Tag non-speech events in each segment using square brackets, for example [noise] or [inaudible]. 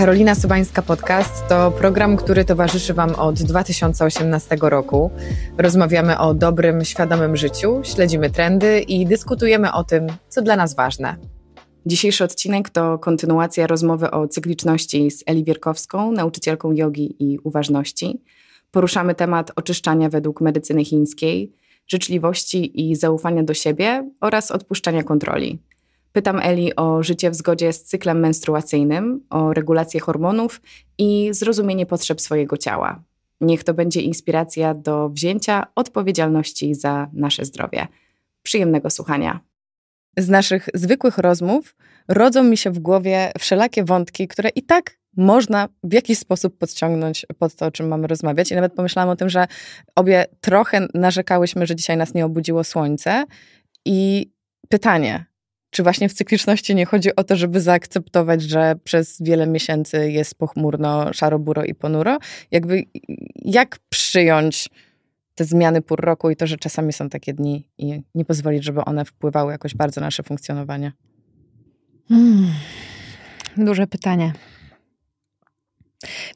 Karolina Sobańska Podcast to program, który towarzyszy Wam od 2018 roku. Rozmawiamy o dobrym, świadomym życiu, śledzimy trendy i dyskutujemy o tym, co dla nas ważne. Dzisiejszy odcinek to kontynuacja rozmowy o cykliczności z Eli Wierkowską, nauczycielką jogi i uważności. Poruszamy temat oczyszczania według medycyny chińskiej, życzliwości i zaufania do siebie oraz odpuszczania kontroli. Pytam Eli o życie w zgodzie z cyklem menstruacyjnym, o regulację hormonów i zrozumienie potrzeb swojego ciała. Niech to będzie inspiracja do wzięcia odpowiedzialności za nasze zdrowie. Przyjemnego słuchania. Z naszych zwykłych rozmów rodzą mi się w głowie wszelakie wątki, które i tak można w jakiś sposób podciągnąć pod to, o czym mamy rozmawiać. I nawet pomyślałam o tym, że obie trochę narzekałyśmy, że dzisiaj nas nie obudziło słońce. I pytanie, czy właśnie w cykliczności nie chodzi o to, żeby zaakceptować, że przez wiele miesięcy jest pochmurno, szaro-buro i ponuro? Jakby jak przyjąć te zmiany pór roku i to, że czasami są takie dni i nie pozwolić, żeby one wpływały jakoś bardzo na nasze funkcjonowanie? Hmm. Duże pytanie.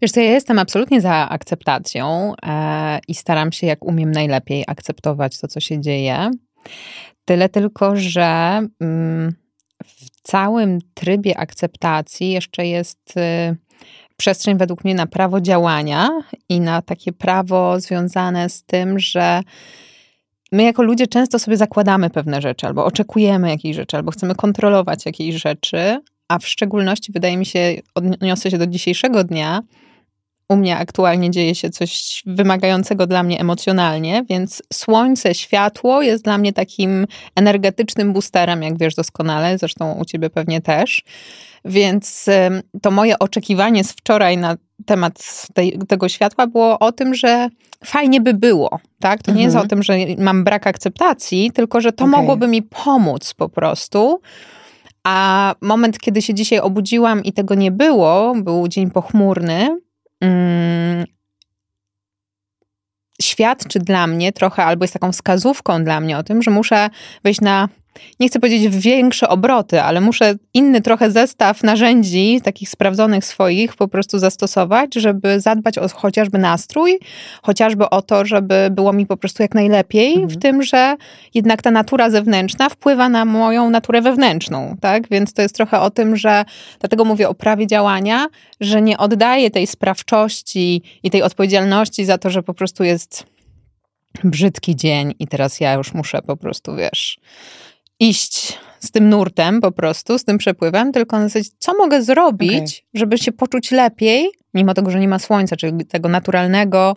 Wiesz, co, ja jestem absolutnie za akceptacją e, i staram się, jak umiem najlepiej, akceptować to, co się dzieje. Tyle tylko, że mm, w całym trybie akceptacji jeszcze jest y, przestrzeń według mnie na prawo działania i na takie prawo związane z tym, że my jako ludzie często sobie zakładamy pewne rzeczy, albo oczekujemy jakiejś rzeczy, albo chcemy kontrolować jakiejś rzeczy, a w szczególności wydaje mi się, odniosę się do dzisiejszego dnia, u mnie aktualnie dzieje się coś wymagającego dla mnie emocjonalnie, więc słońce, światło jest dla mnie takim energetycznym boosterem, jak wiesz doskonale, zresztą u ciebie pewnie też. Więc to moje oczekiwanie z wczoraj na temat tej, tego światła było o tym, że fajnie by było, tak? To mhm. nie jest o mhm. tym, że mam brak akceptacji, tylko że to okay. mogłoby mi pomóc po prostu. A moment, kiedy się dzisiaj obudziłam i tego nie było, był dzień pochmurny, Mm, świadczy dla mnie trochę, albo jest taką wskazówką dla mnie o tym, że muszę wejść na nie chcę powiedzieć większe obroty, ale muszę inny trochę zestaw narzędzi, takich sprawdzonych swoich, po prostu zastosować, żeby zadbać o chociażby nastrój, chociażby o to, żeby było mi po prostu jak najlepiej, mhm. w tym, że jednak ta natura zewnętrzna wpływa na moją naturę wewnętrzną, tak? Więc to jest trochę o tym, że dlatego mówię o prawie działania, że nie oddaję tej sprawczości i tej odpowiedzialności za to, że po prostu jest brzydki dzień i teraz ja już muszę po prostu, wiesz, iść z tym nurtem po prostu, z tym przepływem, tylko na zasadzie, co mogę zrobić, okay. żeby się poczuć lepiej, mimo tego, że nie ma słońca, czyli tego naturalnego,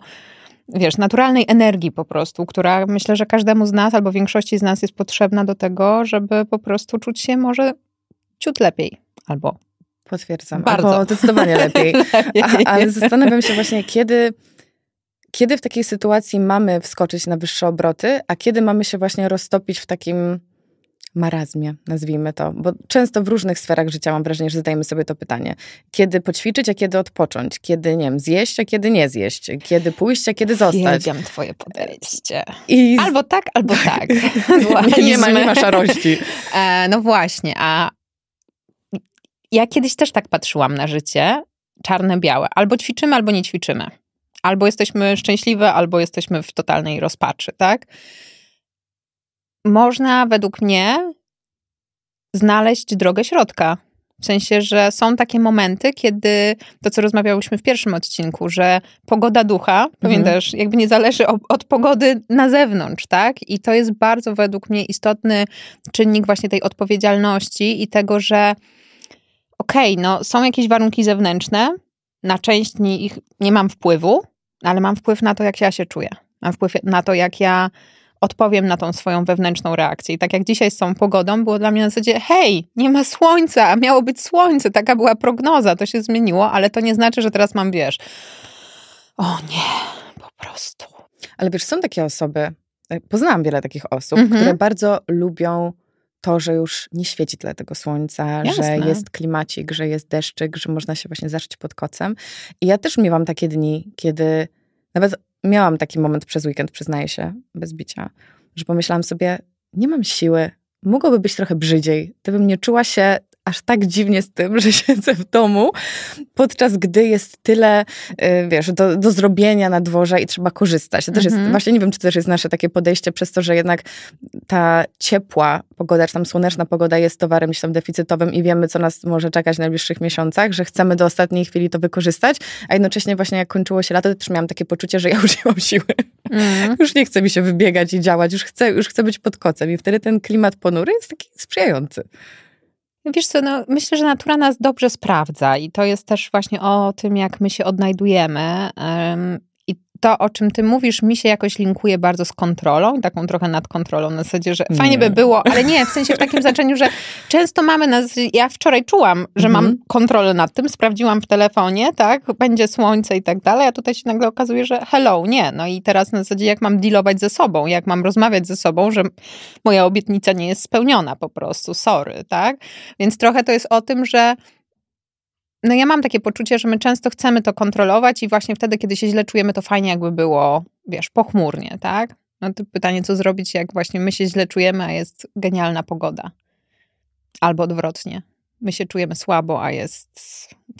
wiesz, naturalnej energii po prostu, która myślę, że każdemu z nas albo większości z nas jest potrzebna do tego, żeby po prostu czuć się może ciut lepiej albo Potwierdzam. Bardzo. Albo zdecydowanie lepiej. [laughs] lepiej. A, ale zastanawiam się właśnie, kiedy, kiedy w takiej sytuacji mamy wskoczyć na wyższe obroty, a kiedy mamy się właśnie roztopić w takim marazmie, nazwijmy to, bo często w różnych sferach życia mam wrażenie, że zadajemy sobie to pytanie. Kiedy poćwiczyć, a kiedy odpocząć? Kiedy, nie wiem, zjeść, a kiedy nie zjeść? Kiedy pójść, a kiedy zostać? Wiem twoje podejście. I... Albo tak, albo tak. tak. [laughs] nie, ma, nie ma szarości. [laughs] e, no właśnie, a ja kiedyś też tak patrzyłam na życie, czarne, białe. Albo ćwiczymy, albo nie ćwiczymy. Albo jesteśmy szczęśliwe, albo jesteśmy w totalnej rozpaczy, tak? można według mnie znaleźć drogę środka. W sensie, że są takie momenty, kiedy to, co rozmawiałyśmy w pierwszym odcinku, że pogoda ducha, mhm. pamiętasz, jakby nie zależy od, od, pogody na zewnątrz, tak? I to jest bardzo według mnie istotny czynnik właśnie tej odpowiedzialności i tego, że okej, okay, no są jakieś warunki zewnętrzne, na część ich nie mam wpływu, ale mam wpływ na to, jak ja się czuję. Mam wpływ na to, jak ja odpowiem na tą swoją wewnętrzną reakcję. I tak jak dzisiaj z tą pogodą, było dla mnie na zasadzie, hej, nie ma słońca, a miało być słońce, taka była prognoza, to się zmieniło, ale to nie znaczy, że teraz mam, wiesz, o nie, po prostu. Ale wiesz, są takie osoby, e, poznałam wiele takich osób, mhm. które bardzo lubią to, że już nie świeci tyle tego słońca, Jasne. że jest klimacik, że jest deszczyk, że można się właśnie zaszyć pod kocem. I ja też miewam takie dni, kiedy nawet miałam taki moment przez weekend, przyznaję się, bez bicia, że pomyślałam sobie, nie mam siły, mogłoby być trochę brzydziej, gdybym nie czuła się aż tak dziwnie z tym, [laughs] że siedzę w domu, podczas gdy jest tyle, y, wiesz, do, do zrobienia na dworze i trzeba korzystać. To też mhm. jest, właśnie nie wiem, czy to też jest nasze takie podejście przez to, że jednak ta ciepła pogoda, czy tam słoneczna pogoda jest towarem gdzieś tam deficytowym i wiemy, co nas może czekać w najbliższych miesiącach, że chcemy do ostatniej chwili to wykorzystać, a jednocześnie właśnie jak kończyło się lato, to też miałam takie poczucie, że ja [laughs] mhm. już nie mam siły. Już nie chcę mi się wybiegać i działać, już chcę, już chcę być pod kocem i wtedy ten klimat ponury jest taki sprzyjający. Wiesz co, no, myślę, że natura nas dobrze sprawdza i to jest też właśnie o tym, jak my się odnajdujemy to, o czym ty mówisz, mi się jakoś linkuje bardzo z kontrolą, taką trochę nad kontrolą, na zasadzie, że fajnie by było, ale nie, w sensie w takim znaczeniu, że często mamy, na, ja wczoraj czułam, że mam mhm. kontrolę nad tym, sprawdziłam w telefonie, tak, będzie słońce i tak dalej, a tutaj się nagle okazuje, że hello, nie, no i teraz na zasadzie jak mam dealować ze sobą, jak mam rozmawiać ze sobą, że moja obietnica nie jest spełniona po prostu, sorry, tak, więc trochę to jest o tym, że no ja mam takie poczucie, że my często chcemy to kontrolować i właśnie wtedy, kiedy się źle czujemy, to fajnie jakby było, wiesz, pochmurnie, tak? No to pytanie, co zrobić, jak właśnie my się źle czujemy, a jest genialna pogoda. Albo odwrotnie. My się czujemy słabo, a jest,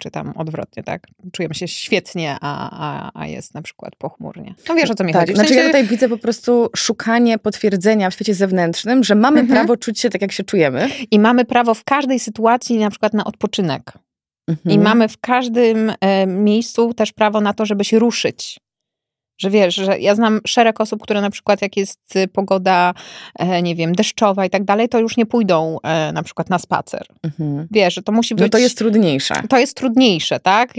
czy tam odwrotnie, tak? Czujemy się świetnie, a, a, a jest na przykład pochmurnie. No wiesz, o co mi tak, chodzi. W sensie... Znaczy ja tutaj widzę po prostu szukanie potwierdzenia w świecie zewnętrznym, że mamy mhm. prawo czuć się tak, jak się czujemy. I mamy prawo w każdej sytuacji na przykład na odpoczynek Mhm. I mamy w każdym e, miejscu też prawo na to, żeby się ruszyć. Że wiesz, że ja znam szereg osób, które na przykład jak jest y, pogoda, e, nie wiem, deszczowa i tak dalej, to już nie pójdą e, na przykład na spacer. Mhm. Wiesz, że to musi no być... No to jest trudniejsze. To jest trudniejsze, tak?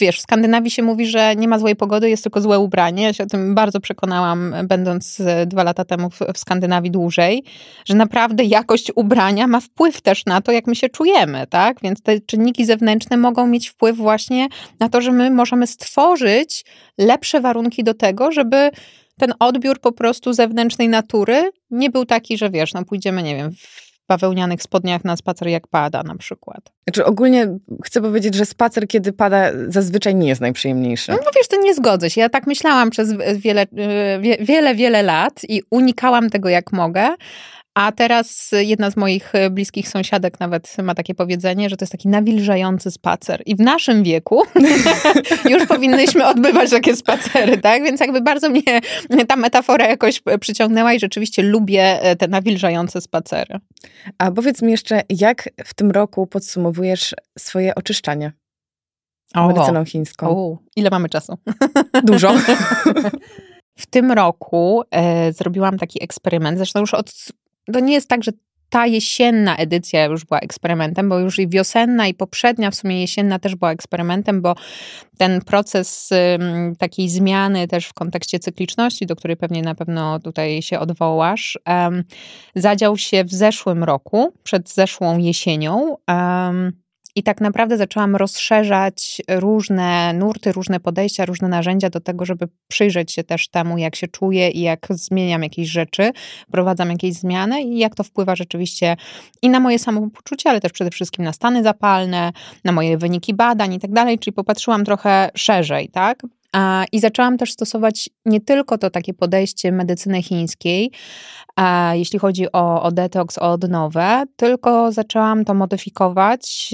Wiesz, w Skandynawii się mówi, że nie ma złej pogody, jest tylko złe ubranie. Ja się o tym bardzo przekonałam, e, będąc dwa lata temu w Skandynawii dłużej, że naprawdę jakość ubrania ma wpływ też na to, jak my się czujemy, tak? Więc te czynniki zewnętrzne mogą mieć wpływ właśnie na to, że my możemy stworzyć lepsze warunki do tego, żeby ten odbiór po prostu zewnętrznej natury nie był taki, że wiesz, no pójdziemy, nie wiem, w bawełnianych spodniach na spacer jak pada na przykład. Znaczy ogólnie chcę powiedzieć, że spacer, kiedy pada, zazwyczaj nie jest najprzyjemniejszy. No wiesz, to nie zgodzę się. Ja tak myślałam przez wiele, y, wiele, wiele lat i unikałam tego jak mogę, a teraz jedna z moich e, bliskich sąsiadek nawet ma takie powiedzenie, że to jest taki nawilżający spacer. I w naszym wieku [laughs] już powinnyśmy odbywać takie spacery, tak? Więc jakby bardzo mnie ta metafora jakoś e, przyciągnęła i rzeczywiście lubię e, te nawilżające spacery. A powiedz mi jeszcze, jak w tym roku podsumowujesz swoje oczyszczanie? O, medycyną chińską. O, ile mamy czasu? [laughs] Dużo. W tym roku e, zrobiłam taki eksperyment, zresztą już od to nie jest tak, że ta jesienna edycja już była eksperymentem, bo już i wiosenna, i poprzednia, w sumie jesienna też była eksperymentem, bo ten proces takiej zmiany też w kontekście cykliczności, do której pewnie na pewno tutaj się odwołasz, ym, zadział się w zeszłym roku, przed zeszłą jesienią. I tak naprawdę zaczęłam rozszerzać różne nurty, różne podejścia, różne narzędzia do tego, żeby przyjrzeć się też temu, jak się czuję i jak zmieniam jakieś rzeczy, prowadzam jakieś zmiany i jak to wpływa rzeczywiście i na moje samopoczucie, ale też przede wszystkim na stany zapalne, na moje wyniki badań i tak dalej. Czyli popatrzyłam trochę szerzej, tak? I zaczęłam też stosować nie tylko to takie podejście medycyny chińskiej, jeśli chodzi o, o detoks, o odnowę, tylko zaczęłam to modyfikować,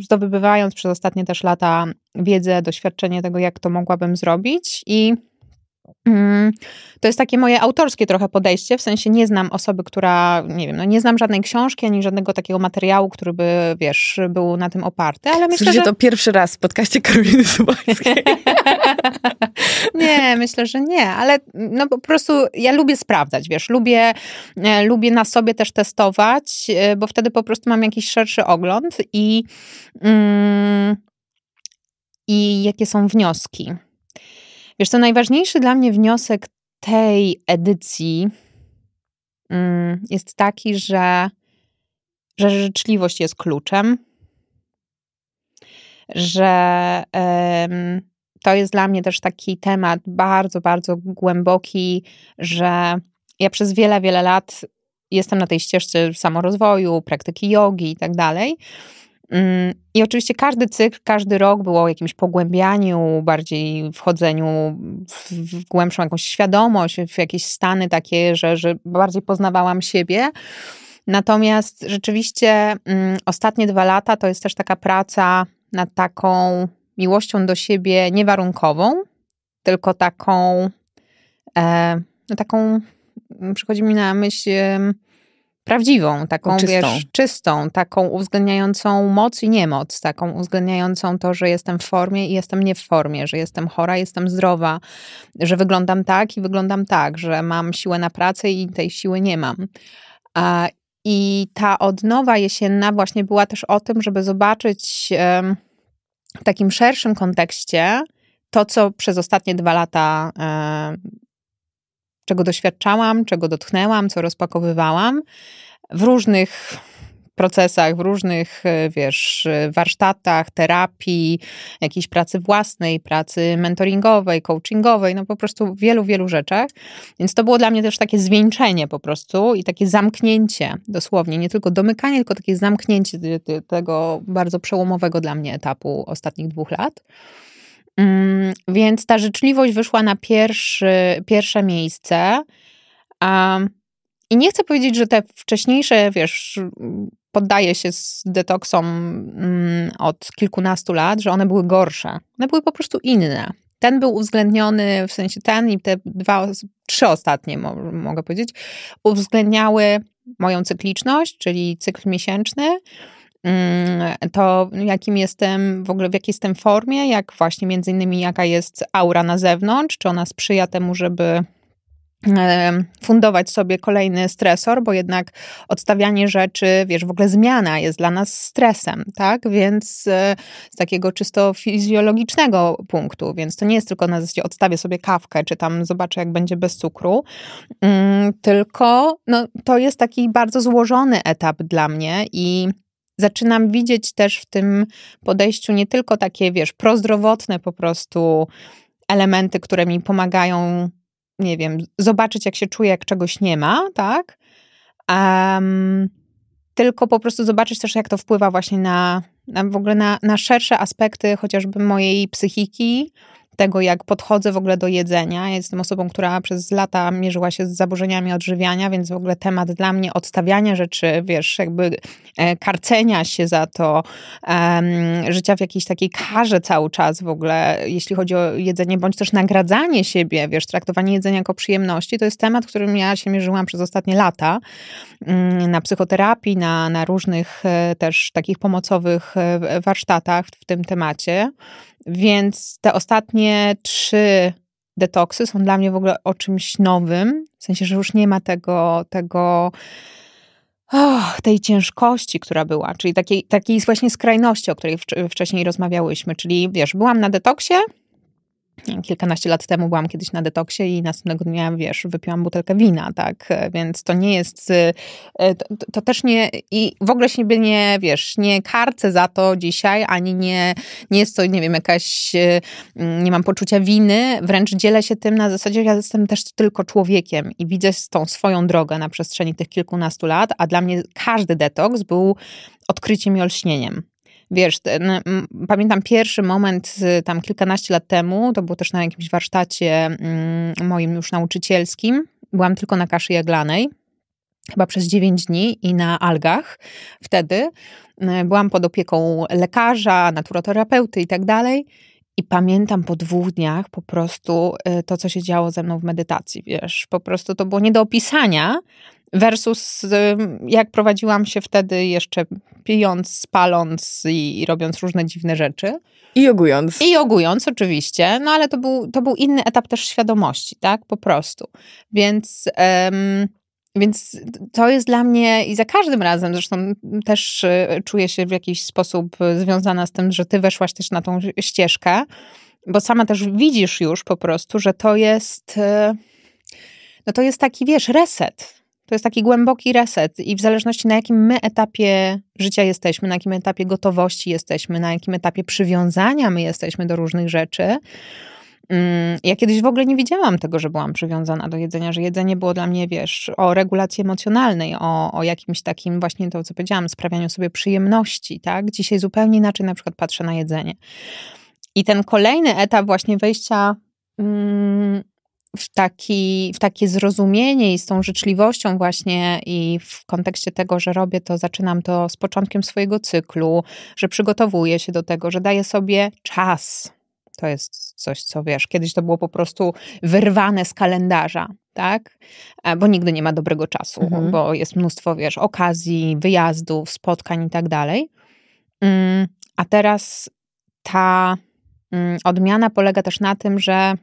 zdobywając przez ostatnie też lata wiedzę, doświadczenie tego, jak to mogłabym zrobić i Mm, to jest takie moje autorskie trochę podejście, w sensie nie znam osoby, która, nie wiem, no nie znam żadnej książki ani żadnego takiego materiału, który by, wiesz, był na tym oparty, ale myślę, Słyszycie że... to pierwszy raz w podcaście Karoliny Subańskiej. [laughs] nie, myślę, że nie, ale no po prostu ja lubię sprawdzać, wiesz, lubię, e, lubię na sobie też testować, e, bo wtedy po prostu mam jakiś szerszy ogląd i... Mm, i jakie są wnioski. Wiesz, to najważniejszy dla mnie wniosek tej edycji mm, jest taki, że, że życzliwość jest kluczem, że to jest dla mnie też taki temat bardzo, bardzo głęboki, że ja przez wiele, wiele lat jestem na tej ścieżce samorozwoju, praktyki jogi i tak dalej. Mm, I oczywiście każdy cykl, każdy rok było o jakimś pogłębianiu, bardziej wchodzeniu w, w głębszą jakąś świadomość, w jakieś stany takie, że, że bardziej poznawałam siebie. Natomiast rzeczywiście mm, ostatnie dwa lata to jest też taka praca nad taką miłością do siebie niewarunkową, tylko taką, e, no taką, mm, przychodzi mi na myśl, prawdziwą, taką czystą. wiesz, czystą, taką uwzględniającą moc i niemoc, taką uwzględniającą to, że jestem w formie i jestem nie w formie, że jestem chora, jestem zdrowa, że wyglądam tak i wyglądam tak, że mam siłę na pracę i tej siły nie mam. A, I ta odnowa jesienna właśnie była też o tym, żeby zobaczyć w takim szerszym kontekście to, co przez ostatnie dwa lata czego doświadczałam, czego dotknęłam, co rozpakowywałam w różnych procesach, w różnych, e, wiesz, e, warsztatach, terapii, jakiejś pracy własnej, pracy mentoringowej, coachingowej, no po prostu wielu, wielu rzeczach. Więc to było dla mnie też takie zwieńczenie po prostu i takie zamknięcie, dosłownie, nie tylko domykanie, tylko takie zamknięcie tego bardzo przełomowego dla mnie etapu ostatnich dwóch lat. Mm, więc ta życzliwość wyszła na pierwszy, pierwsze miejsce. I nie chcę powiedzieć, że te wcześniejsze, wiesz, poddaję się z detoksom mm, od kilkunastu lat, że one były gorsze. One były po prostu inne. Ten był uwzględniony, w sensie ten i te dwa, trzy ostatnie, mo mogę powiedzieć, uwzględniały moją cykliczność, czyli cykl miesięczny, Mm, to jakim jestem, w ogóle w jakiej jestem formie, jak właśnie między innymi jaka jest aura na zewnątrz, czy ona sprzyja temu, żeby fundować sobie kolejny stresor, bo jednak odstawianie rzeczy, wiesz, w ogóle zmiana jest dla nas stresem, tak? Więc e, z takiego czysto fizjologicznego punktu, więc to nie jest tylko na zasadzie odstawię sobie kawkę, czy tam zobaczę, jak będzie bez cukru, mm, tylko no, to jest taki bardzo złożony etap dla mnie i zaczynam widzieć też w tym podejściu nie tylko takie, wiesz, prozdrowotne po prostu elementy, które mi pomagają, nie wiem, zobaczyć, jak się czuję, jak czegoś nie ma, tak? Um, tylko po prostu zobaczyć też, jak to wpływa właśnie na, na w ogóle na, na szersze aspekty chociażby mojej psychiki, tego, jak podchodzę w ogóle do jedzenia. jestem osobą, która przez lata mierzyła się z zaburzeniami odżywiania, więc w ogóle temat dla mnie odstawiania rzeczy, wiesz, jakby e, karcenia się za to, um, życia w jakiejś takiej karze cały czas w ogóle, jeśli chodzi o jedzenie, bądź też nagradzanie siebie, wiesz, traktowanie jedzenia jako przyjemności, to jest temat, którym ja się mierzyłam przez ostatnie lata mm, na psychoterapii, na, na różnych e, też takich pomocowych e, warsztatach w tym temacie. Więc te ostatnie trzy detoksy są dla mnie w ogóle o czymś nowym, w sensie, że już nie ma tego, tego oh, tej ciężkości, która była, czyli takiej, takiej właśnie skrajności, o której wcześniej rozmawiałyśmy, czyli wiesz, byłam na detoksie, kilkanaście lat temu byłam kiedyś na detoksie i następnego dnia, wiesz, wypiłam butelkę wina, tak? Więc to nie jest, y, y, to, to też nie, i w ogóle by nie, wiesz, nie karcę za to dzisiaj, ani nie, nie jest to, nie wiem, jakaś, y, mm, nie mam poczucia winy, wręcz dzielę się tym na zasadzie, ja jestem też tylko człowiekiem i widzę tą swoją drogę na przestrzeni tych kilkunastu lat, a dla mnie każdy detoks był odkryciem i olśnieniem wiesz, ten, pamiętam pierwszy moment tam kilkanaście lat temu, to było też na jakimś warsztacie mm, moim już nauczycielskim. Byłam tylko na kaszy jaglanej, chyba przez 9 dni i na algach wtedy. E, byłam pod opieką lekarza, naturoterapeuty i tak dalej. I pamiętam po dwóch dniach po prostu e, to, co się działo ze mną w medytacji, wiesz, po prostu to było nie do opisania versus jak prowadziłam się wtedy jeszcze pijąc, spaląc i, robiąc różne dziwne rzeczy. I jogując. I jogując, oczywiście, no ale to był, to był inny etap też świadomości, tak, po prostu. Więc... Um, więc to jest dla mnie i za każdym razem, zresztą też y, czuję się w jakiś sposób związana z tym, że ty weszłaś też na tą ścieżkę, bo sama też widzisz już po prostu, że to jest, y, no to jest taki, wiesz, reset. To jest taki głęboki reset i w zależności na jakim my etapie życia jesteśmy, na jakim etapie gotowości jesteśmy, na jakim etapie przywiązania my jesteśmy do różnych rzeczy. Mm, ja kiedyś w ogóle nie widziałam tego, że byłam przywiązana do jedzenia, że jedzenie było dla mnie, wiesz, o regulacji emocjonalnej, o, o jakimś takim właśnie to, co powiedziałam, sprawianiu sobie przyjemności, tak? Dzisiaj zupełnie inaczej na przykład patrzę na jedzenie. I ten kolejny etap właśnie wejścia mm, w, taki, w takie zrozumienie i z tą życzliwością właśnie i w kontekście tego, że robię to, zaczynam to z początkiem swojego cyklu, że przygotowuję się do tego, że daję sobie czas. To jest coś, co wiesz, kiedyś to było po prostu wyrwane z kalendarza, tak? E, bo nigdy nie ma dobrego czasu, mhm. bo jest mnóstwo, wiesz, okazji, wyjazdów, spotkań i tak dalej. Mm, a teraz ta mm, odmiana polega też na tym, że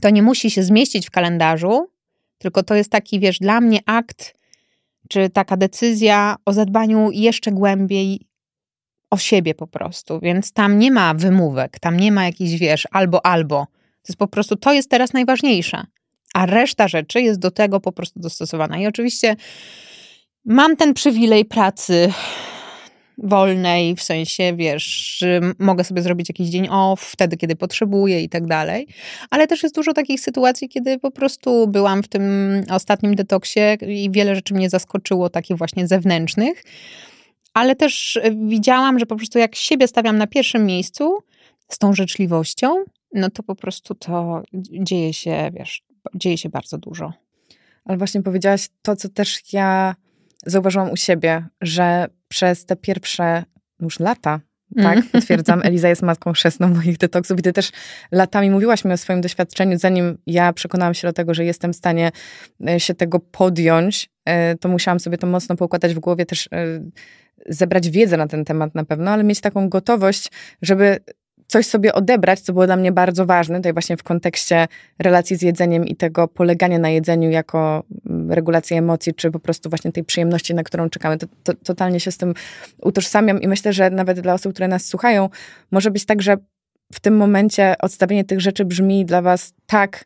to nie musi się zmieścić w kalendarzu, tylko to jest taki, wiesz, dla mnie akt, czy taka decyzja o zadbaniu jeszcze głębiej o siebie po prostu. Więc tam nie ma wymówek, tam nie ma jakichś, wiesz, albo, albo. To jest po prostu, to jest teraz najważniejsze. A reszta rzeczy jest do tego po prostu dostosowana. I oczywiście mam ten przywilej pracy wolnej, w sensie, wiesz, mogę sobie zrobić jakiś dzień off, wtedy, kiedy potrzebuję i tak dalej. Ale też jest dużo takich sytuacji, kiedy po prostu byłam w tym ostatnim detoksie i wiele rzeczy mnie zaskoczyło, takich właśnie zewnętrznych. Ale też e, widziałam, że po prostu jak siebie stawiam na pierwszym miejscu z tą życzliwością, no to po prostu to dzieje się, wiesz, dzieje się bardzo dużo. Ale właśnie powiedziałaś to, co też ja zauważyłam u siebie, że przez te pierwsze no już lata, mhm. tak, mm. potwierdzam, [laughs] Eliza jest matką chrzestną moich detoksów i ty też latami mówiłaś mi o swoim doświadczeniu, zanim ja przekonałam się do tego, że jestem w stanie e, się tego podjąć, e, to musiałam sobie to mocno poukładać w głowie, też e, zebrać wiedzę na ten temat na pewno, ale mieć taką gotowość, żeby coś sobie odebrać, co było dla mnie bardzo ważne, tutaj właśnie w kontekście relacji z jedzeniem i tego polegania na jedzeniu jako regulacji emocji, czy po prostu właśnie tej przyjemności, na którą czekamy. To, to, totalnie się z tym utożsamiam i myślę, że nawet dla osób, które nas słuchają, może być tak, że w tym momencie odstawienie tych rzeczy brzmi dla was tak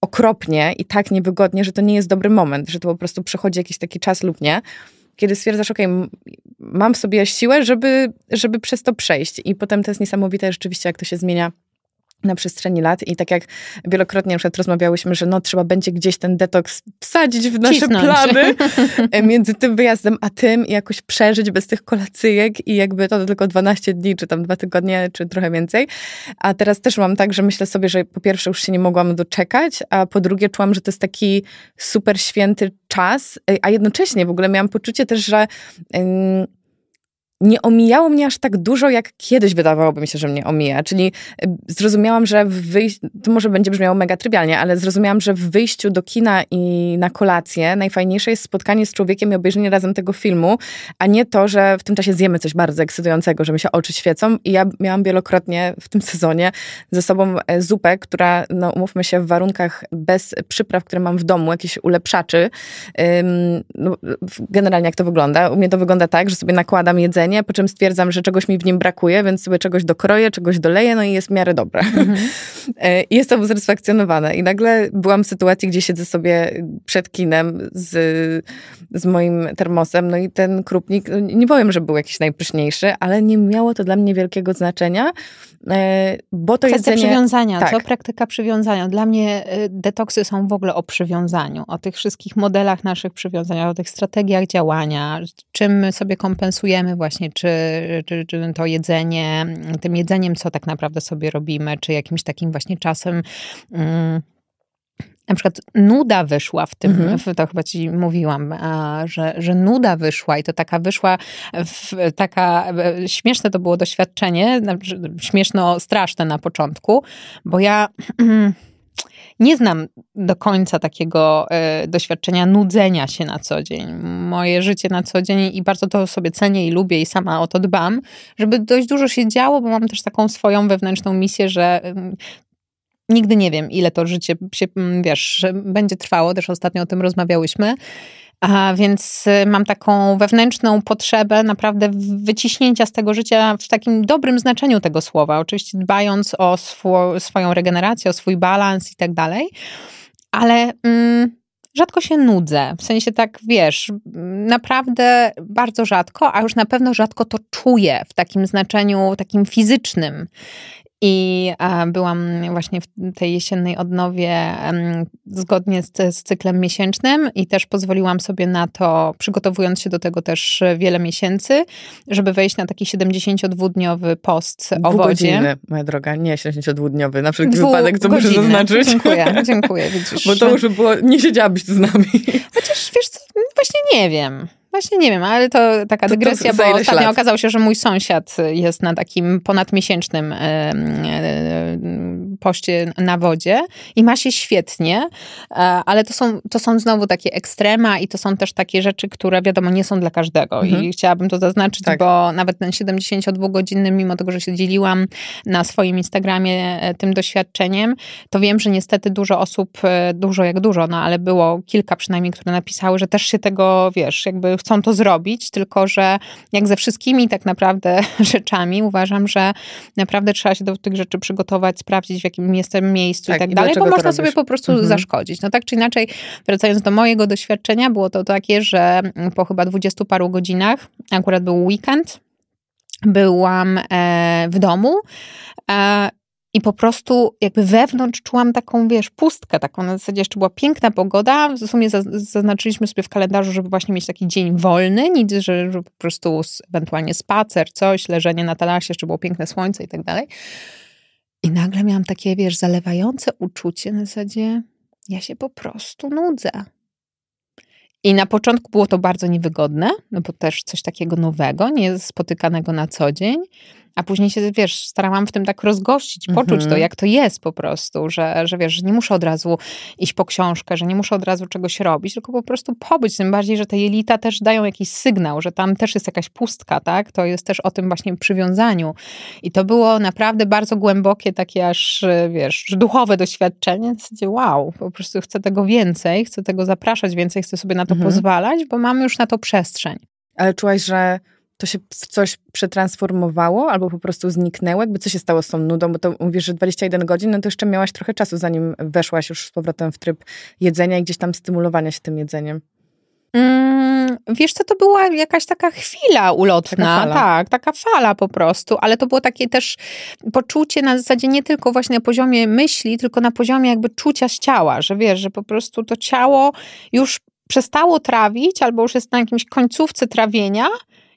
okropnie i tak niewygodnie, że to nie jest dobry moment, że to po prostu przechodzi jakiś taki czas lub nie, kiedy stwierdzasz, okej, okay, mam w sobie siłę, żeby, żeby przez to przejść. I potem to jest niesamowite rzeczywiście, jak to się zmienia na przestrzeni lat i tak jak wielokrotnie na przykład rozmawiałyśmy, że no trzeba będzie gdzieś ten detoks wsadzić w nasze Cisnąć. plany [laughs] e, między tym wyjazdem a tym i jakoś przeżyć bez tych kolacyjek i jakby to tylko 12 dni, czy tam dwa tygodnie, czy trochę więcej. A teraz też mam tak, że myślę sobie, że po pierwsze już się nie mogłam doczekać, a po drugie czułam, że to jest taki super święty czas, e, a jednocześnie w ogóle miałam poczucie też, że... Yy, nie omijało mnie aż tak dużo, jak kiedyś wydawałoby mi się, że mnie omija. Czyli y, zrozumiałam, że w wyjściu, to może będzie brzmiało mega trywialnie, ale zrozumiałam, że w wyjściu do kina i na kolację najfajniejsze jest spotkanie z człowiekiem i obejrzenie razem tego filmu, a nie to, że w tym czasie zjemy coś bardzo ekscytującego, że mi się oczy świecą. I ja miałam wielokrotnie w tym [laughs] sezonie ze sobą e, zupę, która, no umówmy się, w warunkach bez przypraw, które mam w domu, jakieś ulepszaczy. Ym, no, generalnie jak to wygląda? U mnie to wygląda tak, że sobie nakładam jedzenie, po czym stwierdzam, że czegoś mi w nim brakuje, więc sobie czegoś dokroję, czegoś doleję, no i jest w miarę dobre. Mhm. [laughs] I e, jestem usatysfakcjonowana. I nagle byłam w sytuacji, gdzie siedzę sobie przed kinem z, z moim termosem, no i ten krupnik, no, nie powiem, że był jakiś najpyszniejszy, ale nie miało to dla mnie wielkiego znaczenia, e, bo to jest jedzenie... przywiązania, tak. co? Praktyka przywiązania. Dla mnie e, detoksy są w ogóle o przywiązaniu, o tych wszystkich modelach naszych przywiązania, o tych strategiach działania, czym my sobie kompensujemy właśnie właśnie, czy, czy, czy to jedzenie, tym jedzeniem, co tak naprawdę sobie robimy, czy jakimś takim właśnie czasem. Mm, na przykład nuda wyszła w tym, mm -hmm. to chyba ci mówiłam, że, że nuda wyszła i to taka wyszła, w, taka e, śmieszne to było doświadczenie, znaczy, śmieszno straszne na początku, bo ja. [clears throat] nie znam do końca takiego y, doświadczenia nudzenia się na co dzień. Moje życie na co dzień i bardzo to sobie cenię i lubię i sama o to dbam, żeby dość dużo się działo, bo mam też taką swoją wewnętrzną misję, że y, nigdy nie wiem, ile to życie się, mm, wiesz, będzie trwało. Też ostatnio o tym rozmawiałyśmy. A więc y, mam taką wewnętrzną potrzebę naprawdę wyciśnięcia z tego życia w takim dobrym znaczeniu tego słowa. Oczywiście dbając o swo swoją regenerację, o swój balans i tak dalej. Ale. Mm, rzadko się nudzę. W sensie tak, wiesz, naprawdę bardzo rzadko, a już na pewno rzadko to czuję w takim znaczeniu, takim fizycznym. I byłam właśnie w tej jesiennej odnowie zgodnie z, z cyklem miesięcznym i też pozwoliłam sobie na to, przygotowując się do tego też wiele miesięcy, żeby wejść na taki 72-dniowy post o wodzie. moja droga, nie 72-dniowy, na wszelki Dwu wypadek to muszę zaznaczyć. Dziękuję, [laughs] dziękuję, widzisz. Bo to już było, nie siedziałabyś tu z nami. Chociaż wiesz co, właśnie nie wiem. Właśnie nie wiem, ale to taka dygresja, to, to bo ostatnio okazało się, że mój sąsiad jest na takim ponadmiesięcznym e, poście na wodzie i ma się świetnie, e, ale to są, to są znowu takie ekstrema i to są też takie rzeczy, które wiadomo nie są dla każdego mhm. i chciałabym to zaznaczyć, tak. bo nawet ten 72-godzinny, mimo tego, że się dzieliłam na swoim Instagramie e, tym doświadczeniem, to wiem, że niestety dużo osób, e, dużo jak dużo, no ale było kilka przynajmniej, które napisały, że też się tego, wiesz, jakby chcą to zrobić, tylko że jak ze wszystkimi tak naprawdę [laughs] rzeczami, uważam, że naprawdę trzeba się do tych rzeczy przygotować, sprawdzić, w jakim jestem miejscu tak, i tak i dalej, bo można tak sobie po prostu mhm. zaszkodzić. No tak czy inaczej, wracając do mojego doświadczenia, było to takie, że po chyba dwudziestu paru godzinach, akurat był weekend, byłam e, w domu e, i po prostu jakby wewnątrz czułam taką, wiesz, pustkę, taką na zasadzie jeszcze była piękna pogoda. W sumie zaznaczyliśmy sobie w kalendarzu, żeby właśnie mieć taki dzień wolny, nic, że, że po prostu ewentualnie spacer, coś, leżenie na talasie, jeszcze było piękne słońce i tak dalej. I nagle miałam takie, wiesz, zalewające uczucie na zasadzie, ja się po prostu nudzę. I na początku było to bardzo niewygodne, no bo też coś takiego nowego, niespotykanego na co dzień. A później się, wiesz, starałam w tym tak rozgościć, poczuć mm -hmm. to, mhm. jak to jest po prostu, że, że wiesz, że nie muszę od razu iść po książkę, że nie muszę od razu czegoś robić, tylko po prostu pobyć, tym bardziej, że te jelita też dają jakiś sygnał, że tam też jest jakaś pustka, tak? To jest też o tym właśnie przywiązaniu. I to było naprawdę bardzo głębokie, takie aż, wiesz, duchowe doświadczenie. W zasadzie, wow, po prostu chcę tego więcej, chcę tego zapraszać więcej, chcę sobie na to mm -hmm. pozwalać, bo mamy już na to przestrzeń. Ale czułaś, że to się w coś przetransformowało albo po prostu zniknęło? Jakby co się stało z tą nudą? Bo to mówisz, że 21 godzin, no to jeszcze miałaś trochę czasu, zanim weszłaś już z powrotem w tryb jedzenia i gdzieś tam stymulowania się tym jedzeniem. Mm, wiesz co, to była jakaś taka chwila ulotna, taka tak, taka fala po prostu, ale to było takie też poczucie na zasadzie nie tylko właśnie na poziomie myśli, tylko na poziomie jakby czucia z ciała, że wiesz, że po prostu to ciało już przestało trawić albo już jest na jakimś końcówce trawienia,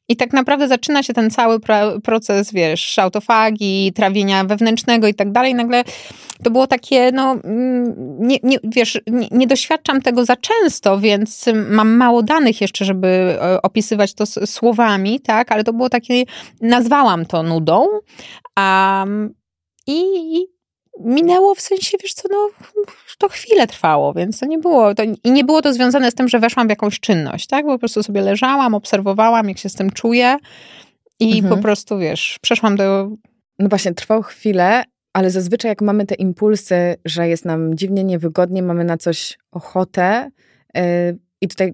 i tak naprawdę zaczyna się ten cały proces, wiesz, autofagi, trawienia wewnętrznego i tak dalej. Nagle to było takie, no, mm, nie, nie, wiesz, nie, nie, doświadczam tego za często, więc mam mało danych jeszcze, żeby e, opisywać to słowami, tak, ale to było takie, nazwałam to nudą. Um, i, minęło w sensie, wiesz co, no to chwilę trwało, więc to nie było, to, i nie było to związane z tym, że weszłam w jakąś czynność, tak, bo po prostu sobie leżałam, obserwowałam, jak się z tym czuję i mhm. po prostu, wiesz, przeszłam do... No właśnie, trwało chwilę, ale zazwyczaj jak mamy te impulsy, że jest nam dziwnie, niewygodnie, mamy na coś ochotę, yy, i tutaj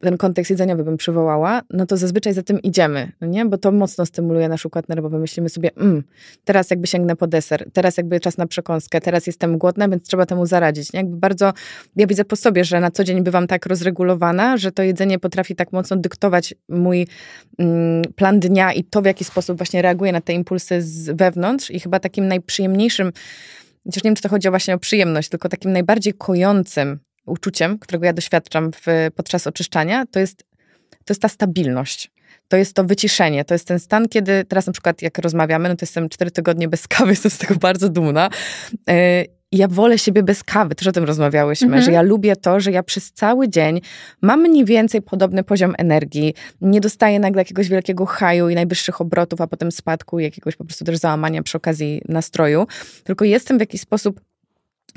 ten kontekst jedzeniowy bym przywołała, no to zazwyczaj za tym idziemy, no nie? Bo to mocno stymuluje nasz układ nerwowy. Myślimy sobie, mm, teraz jakby sięgnę po deser, teraz jakby czas na przekąskę, teraz jestem głodna, więc trzeba temu zaradzić, nie? Jakby bardzo, ja widzę po sobie, że na co dzień bywam tak rozregulowana, że to jedzenie potrafi tak mocno dyktować mój mm, plan dnia i to, w jaki sposób właśnie reaguję na te impulsy z wewnątrz i chyba takim najprzyjemniejszym chociaż nie wiem, czy to chodzi właśnie o przyjemność, tylko takim najbardziej kojącym uczuciem, którego ja doświadczam w, podczas oczyszczania, to jest, to jest ta stabilność. To jest to wyciszenie, to jest ten stan, kiedy teraz na przykład jak rozmawiamy, no to jestem cztery tygodnie bez kawy, [laughs] jestem z tego bardzo dumna. Yy, ja wolę siebie bez kawy, też o tym rozmawiałyśmy, mm -hmm. że ja lubię to, że ja przez cały dzień mam mniej więcej podobny poziom energii, nie dostaję nagle jakiegoś wielkiego haju i najwyższych obrotów, a potem spadku i jakiegoś po prostu też załamania przy okazji nastroju, tylko jestem w jakiś sposób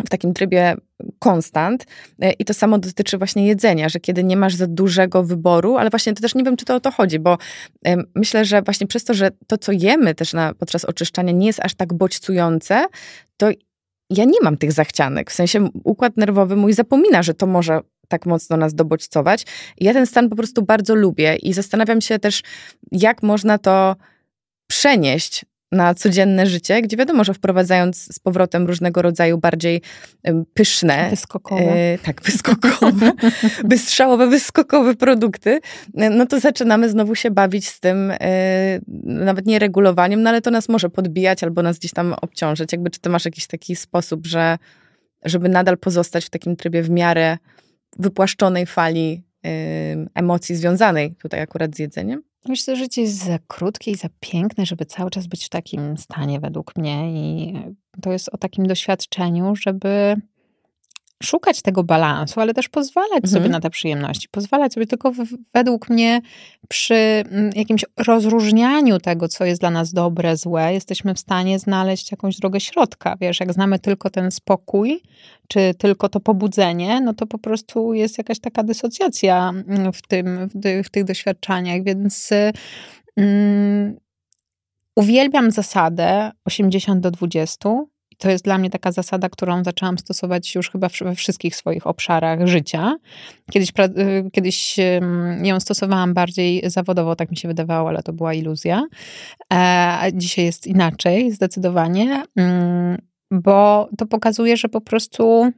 w takim trybie konstant. E, I to samo dotyczy właśnie jedzenia, że kiedy nie masz za dużego wyboru, ale właśnie to też nie wiem, czy to o to chodzi, bo myślę, że właśnie przez to, że to, co jemy też na, podczas oczyszczania nie jest aż tak bodźcujące, to ja nie mam tych zachcianek. W sensie układ nerwowy mój zapomina, że to może tak mocno nas dobodźcować. I ja ten stan po prostu bardzo lubię i zastanawiam się też, jak można to przenieść na codzienne życie, gdzie wiadomo, że wprowadzając z powrotem różnego rodzaju bardziej pyszne, wyskokowe. E, tak, wyskokowe, [laughs] bystrzałowe, wyskokowe produkty, e, no to zaczynamy znowu się bawić z tym e, nawet nie regulowaniem, no ale to nas może podbijać albo nas gdzieś tam obciążyć. Jakby czy ty masz jakiś taki sposób, że żeby nadal pozostać w takim trybie w miarę wypłaszczonej fali emocji związanej tutaj akurat z jedzeniem? Myślę, że życie jest za krótkie i za piękne, żeby cały czas być w takim stanie, według mnie. I to jest o takim doświadczeniu, żeby szukać tego balansu, ale też pozwalać mhm. sobie na te przyjemności, pozwalać sobie tylko w, według mnie przy mm, jakimś rozróżnianiu tego, co jest dla nas dobre, złe, jesteśmy w stanie znaleźć jakąś drogę środka. Wiesz, jak znamy tylko ten spokój, czy tylko to pobudzenie, no to po prostu jest jakaś taka dysocjacja mm, w, tym, w, w tych doświadczeniach, więc mm, uwielbiam zasadę 80 do 20, i to jest dla mnie taka zasada, którą zaczęłam stosować już chyba we wszystkich swoich obszarach życia. Kiedyś, y, kiedyś ją stosowałam bardziej zawodowo, tak mi się wydawało, ale to była iluzja. E, a dzisiaj jest inaczej, zdecydowanie, mm, bo to pokazuje, że po prostu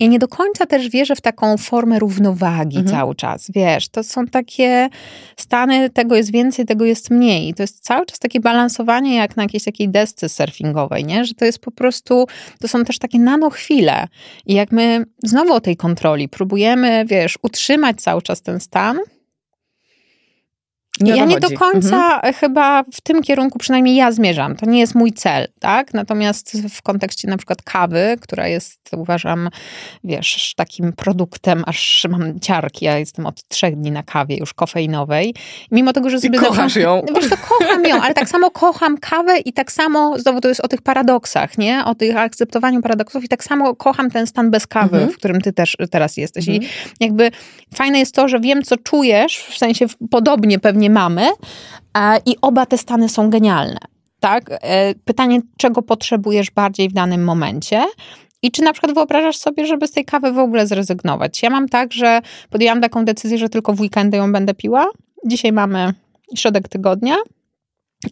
ja nie do końca też wierzę w taką formę równowagi mhm. cały czas. Wiesz, to są takie stany, tego jest więcej, tego jest mniej. I to jest cały czas takie balansowanie jak na jakiejś takiej desce surfingowej, nie? Że to jest po prostu, to są też takie nanochwile. I jak my znowu o tej kontroli próbujemy, wiesz, utrzymać cały czas ten stan, nie ja nie do końca mhm. chyba w tym kierunku przynajmniej ja zmierzam. To nie jest mój cel, tak? Natomiast w kontekście na przykład kawy, która jest, uważam, wiesz, takim produktem, aż mam ciarki. Ja jestem od trzech dni na kawie już kofeinowej. Mimo tego, że sobie... I kochasz zaczą... ją. No wiesz, to kocham ją, ale tak samo kocham kawę i tak samo, znowu to jest o tych paradoksach, nie? O tych akceptowaniu paradoksów i tak samo kocham ten stan bez kawy, mhm. w którym ty też teraz jesteś. Mhm. I jakby fajne jest to, że wiem, co czujesz, w sensie podobnie pewnie mamy e, i oba te stany są genialne. Tak? E, pytanie, czego potrzebujesz bardziej w danym momencie. I czy na przykład wyobrażasz sobie, żeby z tej kawy w ogóle zrezygnować? Ja mam tak, że podjęłam taką decyzję, że tylko w weekendy ją będę piła. Dzisiaj mamy środek tygodnia,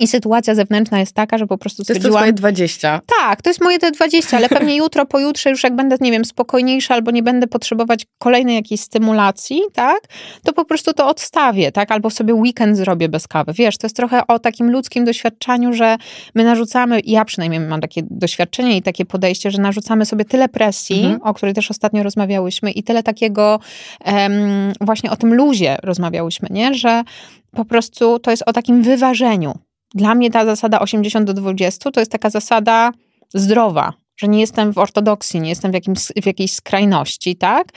i sytuacja zewnętrzna jest taka, że po prostu stwierdziłam... To jest moje 20. Tak, to jest moje te 20, ale pewnie [laughs] jutro, pojutrze już jak będę, nie wiem, spokojniejsza albo nie będę potrzebować kolejnej jakiejś stymulacji, tak, to po prostu to odstawię, tak, albo sobie weekend zrobię bez kawy. Wiesz, to jest trochę o takim ludzkim doświadczeniu, że my narzucamy, ja przynajmniej mam takie doświadczenie i takie podejście, że narzucamy sobie tyle presji, mhm. o której też ostatnio rozmawiałyśmy i tyle takiego em, właśnie o tym luzie rozmawiałyśmy, nie, że po prostu to jest o takim wyważeniu, dla mnie ta zasada 80 do 20 to jest taka zasada zdrowa, że nie jestem w ortodoksji, nie jestem w, jakimś, w jakiejś skrajności, tak?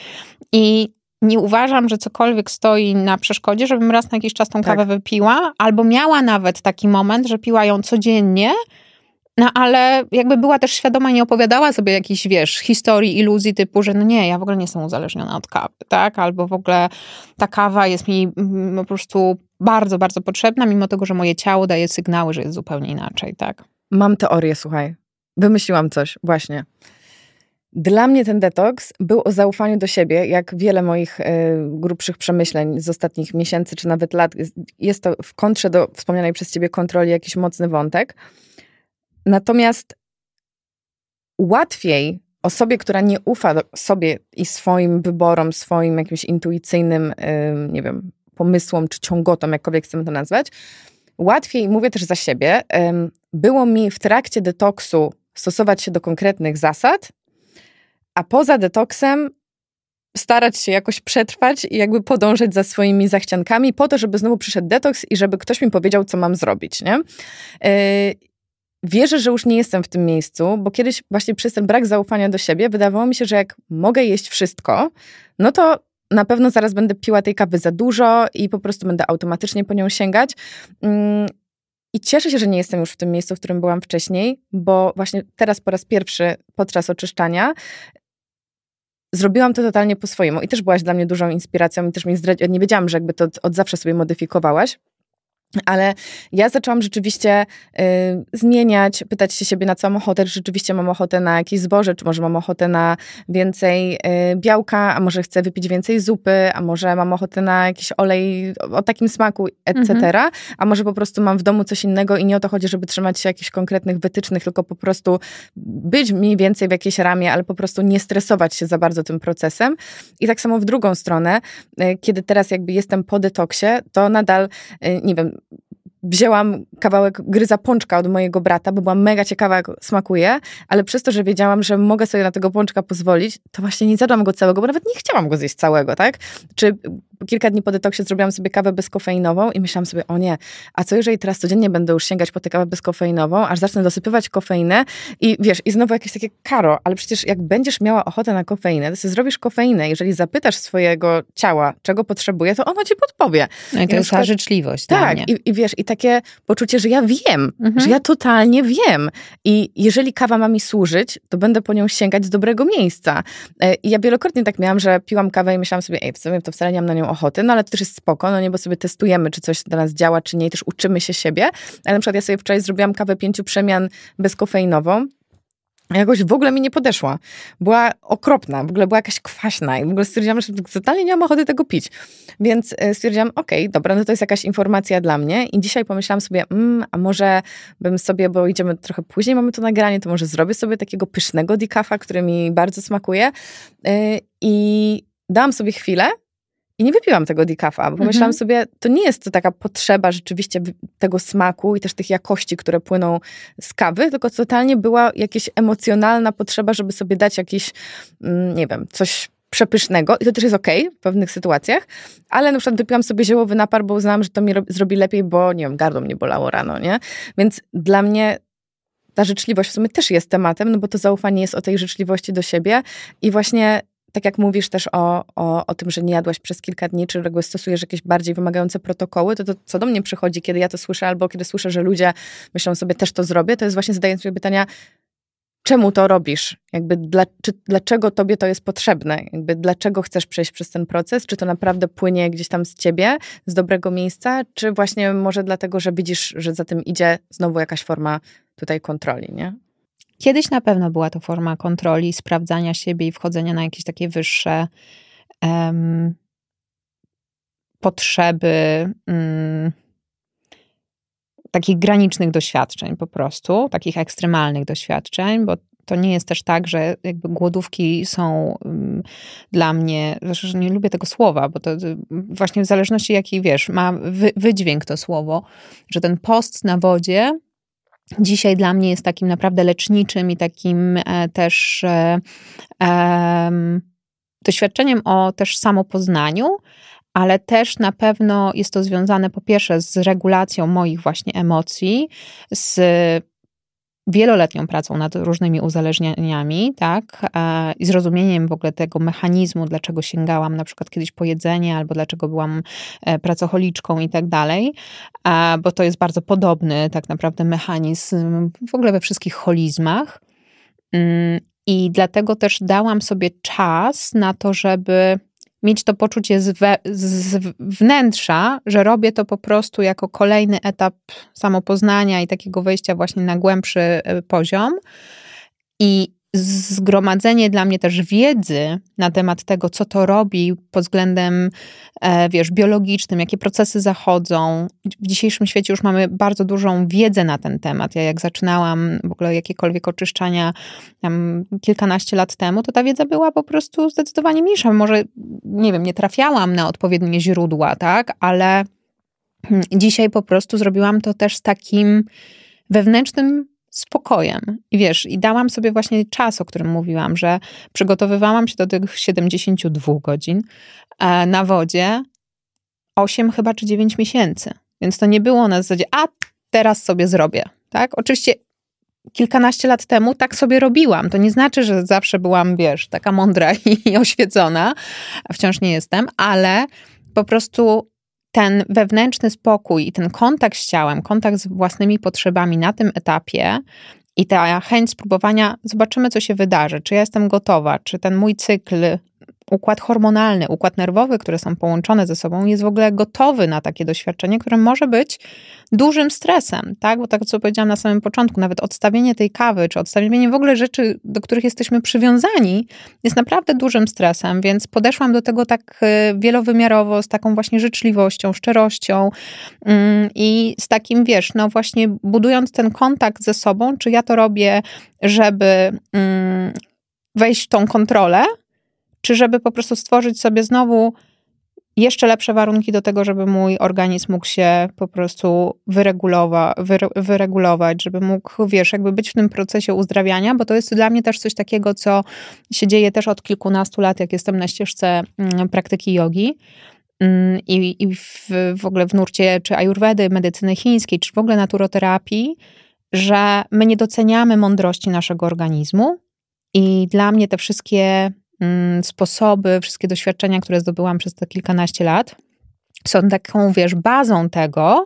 I nie uważam, że cokolwiek stoi na przeszkodzie, żebym raz na jakiś czas tą tak. kawę wypiła, albo miała nawet taki moment, że piła ją codziennie, no ale jakby była też świadoma, nie opowiadała sobie jakichś, wiesz, historii, iluzji typu, że no nie, ja w ogóle nie jestem uzależniona od kawy, tak? Albo w ogóle ta kawa jest mi mm, po prostu bardzo, bardzo potrzebna, mimo tego, że moje ciało daje sygnały, że jest zupełnie inaczej, tak? Mam teorię, słuchaj. Wymyśliłam coś, właśnie. Dla mnie ten detoks był o zaufaniu do siebie, jak wiele moich y, grubszych przemyśleń z ostatnich miesięcy czy nawet lat. Jest, to w kontrze do wspomnianej przez ciebie kontroli jakiś mocny wątek. Natomiast łatwiej osobie, która nie ufa sobie i swoim wyborom, swoim jakimś intuicyjnym, y, nie wiem, pomysłom czy ciągotom, jakkolwiek chcemy to nazwać. Łatwiej, mówię też za siebie, było mi w trakcie detoksu stosować się do konkretnych zasad, a poza detoksem starać się jakoś przetrwać i jakby podążać za swoimi zachciankami po to, żeby znowu przyszedł detoks i żeby ktoś mi powiedział, co mam zrobić, nie? E, wierzę, że już nie jestem w tym miejscu, bo kiedyś właśnie przez ten brak zaufania do siebie wydawało mi się, że jak mogę jeść wszystko, no to na pewno zaraz będę piła tej kawy za dużo i po prostu będę automatycznie po nią sięgać. Mm, I cieszę się, że nie jestem już w tym miejscu, w którym byłam wcześniej, bo właśnie teraz po raz pierwszy podczas oczyszczania zrobiłam to totalnie po swojemu i też byłaś dla mnie dużą inspiracją i też mi zdradzi- nie wiedziałam, że jakby to od zawsze sobie modyfikowałaś. Ale ja zaczęłam rzeczywiście y, zmieniać, pytać się siebie, na co mam ochotę. Czy rzeczywiście mam ochotę na jakieś zboże, czy może mam ochotę na więcej y, białka, a może chcę wypić więcej zupy, a może mam ochotę na jakiś olej o, o takim smaku, etc. Mhm. A może po prostu mam w domu coś innego i nie o to chodzi, żeby trzymać się jakichś konkretnych wytycznych, tylko po prostu być mniej więcej w jakiejś ramie, ale po prostu nie stresować się za bardzo tym procesem. I tak samo w drugą stronę, y, kiedy teraz jakby jestem po detoksie, to nadal, y, nie wiem, wzięłam kawałek gryza pączka od mojego brata, bo byłam mega ciekawa, jak smakuje, ale przez to, że wiedziałam, że mogę sobie na tego pączka pozwolić, to właśnie nie zadłam go całego, bo nawet nie chciałam go zjeść całego, tak? Czy kilka dni po detoksie zrobiłam sobie kawę bezkofeinową i myślałam sobie, o nie, a co jeżeli teraz codziennie będę już sięgać po tę kawę bezkofeinową, aż zacznę dosypywać kofeinę i wiesz, i znowu jakieś takie karo, ale przecież jak będziesz miała ochotę na kofeinę, to sobie zrobisz kofeinę, jeżeli zapytasz swojego ciała, czego potrzebuje, to ono ci podpowie. No i to jest przykład, ta życzliwość. Tak, i, i, wiesz, i takie poczucie, że ja wiem, mhm. że ja totalnie wiem i jeżeli kawa ma mi służyć, to będę po nią sięgać z dobrego miejsca. E, I ja wielokrotnie tak miałam, że piłam kawę i myślałam sobie, ej, w sumie to wcale nie mam na nią ochoty, no ale to też jest spoko, no nie, bo sobie testujemy, czy coś dla nas działa, czy nie, i też uczymy się siebie. Ale na przykład ja sobie wczoraj zrobiłam kawę pięciu przemian bezkofeinową, jakoś w ogóle mi nie podeszła. Była okropna, w ogóle była jakaś kwaśna i w ogóle stwierdziłam, że totalnie nie mam ochoty tego pić. Więc e, stwierdziłam, okej, okay, dobra, no to jest jakaś informacja dla mnie i dzisiaj pomyślałam sobie, mm, a może bym sobie, bo idziemy trochę później, mamy to nagranie, to może zrobię sobie takiego pysznego dikafa, który mi bardzo smakuje yy, i dałam sobie chwilę i nie wypiłam tego dekafa, bo myślałam pomyślałam mhm. sobie, to nie jest to taka potrzeba rzeczywiście tego smaku i też tych jakości, które płyną z kawy, tylko totalnie była jakaś emocjonalna potrzeba, żeby sobie dać jakiś, mm, nie wiem, coś przepysznego i to też jest okej okay w pewnych sytuacjach, ale na przykład wypiłam sobie ziołowy napar, bo uznałam, że to mi zrobi lepiej, bo nie wiem, gardło mnie bolało rano, nie? Więc dla mnie ta życzliwość w sumie też jest tematem, no bo to zaufanie jest o tej życzliwości do siebie i właśnie tak jak mówisz też o, o, o tym, że nie jadłaś przez kilka dni, czy jakby stosujesz jakieś bardziej wymagające protokoły, to, to co do mnie przychodzi, kiedy ja to słyszę, albo kiedy słyszę, że ludzie myślą sobie, też to zrobię, to jest właśnie zadając sobie pytania, czemu to robisz? Jakby dla, czy, dlaczego tobie to jest potrzebne? Jakby dlaczego chcesz przejść przez ten proces? Czy to naprawdę płynie gdzieś tam z ciebie, z dobrego miejsca? Czy właśnie może dlatego, że widzisz, że za tym idzie znowu jakaś forma tutaj kontroli, nie? Kiedyś na pewno była to forma kontroli, sprawdzania siebie i wchodzenia na jakieś takie wyższe um, potrzeby. Um, takich granicznych doświadczeń po prostu, takich ekstremalnych doświadczeń, bo to nie jest też tak, że jakby głodówki są um, dla mnie, zresztą nie lubię tego słowa, bo to y, właśnie w zależności jaki, wiesz, ma wy, wydźwięk to słowo, że ten post na wodzie dzisiaj dla mnie jest takim naprawdę leczniczym i takim e, też e, doświadczeniem o też samopoznaniu, ale też na pewno jest to związane po pierwsze z regulacją moich właśnie emocji, z wieloletnią pracą nad różnymi uzależnieniami, tak, e, i zrozumieniem w ogóle tego mechanizmu, dlaczego sięgałam na przykład kiedyś po jedzenie, albo dlaczego byłam e, pracocholiczką i tak dalej, e, bo to jest bardzo podobny tak naprawdę mechanizm w ogóle we wszystkich holizmach. Mm, I dlatego też dałam sobie czas na to, żeby mieć to poczucie z, we, z wnętrza, że robię to po prostu jako kolejny etap samopoznania i takiego wejścia właśnie na głębszy y, poziom. I zgromadzenie dla mnie też wiedzy na temat tego, co to robi pod względem, e, wiesz, biologicznym, jakie procesy zachodzą. W dzisiejszym świecie już mamy bardzo dużą wiedzę na ten temat. Ja jak zaczynałam w ogóle jakiekolwiek oczyszczania tam, kilkanaście lat temu, to ta wiedza była po prostu zdecydowanie mniejsza. Może, nie wiem, nie trafiałam na odpowiednie źródła, tak, ale mm, dzisiaj po prostu zrobiłam to też z takim wewnętrznym spokojem. I wiesz, i dałam sobie właśnie czas, o którym mówiłam, że przygotowywałam się do tych 72 godzin e, na wodzie 8 chyba czy 9 miesięcy. Więc to nie było na zasadzie, a teraz sobie zrobię. Tak? Oczywiście kilkanaście lat temu tak sobie robiłam. To nie znaczy, że zawsze byłam, wiesz, taka mądra [laughs] i oświecona. Wciąż nie jestem, ale po prostu ten wewnętrzny spokój i ten kontakt z ciałem, kontakt z własnymi potrzebami na tym etapie i ta chęć spróbowania, zobaczymy, co się wydarzy, czy ja jestem gotowa, czy ten mój cykl układ hormonalny, układ nerwowy, które są połączone ze sobą, jest w ogóle gotowy na takie doświadczenie, które może być dużym stresem, tak? Bo tak, co powiedziałam na samym początku, nawet odstawienie tej kawy, czy odstawienie w ogóle rzeczy, do których jesteśmy przywiązani, jest naprawdę dużym stresem, więc podeszłam do tego tak e, wielowymiarowo, z taką właśnie życzliwością, szczerością yy, i z takim, wiesz, no właśnie budując ten kontakt ze sobą, czy ja to robię, żeby yy, wejść w tą kontrolę, czy żeby po prostu stworzyć sobie znowu jeszcze lepsze warunki do tego, żeby mój organizm mógł się po prostu wyregulowa, wyregulować, żeby mógł, wiesz, jakby być w tym procesie uzdrawiania, bo to jest dla mnie też coś takiego, co się dzieje też od kilkunastu lat, jak jestem na ścieżce mm, praktyki jogi. Mm, I, i w, w ogóle w nurcie czy ajurwedy, medycyny chińskiej, czy w ogóle naturoterapii, że my nie doceniamy mądrości naszego organizmu. I dla mnie te wszystkie Mm, sposoby, wszystkie doświadczenia, które zdobyłam przez te kilkanaście lat, są taką, wiesz, bazą tego,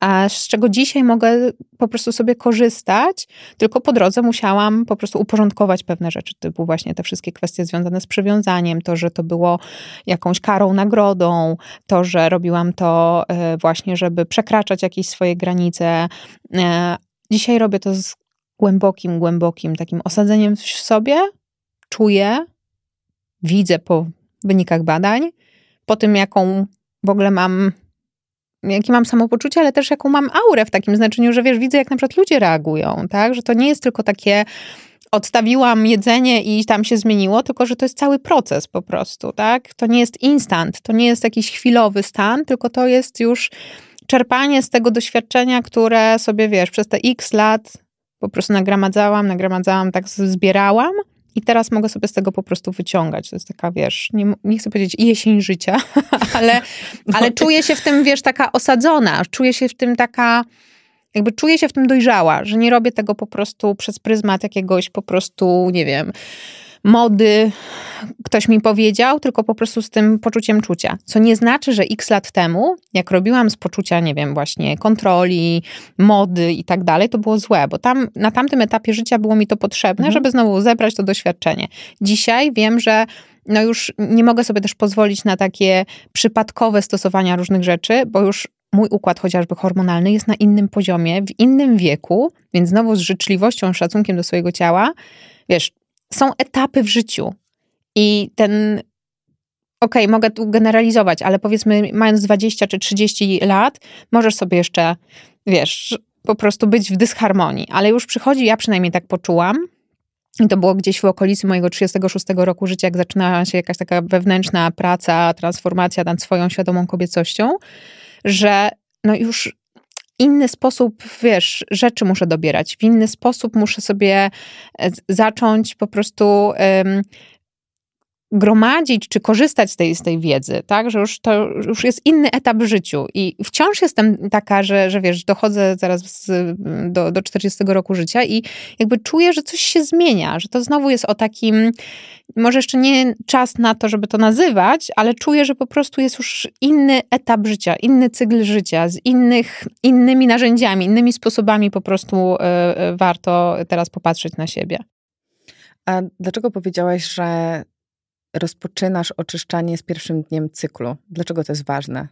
a z czego dzisiaj mogę po prostu sobie korzystać, tylko po drodze musiałam po prostu uporządkować pewne rzeczy, typu właśnie te wszystkie kwestie związane z przywiązaniem, to, że to było jakąś karą, nagrodą, to, że robiłam to e, właśnie, żeby przekraczać jakieś swoje granice. E, dzisiaj robię to z głębokim, głębokim takim osadzeniem w sobie, czuję, widzę po wynikach badań, po tym, jaką w ogóle mam, jakie mam samopoczucie, ale też jaką mam aurę w takim znaczeniu, że wiesz, widzę, jak na przykład ludzie reagują, tak? Że to nie jest tylko takie odstawiłam jedzenie i tam się zmieniło, tylko że to jest cały proces po prostu, tak? To nie jest instant, to nie jest jakiś chwilowy stan, tylko to jest już czerpanie z tego doświadczenia, które sobie, wiesz, przez te x lat po prostu nagromadzałam, nagromadzałam, tak zbierałam i teraz mogę sobie z tego po prostu wyciągać. To jest taka, wiesz, nie, nie chcę powiedzieć jesień życia, [laughs] ale, no ale czuję się w tym, wiesz, taka osadzona. Czuję się w tym taka, jakby czuję się w tym dojrzała, że nie robię tego po prostu przez pryzmat jakiegoś po prostu, nie wiem, mody, ktoś mi powiedział, tylko po prostu z tym poczuciem czucia. Co nie znaczy, że x lat temu, jak robiłam z poczucia, nie wiem, właśnie kontroli, mody i tak dalej, to było złe, bo tam na tamtym etapie życia było mi to potrzebne, mhm. żeby znowu zebrać to doświadczenie. Dzisiaj wiem, że no już nie mogę sobie też pozwolić na takie przypadkowe stosowania różnych rzeczy, bo już mój układ chociażby hormonalny jest na innym poziomie, w innym wieku, więc znowu z życzliwością, szacunkiem do swojego ciała, wiesz, są etapy w życiu i ten okej, okay, mogę tu generalizować, ale powiedzmy, mając 20 czy 30 lat, możesz sobie jeszcze, wiesz, po prostu być w dysharmonii. Ale już przychodzi, ja przynajmniej tak poczułam. I to było gdzieś w okolicy mojego 36 roku życia, jak zaczynała się jakaś taka wewnętrzna praca, transformacja nad swoją świadomą kobiecością, że no już inny sposób, wiesz, rzeczy muszę dobierać, w inny sposób muszę sobie e, zacząć po prostu um, gromadzić czy korzystać z tej, z tej wiedzy, tak? Że już to już jest inny etap w życiu. I wciąż jestem taka, że, że wiesz, dochodzę zaraz z, do, do 40 roku życia i jakby czuję, że coś się zmienia, że to znowu jest o takim, może jeszcze nie czas na to, żeby to nazywać, ale czuję, że po prostu jest już inny etap życia, inny cykl życia, z innych, innymi narzędziami, innymi sposobami po prostu y, y, warto teraz popatrzeć na siebie. A dlaczego powiedziałaś, że rozpoczynasz oczyszczanie z pierwszym dniem cyklu? Dlaczego to jest ważne?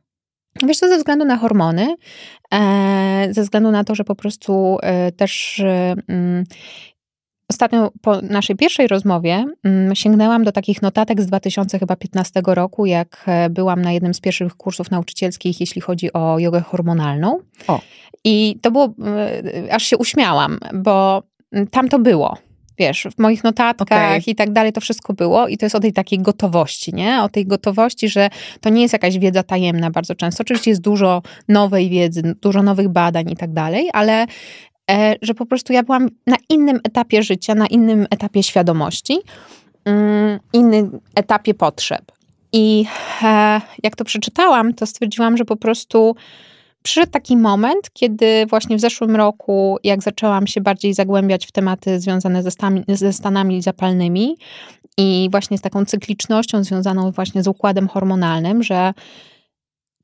Wiesz to ze względu na hormony, e, ze względu na to, że po prostu e, też e, mm, ostatnio po naszej pierwszej rozmowie mm, sięgnęłam do takich notatek z 2015 roku, jak byłam na jednym z pierwszych kursów nauczycielskich, jeśli chodzi o jogę hormonalną. O. I to było, aż się uśmiałam, bo tam to było wiesz, w moich notatkach okay. i tak dalej to wszystko było i to jest o tej takiej gotowości, nie? O tej gotowości, że to nie jest jakaś wiedza tajemna bardzo często. Oczywiście jest dużo nowej wiedzy, dużo nowych badań i tak dalej, ale e, że po prostu ja byłam na innym etapie życia, na innym etapie świadomości, mm, innym etapie potrzeb. I e, jak to przeczytałam, to stwierdziłam, że po prostu Przyszedł taki moment, kiedy właśnie w zeszłym roku, jak zaczęłam się bardziej zagłębiać w tematy związane ze, stami, ze stanami zapalnymi i właśnie z taką cyklicznością związaną właśnie z układem hormonalnym, że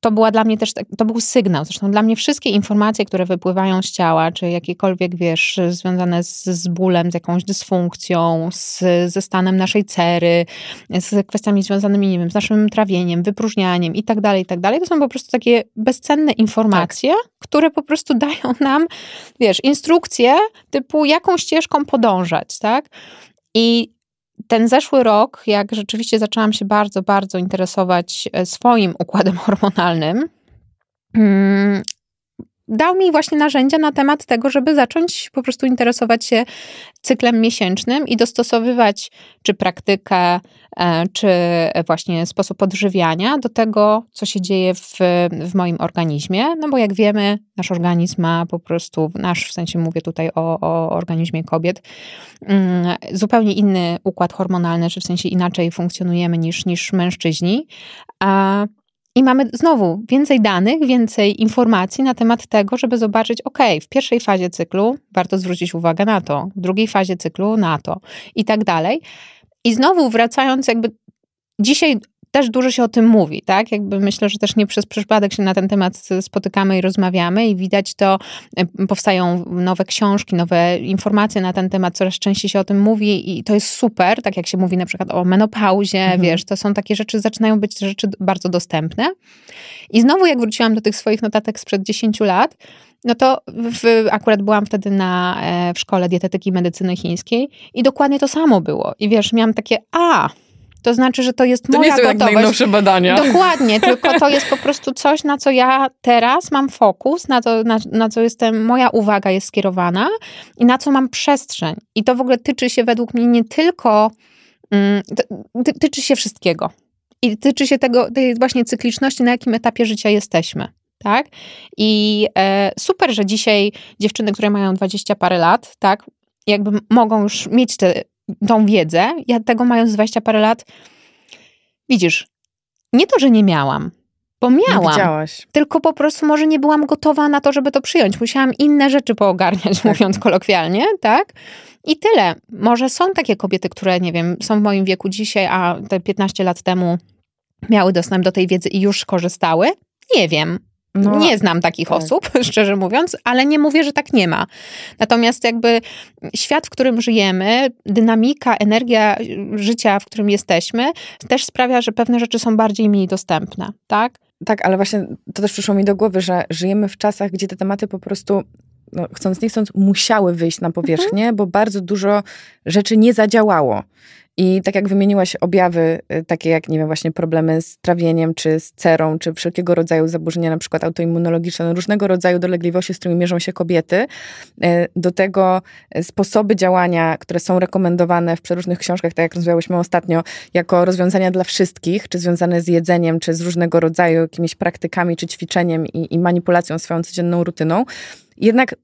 to była dla mnie też, tak, to był sygnał. Zresztą dla mnie wszystkie informacje, które wypływają z ciała, czy jakiekolwiek, wiesz, związane z, z bólem, z jakąś dysfunkcją, z, ze stanem naszej cery, z kwestiami związanymi, nie wiem, z naszym trawieniem, wypróżnianiem i tak dalej, i tak dalej, to są po prostu takie bezcenne informacje, tak. które po prostu dają nam, wiesz, instrukcje typu, jaką ścieżką podążać, tak? I ten zeszły rok, jak rzeczywiście zaczęłam się bardzo, bardzo interesować e, swoim układem [laughs] hormonalnym, mm, dał mi właśnie narzędzia na temat tego, żeby zacząć po prostu interesować się cyklem miesięcznym i dostosowywać czy praktykę, e, czy właśnie sposób odżywiania do tego, co się dzieje w, w moim organizmie. No bo jak wiemy, nasz organizm ma po prostu, nasz w sensie mówię tutaj o, o organizmie kobiet, mm, zupełnie inny układ hormonalny, czy w sensie inaczej funkcjonujemy niż, niż mężczyźni. A i mamy znowu więcej danych, więcej informacji na temat tego, żeby zobaczyć, ok, w pierwszej fazie cyklu warto zwrócić uwagę na to, w drugiej fazie cyklu na to i tak dalej. I znowu wracając, jakby dzisiaj też dużo się o tym mówi, tak? Jakby myślę, że też nie przez przypadek się na ten temat spotykamy i rozmawiamy i widać to, powstają nowe książki, nowe informacje na ten temat, coraz częściej się o tym mówi i to jest super, tak jak się mówi na przykład o menopauzie, mhm. wiesz, to są takie rzeczy, zaczynają być rzeczy bardzo dostępne. I znowu jak wróciłam do tych swoich notatek sprzed 10 lat, no to w, akurat byłam wtedy na, e, w szkole dietetyki i medycyny chińskiej i dokładnie to samo było. I wiesz, miałam takie, a, to znaczy, że to jest to moja nie są gotowość. jak najnowsze badania. Dokładnie, [laughs] tylko to jest po prostu coś, na co ja teraz mam fokus, na, to, na, na co jestem, moja uwaga jest skierowana i na co mam przestrzeń. I to w ogóle tyczy się według mnie nie tylko, mm, ty, tyczy się wszystkiego. I tyczy się tego, tej właśnie cykliczności, na jakim etapie życia jesteśmy. Tak? I e, super, że dzisiaj dziewczyny, które mają dwadzieścia parę lat, tak, jakby mogą już mieć te tą wiedzę, ja tego mając 20 parę lat, widzisz, nie to, że nie miałam, bo miałam, tylko po prostu może nie byłam gotowa na to, żeby to przyjąć. Musiałam inne rzeczy poogarniać, tak. mówiąc kolokwialnie, tak? I tyle. Może są takie kobiety, które, nie wiem, są w moim wieku dzisiaj, a te 15 lat temu miały dostęp do tej wiedzy i już korzystały. Nie wiem, no. Nie znam takich tak. osób, [laughs] szczerze mówiąc, ale nie mówię, że tak nie ma. Natomiast jakby świat, w którym żyjemy, dynamika, energia życia, w którym jesteśmy, też sprawia, że pewne rzeczy są bardziej mniej dostępne, tak? Tak, ale właśnie to też przyszło mi do głowy, że żyjemy w czasach, gdzie te tematy po prostu no, chcąc nie chcąc, musiały wyjść na powierzchnię, mhm. bo bardzo dużo rzeczy nie zadziałało. I tak jak wymieniłaś objawy, y, takie jak, nie wiem, właśnie problemy z trawieniem, czy z cerą, czy wszelkiego rodzaju zaburzenia, na przykład autoimmunologiczne, no, różnego rodzaju dolegliwości, z którymi mierzą się kobiety, y, do tego y, sposoby działania, które są rekomendowane w przeróżnych książkach, tak jak rozmawiałyśmy ostatnio, jako rozwiązania dla wszystkich, czy związane z jedzeniem, czy z różnego rodzaju jakimiś praktykami, czy ćwiczeniem i, i manipulacją swoją codzienną rutyną, jednak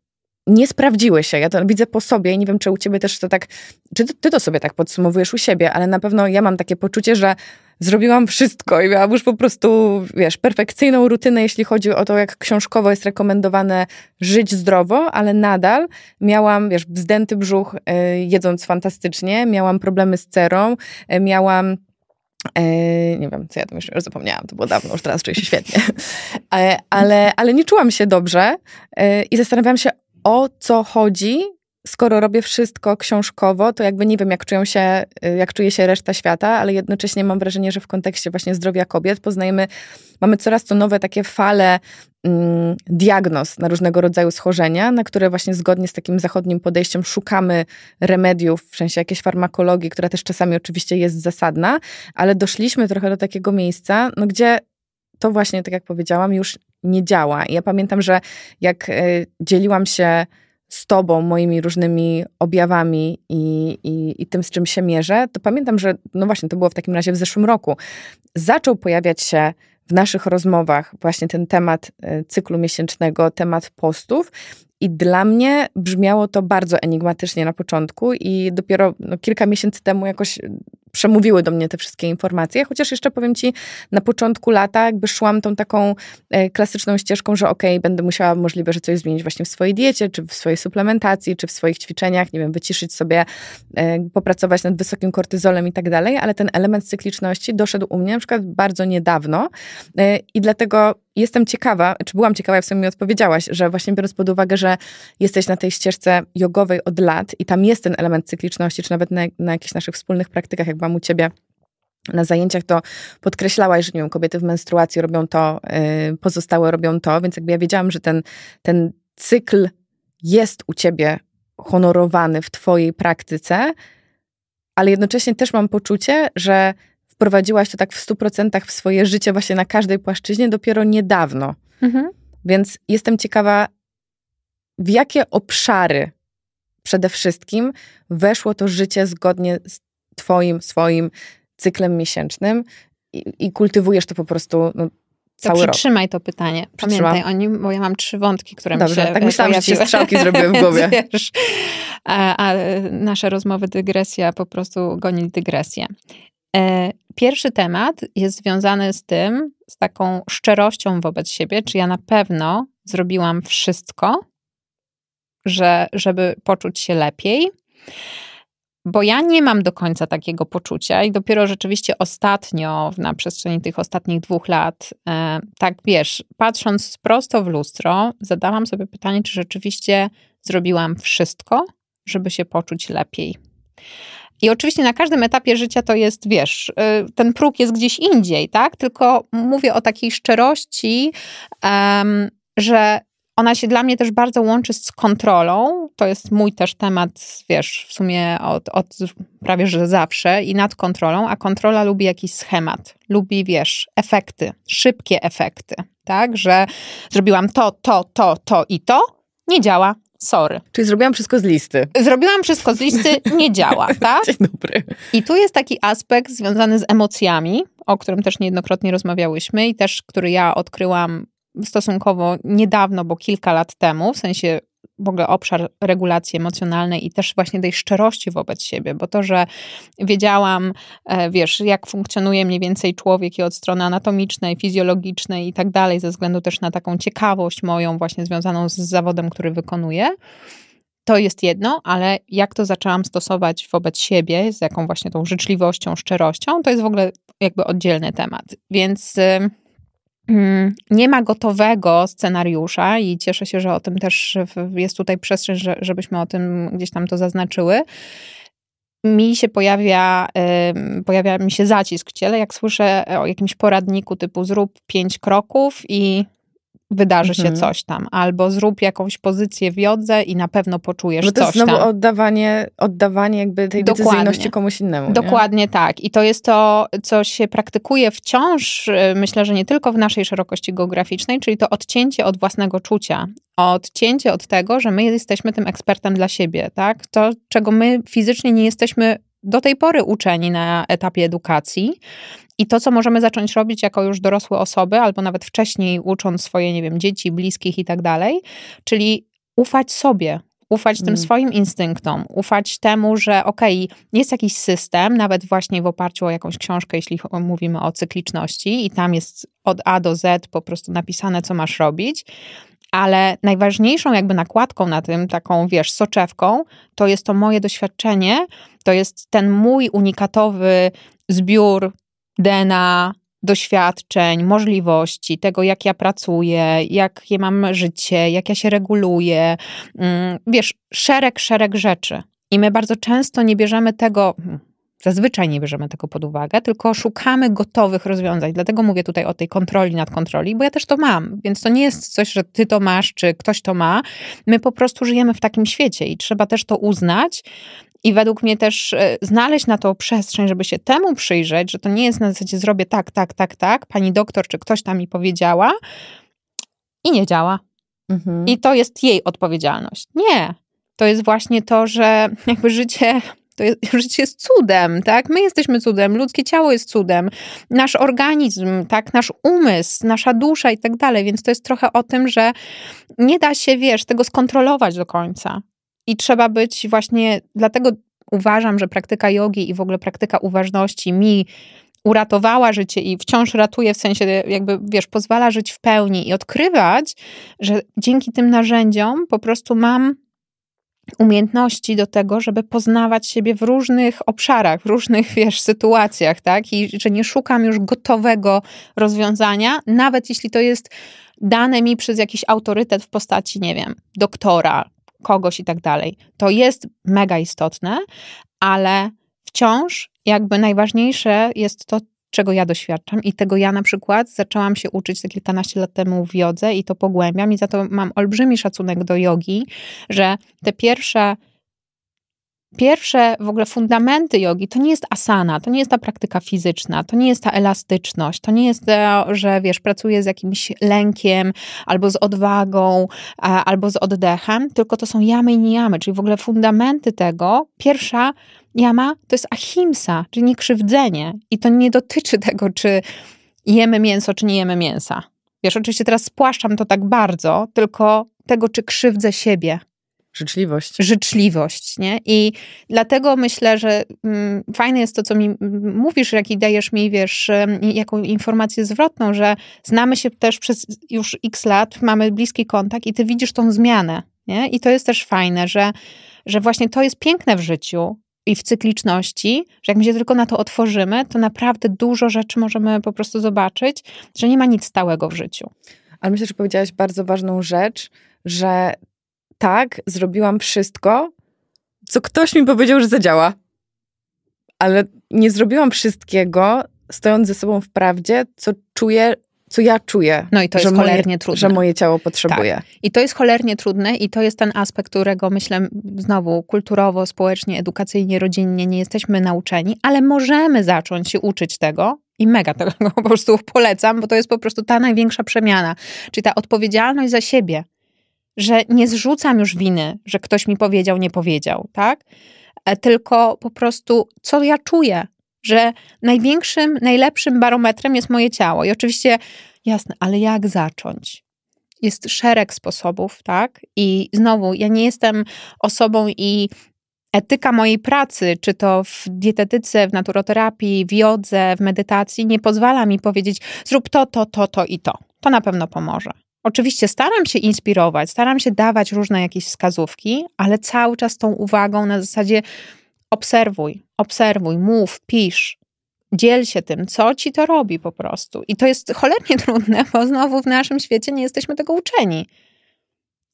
nie sprawdziły się. Ja to widzę po sobie i nie wiem, czy u ciebie też to tak, czy ty to sobie tak podsumowujesz u siebie, ale na pewno ja mam takie poczucie, że zrobiłam wszystko i miałam już po prostu, wiesz, perfekcyjną rutynę, jeśli chodzi o to, jak książkowo jest rekomendowane żyć zdrowo, ale nadal miałam, wiesz, wzdęty brzuch e, jedząc fantastycznie, miałam problemy z cerą, e, miałam e, nie wiem, co ja tam już, już zapomniałam, to było dawno, już teraz czuję się świetnie. [laughs] ale, ale nie czułam się dobrze i zastanawiałam się, o co chodzi, skoro robię wszystko książkowo, to jakby nie wiem, jak, czują się, y, jak czuje się reszta świata, ale jednocześnie mam wrażenie, że w kontekście właśnie zdrowia kobiet poznajemy, mamy coraz to nowe takie fale mm, diagnoz na różnego rodzaju schorzenia, na które właśnie zgodnie z takim zachodnim podejściem szukamy remediów, w sensie jakiejś farmakologii, która też czasami oczywiście jest zasadna, ale doszliśmy trochę do takiego miejsca, no gdzie to właśnie, tak jak powiedziałam, już nie działa. I ja pamiętam, że jak e, dzieliłam się z tobą, moimi różnymi objawami i, i, i, tym, z czym się mierzę, to pamiętam, że, no właśnie, to było w takim razie w zeszłym roku, zaczął pojawiać się w naszych rozmowach właśnie ten temat e, cyklu miesięcznego, temat postów. I dla mnie brzmiało to bardzo enigmatycznie na początku, i dopiero no, kilka miesięcy temu jakoś przemówiły do mnie te wszystkie informacje, chociaż jeszcze powiem Ci, na początku lata jakby szłam tą taką e, klasyczną ścieżką, że okej, okay, będę musiała możliwe, że coś zmienić właśnie w swojej diecie, czy w swojej suplementacji, czy w swoich ćwiczeniach, nie wiem, wyciszyć sobie, e, popracować nad wysokim kortyzolem i tak dalej, ale ten element cykliczności doszedł u mnie na przykład bardzo niedawno e, i dlatego jestem ciekawa, czy byłam ciekawa, jak w sumie mi odpowiedziałaś, że właśnie biorąc pod uwagę, że jesteś na tej ścieżce jogowej od lat i tam jest ten element cykliczności, czy nawet na, na jakichś naszych wspólnych praktykach, jak byłam u ciebie na zajęciach, to podkreślałaś, że nie wiem, kobiety w menstruacji robią to, y, pozostałe robią to, więc jakby ja wiedziałam, że ten, ten cykl jest u ciebie honorowany w twojej praktyce, ale jednocześnie też mam poczucie, że wprowadziłaś to tak w 100% w swoje życie, właśnie na każdej płaszczyźnie, dopiero niedawno. Mhm. Więc jestem ciekawa, w jakie obszary przede wszystkim weszło to życie zgodnie z twoim, swoim cyklem miesięcznym i, i kultywujesz to po prostu no, rok. przytrzymaj to pytanie. Pamiętaj Przytrzymam. o nim, bo ja mam trzy wątki, które Dobrze, mi się tak e, myślałam, pojawiły. że się strzałki zrobiłem w [laughs] głowie. Wiesz, a, a, nasze rozmowy, dygresja po prostu goni dygresję. E, pierwszy temat jest związany z tym, z taką szczerością wobec siebie, czy ja na pewno zrobiłam wszystko, że, żeby poczuć się lepiej. Bo ja nie mam do końca takiego poczucia i dopiero rzeczywiście ostatnio, na przestrzeni tych ostatnich dwóch lat, e, tak wiesz, patrząc prosto w lustro, zadałam sobie pytanie, czy rzeczywiście zrobiłam wszystko, żeby się poczuć lepiej. I oczywiście na każdym etapie życia to jest, wiesz, e, ten próg jest gdzieś indziej, tak? Tylko mówię o takiej szczerości, że ona się dla mnie też bardzo łączy z kontrolą. To jest mój też temat, wiesz, w sumie od, od prawie że zawsze i nad kontrolą, a kontrola lubi jakiś schemat, lubi, wiesz, efekty, szybkie efekty, tak? Że zrobiłam to, to, to, to i to, nie działa, sorry. Czyli zrobiłam wszystko z listy. Zrobiłam wszystko z listy, nie działa, [laughs] tak? Dzień dobry. I tu jest taki aspekt związany z emocjami, o którym też niejednokrotnie rozmawiałyśmy i też, który ja odkryłam stosunkowo niedawno, bo kilka lat temu, w sensie w ogóle obszar regulacji emocjonalnej i też właśnie tej szczerości wobec siebie, bo to, że wiedziałam, e, wiesz, jak funkcjonuje mniej więcej człowiek i od strony anatomicznej, fizjologicznej i tak dalej, ze względu też na taką ciekawość moją właśnie związaną z zawodem, który wykonuję, to jest jedno, ale jak to zaczęłam stosować wobec siebie, z jaką właśnie tą życzliwością, szczerością, to jest w ogóle jakby oddzielny temat. Więc... Y, Mm, nie ma gotowego scenariusza i cieszę się, że o tym też jest tutaj przestrzeń, żebyśmy o tym gdzieś tam to zaznaczyły. Mi się pojawia, pojawia mi się zacisk w ciele, jak słyszę o jakimś poradniku typu zrób pięć kroków i wydarzy mhm. się coś tam, albo zrób jakąś pozycję wiodze i na pewno poczujesz Bo to coś znowu tam. oddawanie, oddawanie jakby tej Dokładnie. decyzyjności komuś innemu. Dokładnie nie? tak. I to jest to, co się praktykuje wciąż, y, myślę, że nie tylko w naszej szerokości geograficznej, czyli to odcięcie od własnego czucia, odcięcie od tego, że my jesteśmy tym ekspertem dla siebie, tak? To, czego my fizycznie nie jesteśmy do tej pory uczeni na etapie edukacji, i to, co możemy zacząć robić jako już dorosłe osoby, albo nawet wcześniej ucząc swoje, nie wiem, dzieci, bliskich i tak dalej, czyli ufać sobie, ufać tym mm. swoim instynktom, ufać temu, że okej, okay, jest jakiś system, nawet właśnie w oparciu o jakąś książkę, jeśli mówimy o cykliczności, i tam jest od A do Z po prostu napisane, co masz robić. Ale najważniejszą jakby nakładką na tym, taką wiesz, soczewką, to jest to moje doświadczenie, to jest ten mój unikatowy zbiór DNA, doświadczeń, możliwości, tego jak ja pracuję, jakie mam życie, jak ja się reguluję. Mm, wiesz, szereg, szereg rzeczy. I my bardzo często nie bierzemy tego, hmm, zazwyczaj nie bierzemy tego pod uwagę, tylko szukamy gotowych rozwiązań. Dlatego mówię tutaj o tej kontroli nad kontroli, bo ja też to mam, więc to nie jest coś, że ty to masz, czy ktoś to ma. My po prostu żyjemy w takim świecie i trzeba też to uznać, i według mnie też e, znaleźć na to przestrzeń, żeby się temu przyjrzeć, że to nie jest na zasadzie zrobię tak, tak, tak, tak, pani doktor czy ktoś tam mi powiedziała i nie działa. Mhm. I to jest jej odpowiedzialność. Nie. To jest właśnie to, że jakby życie to jest, [laughs] życie jest cudem, tak? My jesteśmy cudem, ludzkie ciało jest cudem, nasz organizm, tak? Nasz umysł, nasza dusza i tak dalej, więc to jest trochę o tym, że nie da się, wiesz, tego skontrolować do końca. I trzeba być właśnie, dlatego uważam, że praktyka jogi i w ogóle praktyka uważności mi uratowała życie i wciąż ratuje, w sensie jakby, wiesz, pozwala żyć w pełni i odkrywać, że dzięki tym narzędziom po prostu mam umiejętności do tego, żeby poznawać siebie w różnych obszarach, w różnych, [laughs] wiesz, sytuacjach, tak? I że nie szukam już gotowego rozwiązania, nawet jeśli to jest dane mi przez jakiś autorytet w postaci, nie wiem, doktora, kogoś i tak dalej. To jest mega istotne, ale wciąż jakby najważniejsze jest to, czego ja doświadczam i tego ja na przykład zaczęłam się uczyć te kilkanaście lat temu w jodze i to pogłębiam i za to mam olbrzymi szacunek do jogi, że te pierwsze pierwsze w ogóle fundamenty jogi to nie jest asana, to nie jest ta praktyka fizyczna, to nie jest ta elastyczność, to nie jest to, że wiesz, pracuję z jakimś lękiem albo z odwagą, albo z oddechem, tylko to są jamy i niejamy, czyli w ogóle fundamenty tego. Pierwsza jama to jest ahimsa, czyli niekrzywdzenie i to nie dotyczy tego, czy jemy mięso, czy nie jemy mięsa. Wiesz, oczywiście teraz spłaszczam to tak bardzo, tylko tego, czy krzywdzę siebie, Życzliwość. Życzliwość, nie? I dlatego myślę, że mm, fajne jest to, co mi mm, mówisz, jak dajesz mi, wiesz, jaką informację zwrotną, że znamy się też przez już x lat, mamy bliski kontakt i ty widzisz tą zmianę, nie? I to jest też fajne, że, że właśnie to jest piękne w życiu, i w cykliczności, że jak my się tylko na to otworzymy, to naprawdę dużo rzeczy możemy po prostu zobaczyć, że nie ma nic stałego w życiu. Ale myślę, że powiedziałaś bardzo ważną rzecz, że tak, zrobiłam wszystko, co ktoś mi powiedział, że zadziała. Ale nie zrobiłam wszystkiego, stojąc ze sobą w prawdzie, co czuję, co ja czuję. No i to jest cholernie moje, trudne. Że moje ciało tak. potrzebuje. Tak. I to jest cholernie trudne i to jest ten aspekt, którego myślę znowu kulturowo, społecznie, edukacyjnie, rodzinnie nie jesteśmy nauczeni, ale możemy zacząć się uczyć tego i mega tego [laughs] po prostu polecam, bo to jest po prostu ta największa przemiana, czyli ta odpowiedzialność za siebie że nie zrzucam już winy, że ktoś mi powiedział, nie powiedział, tak? E, tylko po prostu, co ja czuję, że największym, najlepszym barometrem jest moje ciało. I oczywiście, jasne, ale jak zacząć? Jest szereg sposobów, tak? I znowu, ja nie jestem osobą i etyka mojej pracy, czy to w dietetyce, w naturoterapii, w jodze, w medytacji, nie pozwala mi powiedzieć, zrób to, to, to, to i to. To na pewno pomoże. Oczywiście staram się inspirować, staram się dawać różne jakieś wskazówki, ale cały czas tą uwagą na zasadzie obserwuj, obserwuj, mów, pisz, dziel się tym, co ci to robi po prostu. I to jest cholernie [laughs] trudne, bo znowu w naszym świecie nie jesteśmy tego uczeni.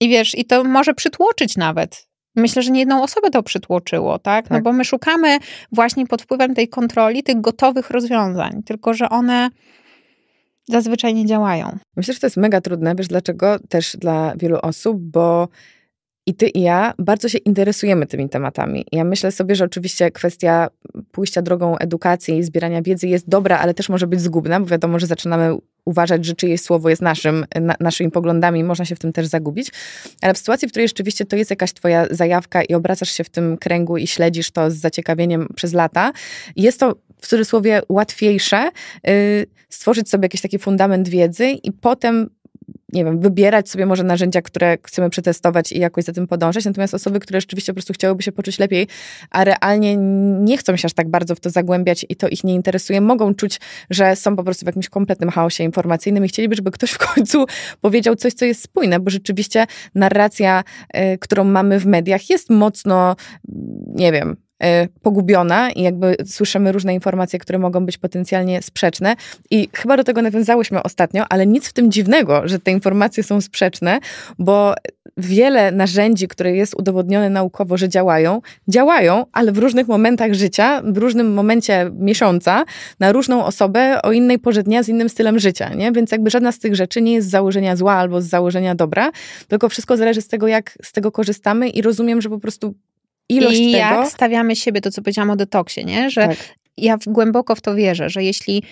I wiesz, i to może przytłoczyć nawet. Myślę, że nie jedną osobę to przytłoczyło, tak? No tak? No bo my szukamy właśnie pod wpływem tej kontroli tych gotowych rozwiązań, tylko że one zazwyczaj nie działają. Myślę, że to jest mega trudne, wiesz dlaczego? Też dla wielu osób, bo i ty i ja bardzo się interesujemy tymi tematami. Ja myślę sobie, że oczywiście kwestia pójścia drogą edukacji i zbierania wiedzy jest dobra, ale też może być zgubna, bo wiadomo, że zaczynamy uważać, że czyjeś słowo jest naszym, na, naszymi poglądami, można się w tym też zagubić. Ale w sytuacji, w której rzeczywiście to jest jakaś twoja zajawka i obracasz się w tym kręgu i śledzisz to z zaciekawieniem przez lata, jest to w cudzysłowie łatwiejsze y, stworzyć sobie jakiś taki fundament wiedzy i potem nie wiem, wybierać sobie może narzędzia, które chcemy przetestować i jakoś za tym podążać. Natomiast osoby, które rzeczywiście po prostu chciałyby się poczuć lepiej, a realnie nie chcą się aż tak bardzo w to zagłębiać i to ich nie interesuje, mogą czuć, że są po prostu w jakimś kompletnym chaosie informacyjnym i chcieliby, żeby ktoś w końcu powiedział coś, co jest spójne, bo rzeczywiście narracja, y, którą mamy w mediach, jest mocno, nie wiem, E, pogubiona i jakby słyszymy różne informacje, które mogą być potencjalnie sprzeczne. I chyba do tego nawiązałyśmy ostatnio, ale nic w tym dziwnego, że te informacje są sprzeczne, bo wiele narzędzi, które jest udowodnione naukowo, że działają, działają, ale w różnych momentach życia, w różnym momencie miesiąca, na różną osobę o innej porze dnia, z innym stylem życia, nie? Więc jakby żadna z tych rzeczy nie jest z założenia zła albo z założenia dobra, tylko wszystko zależy z tego, jak z tego korzystamy i rozumiem, że po prostu ilość I tego... jak stawiamy siebie, to co powiedziałam o detoksie, nie? Że tak. ja głęboko w to wierzę, że jeśli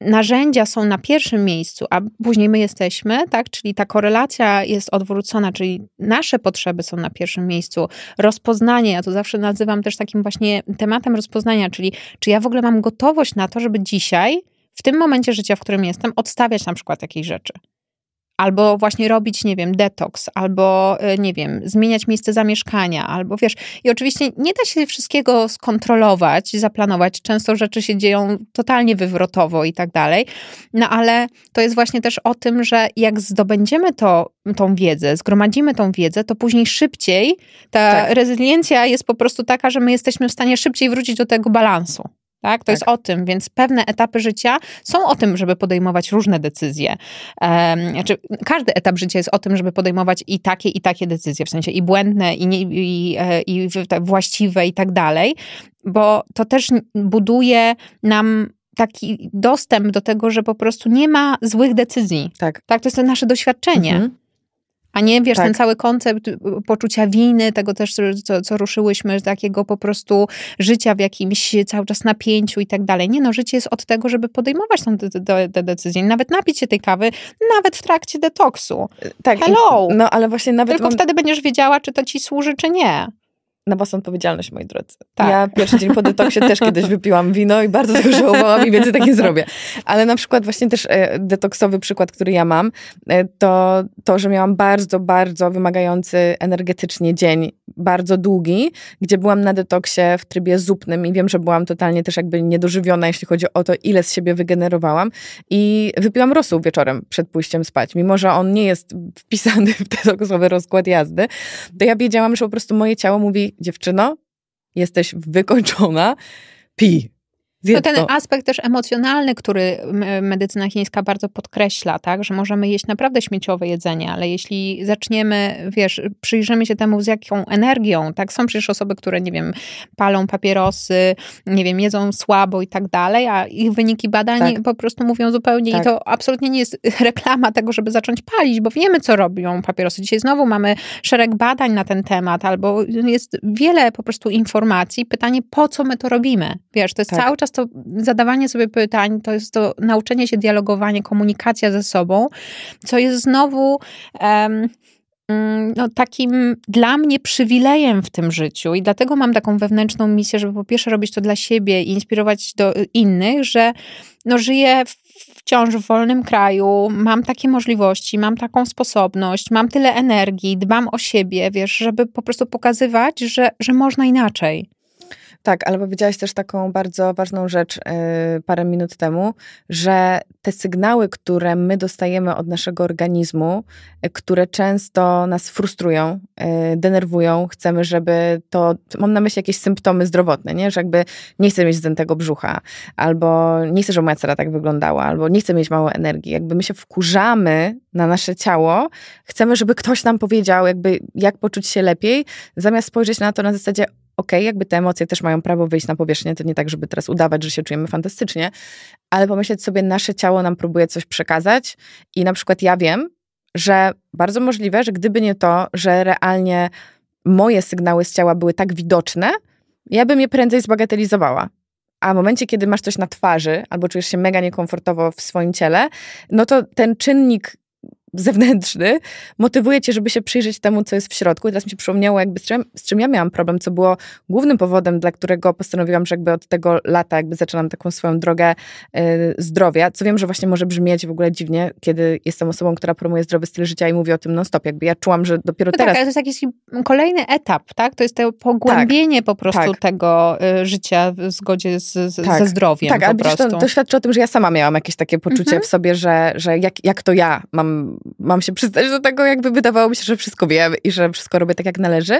narzędzia są na pierwszym miejscu, a później my jesteśmy, tak? Czyli ta korelacja jest odwrócona, czyli nasze potrzeby są na pierwszym miejscu. Rozpoznanie, ja to zawsze nazywam też takim właśnie tematem rozpoznania, czyli czy ja w ogóle mam gotowość na to, żeby dzisiaj, w tym momencie życia, w którym jestem, odstawiać na przykład jakieś rzeczy albo właśnie robić, nie wiem, detoks, albo, e, nie wiem, zmieniać miejsce zamieszkania, albo wiesz. I oczywiście nie da się wszystkiego skontrolować, zaplanować. Często rzeczy się dzieją totalnie wywrotowo i tak dalej. No ale to jest właśnie też o tym, że jak zdobędziemy to, tą wiedzę, zgromadzimy tą wiedzę, to później szybciej ta tak. rezyliencja jest po prostu taka, że my jesteśmy w stanie szybciej wrócić do tego balansu. Tak? To tak. jest o tym, więc pewne etapy życia są o tym, żeby podejmować różne decyzje. Um, znaczy, każdy etap życia jest o tym, żeby podejmować i takie, i takie decyzje, w sensie i błędne, i, nie, i, e, i tak, właściwe, i tak dalej, bo to też buduje nam taki dostęp do tego, że po prostu nie ma złych decyzji. Tak. tak to jest to nasze doświadczenie. Mhm. A nie, wiesz, tak. ten cały koncept y, poczucia winy, tego też, co, co ruszyłyśmy, takiego po prostu życia w jakimś cały czas napięciu i tak dalej. Nie, no życie jest od tego, żeby podejmować te, decyzje. Nawet napić się tej kawy, nawet w trakcie detoksu. Tak. Hello! No, ale właśnie nawet... Tylko mam... wtedy będziesz wiedziała, czy to ci służy, czy nie na was odpowiedzialność, moi drodzy. Tak. Ja pierwszy dzień po detoksie też kiedyś wypiłam wino i bardzo tego żałowałam i więcej tak nie zrobię. Ale na przykład właśnie też e, detoksowy przykład, który ja mam, e, to to, że miałam bardzo, bardzo wymagający energetycznie dzień, bardzo długi, gdzie byłam na detoksie w trybie zupnym i wiem, że byłam totalnie też jakby niedożywiona, jeśli chodzi o to, ile z siebie wygenerowałam i wypiłam rosół wieczorem przed pójściem spać, mimo że on nie jest wpisany w detoksowy rozkład jazdy, to ja wiedziałam, że po prostu moje ciało mówi dziewczyno, jesteś wykończona, pij. Więc to ten to... aspekt też emocjonalny, który medycyna chińska bardzo podkreśla, tak, że możemy jeść naprawdę śmieciowe jedzenie, ale jeśli zaczniemy, wiesz, przyjrzymy się temu z jaką energią, tak, są przecież osoby, które, nie wiem, palą papierosy, nie wiem, jedzą słabo i tak dalej, a ich wyniki badań tak. po prostu mówią zupełnie tak. i to absolutnie nie jest [laughs] reklama tego, żeby zacząć palić, bo wiemy, co robią papierosy. Dzisiaj znowu mamy szereg badań na ten temat, albo jest wiele po prostu informacji, pytanie, po co my to robimy, wiesz, to jest tak. cały czas to zadawanie sobie pytań, to jest to nauczenie się dialogowania, komunikacja ze sobą, co jest znowu. Um, no, takim dla mnie przywilejem w tym życiu i dlatego mam taką wewnętrzną misję, żeby po pierwsze robić to dla siebie i inspirować do y, innych, że no, żyję wciąż w wolnym kraju, mam takie możliwości, mam taką sposobność, mam tyle energii, dbam o siebie, wiesz, żeby po prostu pokazywać, że, że można inaczej. Tak, ale powiedziałaś też taką bardzo ważną rzecz yy, parę minut temu, że te sygnały, które my dostajemy od naszego organizmu, yy, które często nas frustrują, yy, denerwują, chcemy, żeby to, mam na myśli jakieś symptomy zdrowotne, nie? że jakby nie chcę mieć zdętego brzucha, albo nie chcę, żeby moja cera tak wyglądała, albo nie chcę mieć mało energii. Jakby my się wkurzamy na nasze ciało, chcemy, żeby ktoś nam powiedział, jakby jak poczuć się lepiej, zamiast spojrzeć na to na zasadzie, okej, okay, jakby te emocje też mają prawo wyjść na powierzchnię, to nie tak, żeby teraz udawać, że się czujemy fantastycznie, ale pomyśleć sobie, nasze ciało nam próbuje coś przekazać i na przykład ja wiem, że bardzo możliwe, że gdyby nie to, że realnie moje sygnały z ciała były tak widoczne, ja bym je prędzej zbagatelizowała. A w momencie, kiedy masz coś na twarzy albo czujesz się mega niekomfortowo w swoim ciele, no to ten czynnik zewnętrzny motywuje cię, żeby się przyjrzeć temu, co jest w środku. I teraz mi się przypomniało, jakby z czym, z czym ja miałam problem, co było głównym powodem, dla którego postanowiłam, że jakby od tego lata jakby zaczynam taką swoją drogę y, zdrowia, co wiem, że właśnie może brzmieć w ogóle dziwnie, kiedy jestem osobą, która promuje zdrowy styl życia i mówi o tym non-stop. Jakby ja czułam, że dopiero no tak, teraz... Tak, ale to jest jakiś kolejny etap, tak? To jest to pogłębienie tak, po prostu tak. tego y, życia w zgodzie z, z, tak. ze zdrowiem Tak, ale to, to świadczy o tym, że ja sama miałam jakieś takie poczucie mhm. w sobie, że, że jak, jak to ja mam mam się przyznać do tego, jakby wydawało mi się, że wszystko wiem i że wszystko robię tak, jak należy.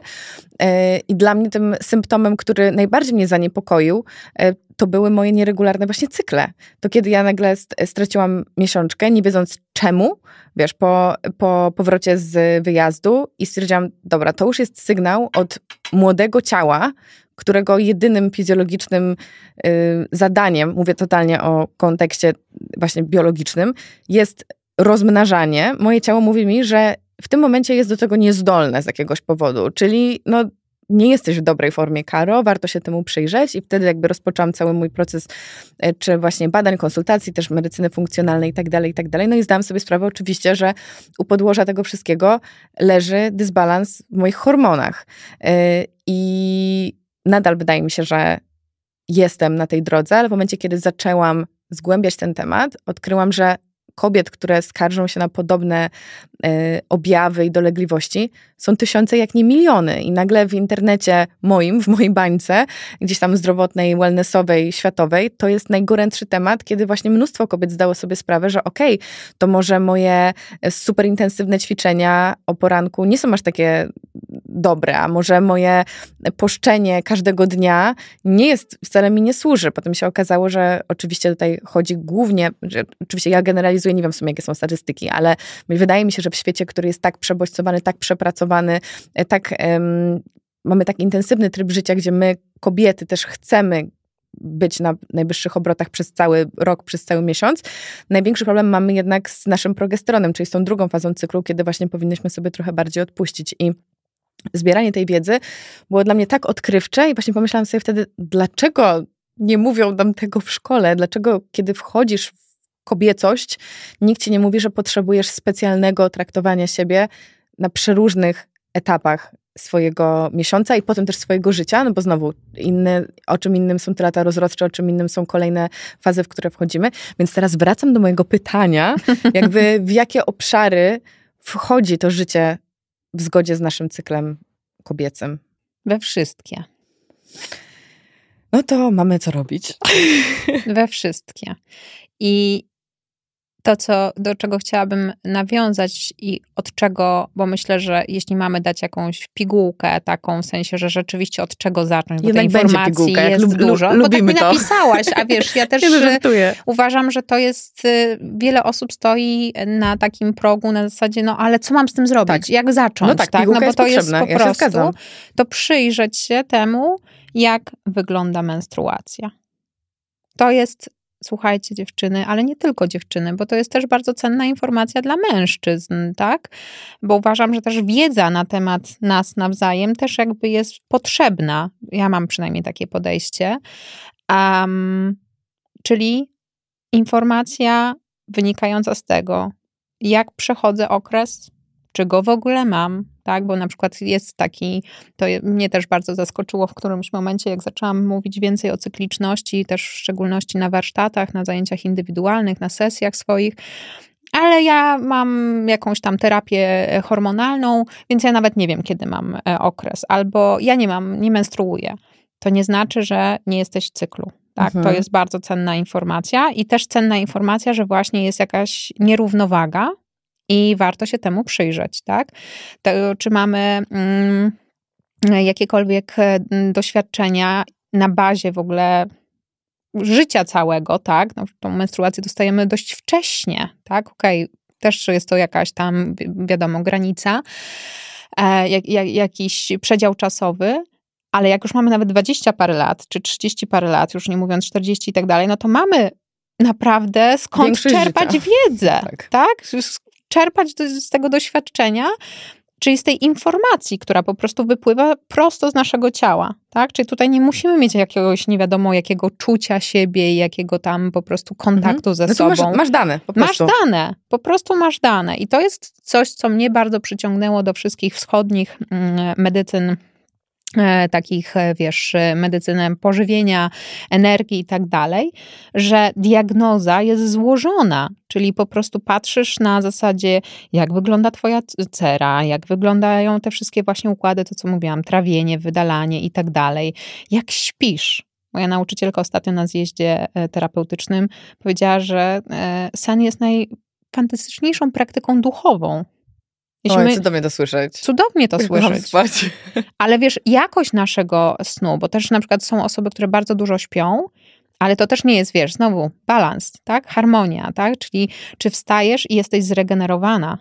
E, I dla mnie tym symptomem, który najbardziej mnie zaniepokoił, e, to były moje nieregularne właśnie cykle. To kiedy ja nagle straciłam miesiączkę, nie wiedząc czemu, wiesz, po, po powrocie z wyjazdu i stwierdziłam, dobra, to już jest sygnał od młodego ciała, którego jedynym fizjologicznym y, zadaniem, mówię totalnie o kontekście właśnie biologicznym, jest rozmnażanie, moje ciało mówi mi, że w tym momencie jest do tego niezdolne z jakiegoś powodu, czyli no, nie jesteś w dobrej formie, Karo, warto się temu przyjrzeć i wtedy jakby rozpoczęłam cały mój proces, e, czy właśnie badań, konsultacji, też medycyny funkcjonalnej i tak dalej, i tak dalej. No i zdałam sobie sprawę oczywiście, że u podłoża tego wszystkiego leży dysbalans w moich hormonach e, i nadal wydaje mi się, że jestem na tej drodze, ale w momencie, kiedy zaczęłam zgłębiać ten temat, odkryłam, że kobiet, które skarżą się na podobne Y, objawy i dolegliwości są tysiące, jak nie miliony. I nagle w internecie moim, w mojej bańce, gdzieś tam zdrowotnej, wellnessowej, światowej, to jest najgorętszy temat, kiedy właśnie mnóstwo kobiet zdało sobie sprawę, że okej, okay, to może moje e, super intensywne ćwiczenia o poranku nie są aż takie dobre, a może moje poszczenie każdego dnia nie jest, wcale mi nie służy. Potem się okazało, że oczywiście tutaj chodzi głównie, że oczywiście ja generalizuję, nie wiem w sumie jakie są statystyki, ale wydaje mi się, że w świecie, który jest tak przebodźcowany, tak przepracowany, e, tak um, mamy tak intensywny tryb życia, gdzie my, kobiety, też chcemy być na najwyższych obrotach przez cały rok, przez cały miesiąc. Największy problem mamy jednak z naszym progesteronem, czyli z tą drugą fazą cyklu, kiedy właśnie powinnyśmy sobie trochę bardziej odpuścić. I zbieranie tej wiedzy było dla mnie tak odkrywcze i właśnie pomyślałam sobie wtedy, dlaczego nie mówią nam tego w szkole, dlaczego kiedy wchodzisz kobiecość, nikt ci nie mówi, że potrzebujesz specjalnego traktowania siebie na przeróżnych etapach swojego miesiąca i potem też swojego życia, no bo znowu inne, o czym innym są te lata rozrodcze, o czym innym są kolejne fazy, w które wchodzimy. Więc teraz wracam do mojego pytania, [laughs] jakby w jakie obszary wchodzi to życie w zgodzie z naszym cyklem kobiecym? We wszystkie. No to mamy co robić. We wszystkie. I to, co, do czego chciałabym nawiązać i od czego, bo myślę, że jeśli mamy dać jakąś pigułkę taką, w sensie, że rzeczywiście od czego zacząć, bo Jednak tej informacji pigułka, jest lub, dużo, lub, bo tak to. napisałaś, a wiesz, ja [laughs] też ja uważam, że to jest, y, wiele osób stoi na takim progu na zasadzie, no ale co mam z tym zrobić, tak. jak zacząć, no tak, tak? no bo jest to jest po ja prostu, to przyjrzeć się temu, jak wygląda menstruacja. To jest słuchajcie dziewczyny, ale nie tylko dziewczyny, bo to jest też bardzo cenna informacja dla mężczyzn, tak? Bo uważam, że też wiedza na temat nas nawzajem też jakby jest potrzebna. Ja mam przynajmniej takie podejście. Um, czyli informacja wynikająca z tego, jak przechodzę okres, czy go w ogóle mam, tak? Bo na przykład jest taki, to mnie też bardzo zaskoczyło w którymś momencie, jak zaczęłam mówić więcej o cykliczności, też w szczególności na warsztatach, na zajęciach indywidualnych, na sesjach swoich, ale ja mam jakąś tam terapię e, hormonalną, więc ja nawet nie wiem, kiedy mam e, okres, albo ja nie mam, nie menstruuję. To nie znaczy, że nie jesteś w cyklu. Tak, mhm. to jest bardzo cenna informacja i też cenna informacja, że właśnie jest jakaś nierównowaga i warto się temu przyjrzeć, tak? To, czy mamy mm, jakiekolwiek e, mm, doświadczenia na bazie w ogóle życia całego, tak? No, tą menstruację dostajemy dość wcześnie, tak? Okej, okay, też jest to jakaś tam, wiadomo, granica, e, jak, jak, jakiś przedział czasowy, ale jak już mamy nawet 20 parę lat, czy 30 parę lat, już nie mówiąc 40 i tak dalej, no to mamy naprawdę skąd Większość czerpać życia. wiedzę, [laughs] tak. tak? czerpać do, z tego doświadczenia, czyli z tej informacji, która po prostu wypływa prosto z naszego ciała, tak? Czyli tutaj nie musimy mieć jakiegoś, nie wiadomo jakiego czucia siebie i jakiego tam po prostu mhm. kontaktu mhm. ze no sobą. Masz, masz dane, po prostu. Masz dane, po prostu masz dane. I to jest coś, co mnie bardzo przyciągnęło do wszystkich wschodnich mm, medycyn E, takich, e, wiesz, e, medycynę pożywienia, energii i tak dalej, że diagnoza jest złożona, czyli po prostu patrzysz na zasadzie, jak wygląda twoja cera, jak wyglądają te wszystkie właśnie układy, to co mówiłam, trawienie, wydalanie i tak dalej, jak śpisz. Moja nauczycielka ostatnio na zjeździe terapeutycznym powiedziała, że sen jest naj, fantastyczniejszą praktyką duchową. Jeśli Oj, my... cudownie to słyszeć. Cudownie to słyszeć. Spać. [laughs] Ale wiesz, jakość naszego snu, bo też na przykład są osoby, które bardzo dużo śpią, ale to też nie jest, wiesz, znowu balans, tak? Harmonia, tak? Czyli czy wstajesz i jesteś zregenerowana?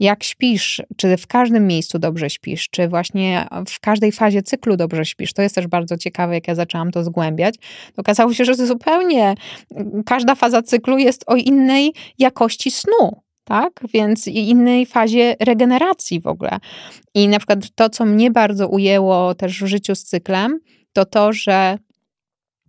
Jak śpisz? Czy w każdym miejscu dobrze śpisz? Czy właśnie w każdej fazie cyklu dobrze śpisz? To jest też bardzo ciekawe, jak ja zaczęłam to zgłębiać. To okazało się, że zupełnie każda faza cyklu jest o innej jakości snu tak? Więc innej fazie regeneracji w ogóle. I na przykład to, co mnie bardzo ujęło też w życiu z cyklem, to to, że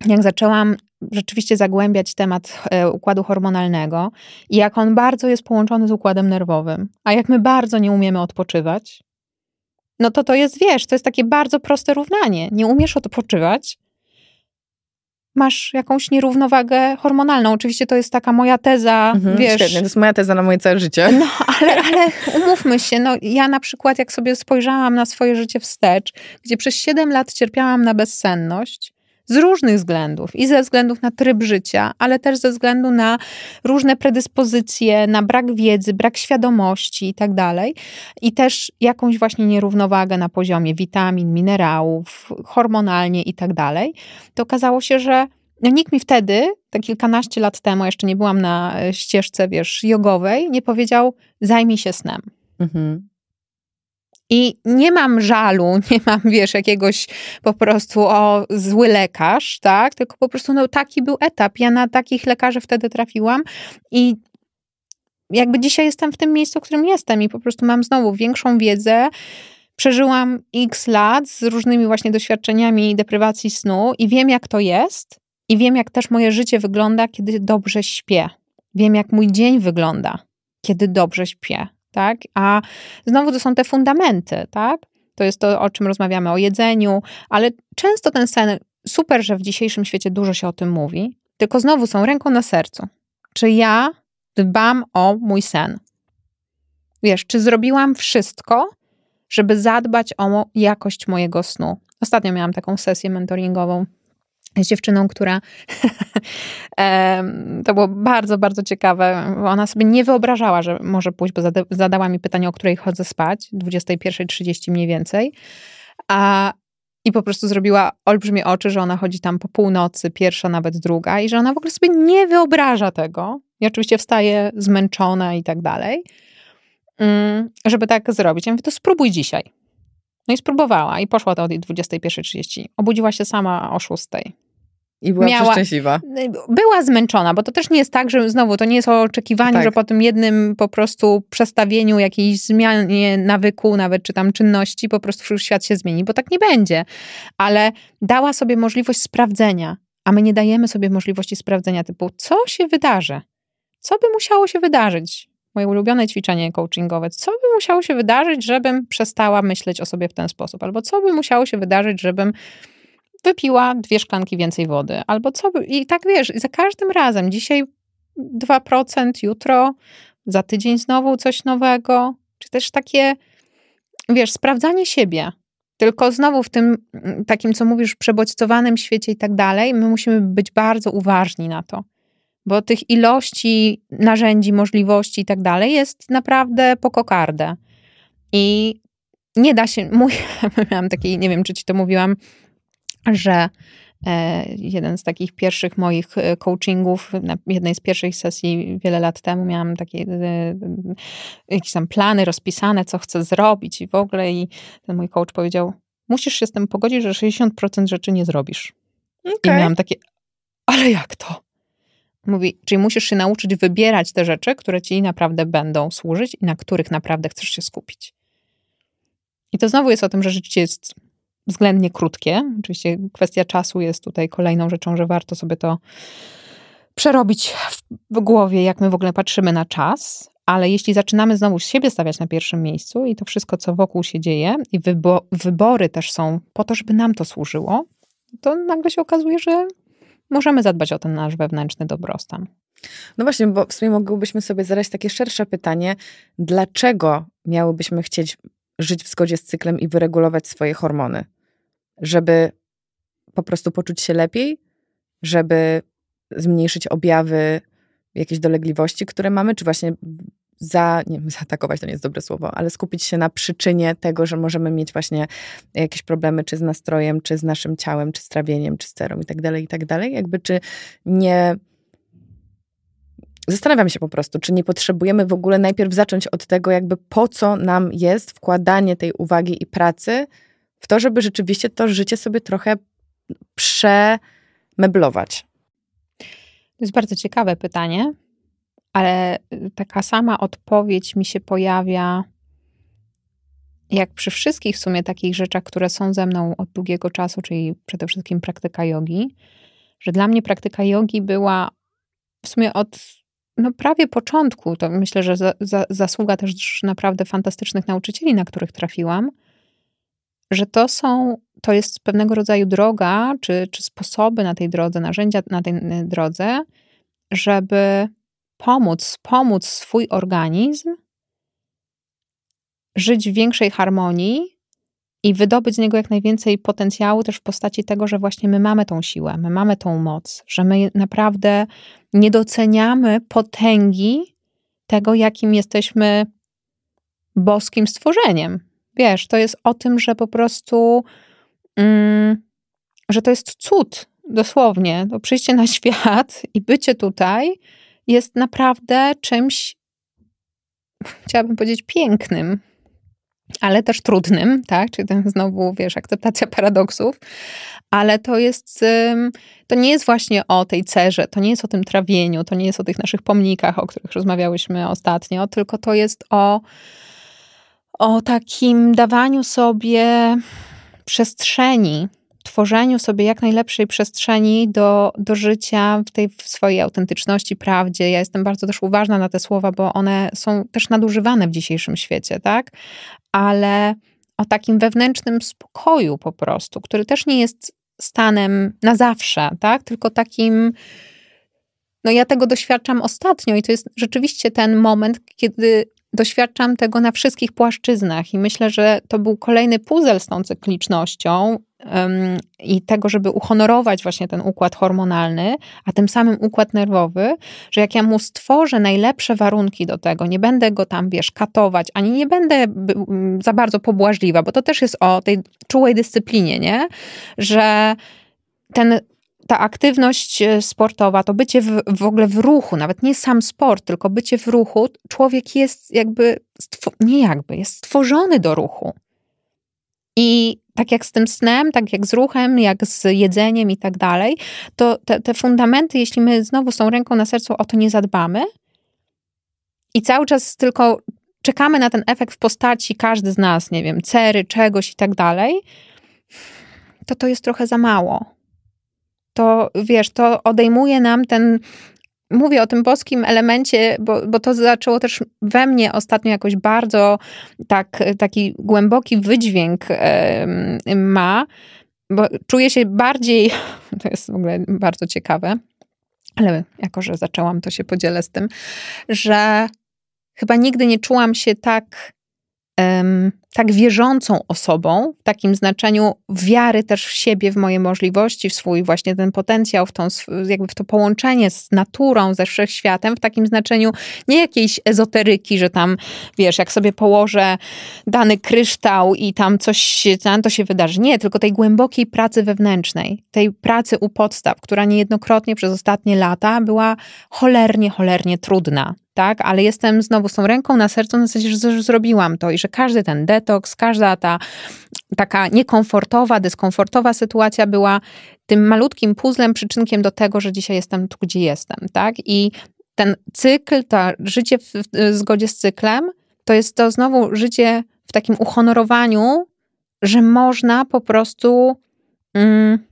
jak zaczęłam rzeczywiście zagłębiać temat e, układu hormonalnego i jak on bardzo jest połączony z układem nerwowym, a jak my bardzo nie umiemy odpoczywać, no to to jest, wiesz, to jest takie bardzo proste równanie. Nie umiesz odpoczywać, masz jakąś nierównowagę hormonalną. Oczywiście to jest taka moja teza, mhm, wiesz. Świetnie, to jest moja teza na moje całe życie. No, ale, ale umówmy się, no ja na przykład jak sobie spojrzałam na swoje życie wstecz, gdzie przez 7 lat cierpiałam na bezsenność, z różnych względów i ze względów na tryb życia, ale też ze względu na różne predyspozycje, na brak wiedzy, brak świadomości i tak dalej. I też jakąś właśnie nierównowagę na poziomie witamin, minerałów, hormonalnie i tak dalej. To okazało się, że no nikt mi wtedy, tak kilkanaście lat temu, jeszcze nie byłam na ścieżce, wiesz, jogowej, nie powiedział, zajmij się snem. Mhm. I nie mam żalu, [laughs] nie mam, wiesz, jakiegoś po prostu o zły lekarz, tak? Tylko po prostu no, taki był etap. Ja na takich lekarzy wtedy trafiłam i jakby dzisiaj jestem w tym miejscu, w którym jestem i po prostu mam znowu większą wiedzę. Przeżyłam x lat z różnymi właśnie doświadczeniami deprywacji snu i wiem, jak to jest. I wiem, jak też moje życie wygląda, kiedy dobrze śpię. Wiem, jak mój dzień wygląda, kiedy dobrze śpię tak? A znowu to są te fundamenty, tak? To jest to, o czym rozmawiamy, o jedzeniu, ale często ten sen, super, że w dzisiejszym świecie dużo się o tym mówi, tylko znowu są ręką na sercu. Czy ja dbam o mój sen? Wiesz, czy zrobiłam wszystko, żeby zadbać o jakość mojego snu? Ostatnio miałam taką sesję mentoringową z dziewczyną, która [laughs] to było bardzo, bardzo ciekawe. Ona sobie nie wyobrażała, że może pójść, bo zadała mi pytanie, o której chodzę spać, 21.30 mniej więcej. A, I po prostu zrobiła olbrzymie oczy, że ona chodzi tam po północy, pierwsza, nawet druga, i że ona w ogóle sobie nie wyobraża tego. I oczywiście wstaje zmęczona i tak dalej, mm, żeby tak zrobić. Ja mówię, to spróbuj dzisiaj. No i spróbowała i poszła do 21.30. Obudziła się sama o 6.00. I była miała, szczęśliwa. Była zmęczona, bo to też nie jest tak, że znowu to nie jest oczekiwanie, tak. że po tym jednym po prostu przestawieniu, jakiejś zmianie nawyku, nawet czy tam czynności, po prostu świat się zmieni, bo tak nie będzie. Ale dała sobie możliwość sprawdzenia, a my nie dajemy sobie możliwości sprawdzenia typu, co się wydarzy, co by musiało się wydarzyć, moje ulubione ćwiczenie coachingowe, co by musiało się wydarzyć, żebym przestała myśleć o sobie w ten sposób, albo co by musiało się wydarzyć, żebym wypiła dwie szklanki więcej wody, albo co by... I tak wiesz, za każdym razem, dzisiaj 2%, jutro, za tydzień znowu coś nowego, czy też takie, wiesz, sprawdzanie siebie, tylko znowu w tym mm, takim, co mówisz, przebodźcowanym świecie i tak dalej, my musimy być bardzo uważni na to bo tych ilości narzędzi, możliwości i tak dalej jest naprawdę po kokardę. I nie da się, [laughs] mój, miałam taki, nie wiem czy ci to mówiłam, że e, jeden z takich pierwszych moich e, coachingów, na jednej z pierwszych sesji wiele lat temu miałam takie e, jakieś tam plany rozpisane, co chcę zrobić i w ogóle i ten mój coach powiedział, musisz się z tym pogodzić, że 60% rzeczy nie zrobisz. Okay. I miałam takie, ale jak to? Mówi, czyli musisz się nauczyć wybierać te rzeczy, które ci naprawdę będą służyć i na których naprawdę chcesz się skupić. I to znowu jest o tym, że życie jest względnie krótkie. Oczywiście kwestia czasu jest tutaj kolejną rzeczą, że warto sobie to przerobić w głowie, jak my w ogóle patrzymy na czas, ale jeśli zaczynamy znowu siebie stawiać na pierwszym miejscu i to wszystko, co wokół się dzieje, i wybo wybory też są po to, żeby nam to służyło, to nagle się okazuje, że możemy zadbać o ten nasz wewnętrzny dobrostan. No właśnie, bo w sumie mogłybyśmy sobie zadać takie szersze pytanie, dlaczego miałybyśmy chcieć żyć w zgodzie z cyklem i wyregulować swoje hormony? Żeby po prostu poczuć się lepiej, żeby zmniejszyć objawy jakiejś dolegliwości, które mamy, czy właśnie za, nie wiem, [laughs] zaatakować to nie jest dobre słowo, ale skupić się na przyczynie tego, że możemy mieć właśnie jakieś problemy, czy z nastrojem, czy z naszym ciałem, czy z trawieniem, czy z cerą i tak dalej, i tak dalej. Jakby czy nie... Zastanawiam się po prostu, czy nie potrzebujemy w ogóle najpierw zacząć od tego, jakby po co nam jest wkładanie tej uwagi i pracy w to, żeby rzeczywiście to życie sobie trochę przemeblować. To jest bardzo ciekawe pytanie, ale y, taka sama odpowiedź mi się pojawia, jak przy wszystkich w sumie takich rzeczach, które są ze mną od długiego czasu, czyli przede wszystkim praktyka jogi, że dla mnie praktyka jogi była w sumie od no, prawie początku, to myślę, że za, za, zasługa też naprawdę fantastycznych nauczycieli, na których trafiłam, że to są, to jest pewnego rodzaju droga, czy, czy sposoby na tej drodze, narzędzia na tej drodze, żeby pomóc, pomóc swój organizm żyć w większej harmonii i wydobyć z niego jak najwięcej potencjału też w postaci tego, że właśnie my mamy tą siłę, my mamy tą moc, że my naprawdę nie doceniamy potęgi tego, jakim jesteśmy boskim stworzeniem. Wiesz, to jest o tym, że po prostu, mm, że to jest cud, dosłownie. To przyjście na [laughs] świat i bycie tutaj jest naprawdę czymś, chciałabym powiedzieć, pięknym, ale też trudnym, tak? Czyli ten znowu, wiesz, akceptacja paradoksów, ale to jest, to nie jest właśnie o tej cerze, to nie jest o tym trawieniu, to nie jest o tych naszych pomnikach, o których rozmawiałyśmy ostatnio, tylko to jest o, o takim dawaniu sobie przestrzeni tworzeniu sobie jak najlepszej przestrzeni do, do życia w tej w swojej autentyczności, prawdzie. Ja jestem bardzo też uważna na te słowa, bo one są też nadużywane w dzisiejszym świecie, tak? Ale o takim wewnętrznym spokoju po prostu, który też nie jest stanem na zawsze, tak? Tylko takim no ja tego doświadczam ostatnio i to jest rzeczywiście ten moment, kiedy doświadczam tego na wszystkich płaszczyznach i myślę, że to był kolejny puzzle z tą cyklicznością, i tego, żeby uhonorować właśnie ten układ hormonalny, a tym samym układ nerwowy, że jak ja mu stworzę najlepsze warunki do tego, nie będę go tam, wiesz, katować, ani nie będę za bardzo pobłażliwa, bo to też jest o tej czułej dyscyplinie, nie? Że ten ta aktywność e, sportowa, to bycie w, w, ogóle w ruchu, nawet nie sam sport, tylko bycie w ruchu, człowiek jest jakby, nie jakby, jest stworzony do ruchu. I tak jak z tym snem, tak jak z ruchem, jak z jedzeniem i tak dalej, to te, te fundamenty, jeśli my znowu z tą ręką na sercu o to nie zadbamy i cały czas tylko czekamy na ten efekt w postaci każdy z nas, nie wiem, cery, czegoś i tak dalej, to to jest trochę za mało. To wiesz, to odejmuje nam ten mówię o tym boskim elemencie, bo, bo to zaczęło też we mnie ostatnio jakoś bardzo tak, taki głęboki wydźwięk yy, ma, bo czuję się bardziej, [laughs] to jest w ogóle bardzo ciekawe, ale jako, że zaczęłam, to się podzielę z tym, że chyba nigdy nie czułam się tak tak wierzącą osobą, w takim znaczeniu wiary też w siebie, w moje możliwości, w swój właśnie ten potencjał, w, tą, jakby w to połączenie z naturą, ze wszechświatem, w takim znaczeniu nie jakiejś ezoteryki, że tam, wiesz, jak sobie położę dany kryształ i tam coś, tam to się wydarzy. Nie, tylko tej głębokiej pracy wewnętrznej, tej pracy u podstaw, która niejednokrotnie przez ostatnie lata była cholernie, cholernie trudna. Tak, ale jestem znowu z tą ręką na sercu, na zasadzie, że zrobiłam to i że każdy ten detoks, każda ta taka niekomfortowa, dyskomfortowa sytuacja była tym malutkim puzzlem, przyczynkiem do tego, że dzisiaj jestem tu, gdzie jestem, tak? I ten cykl, to życie w, w zgodzie z cyklem, to jest to znowu życie w takim uhonorowaniu, że można po prostu mm,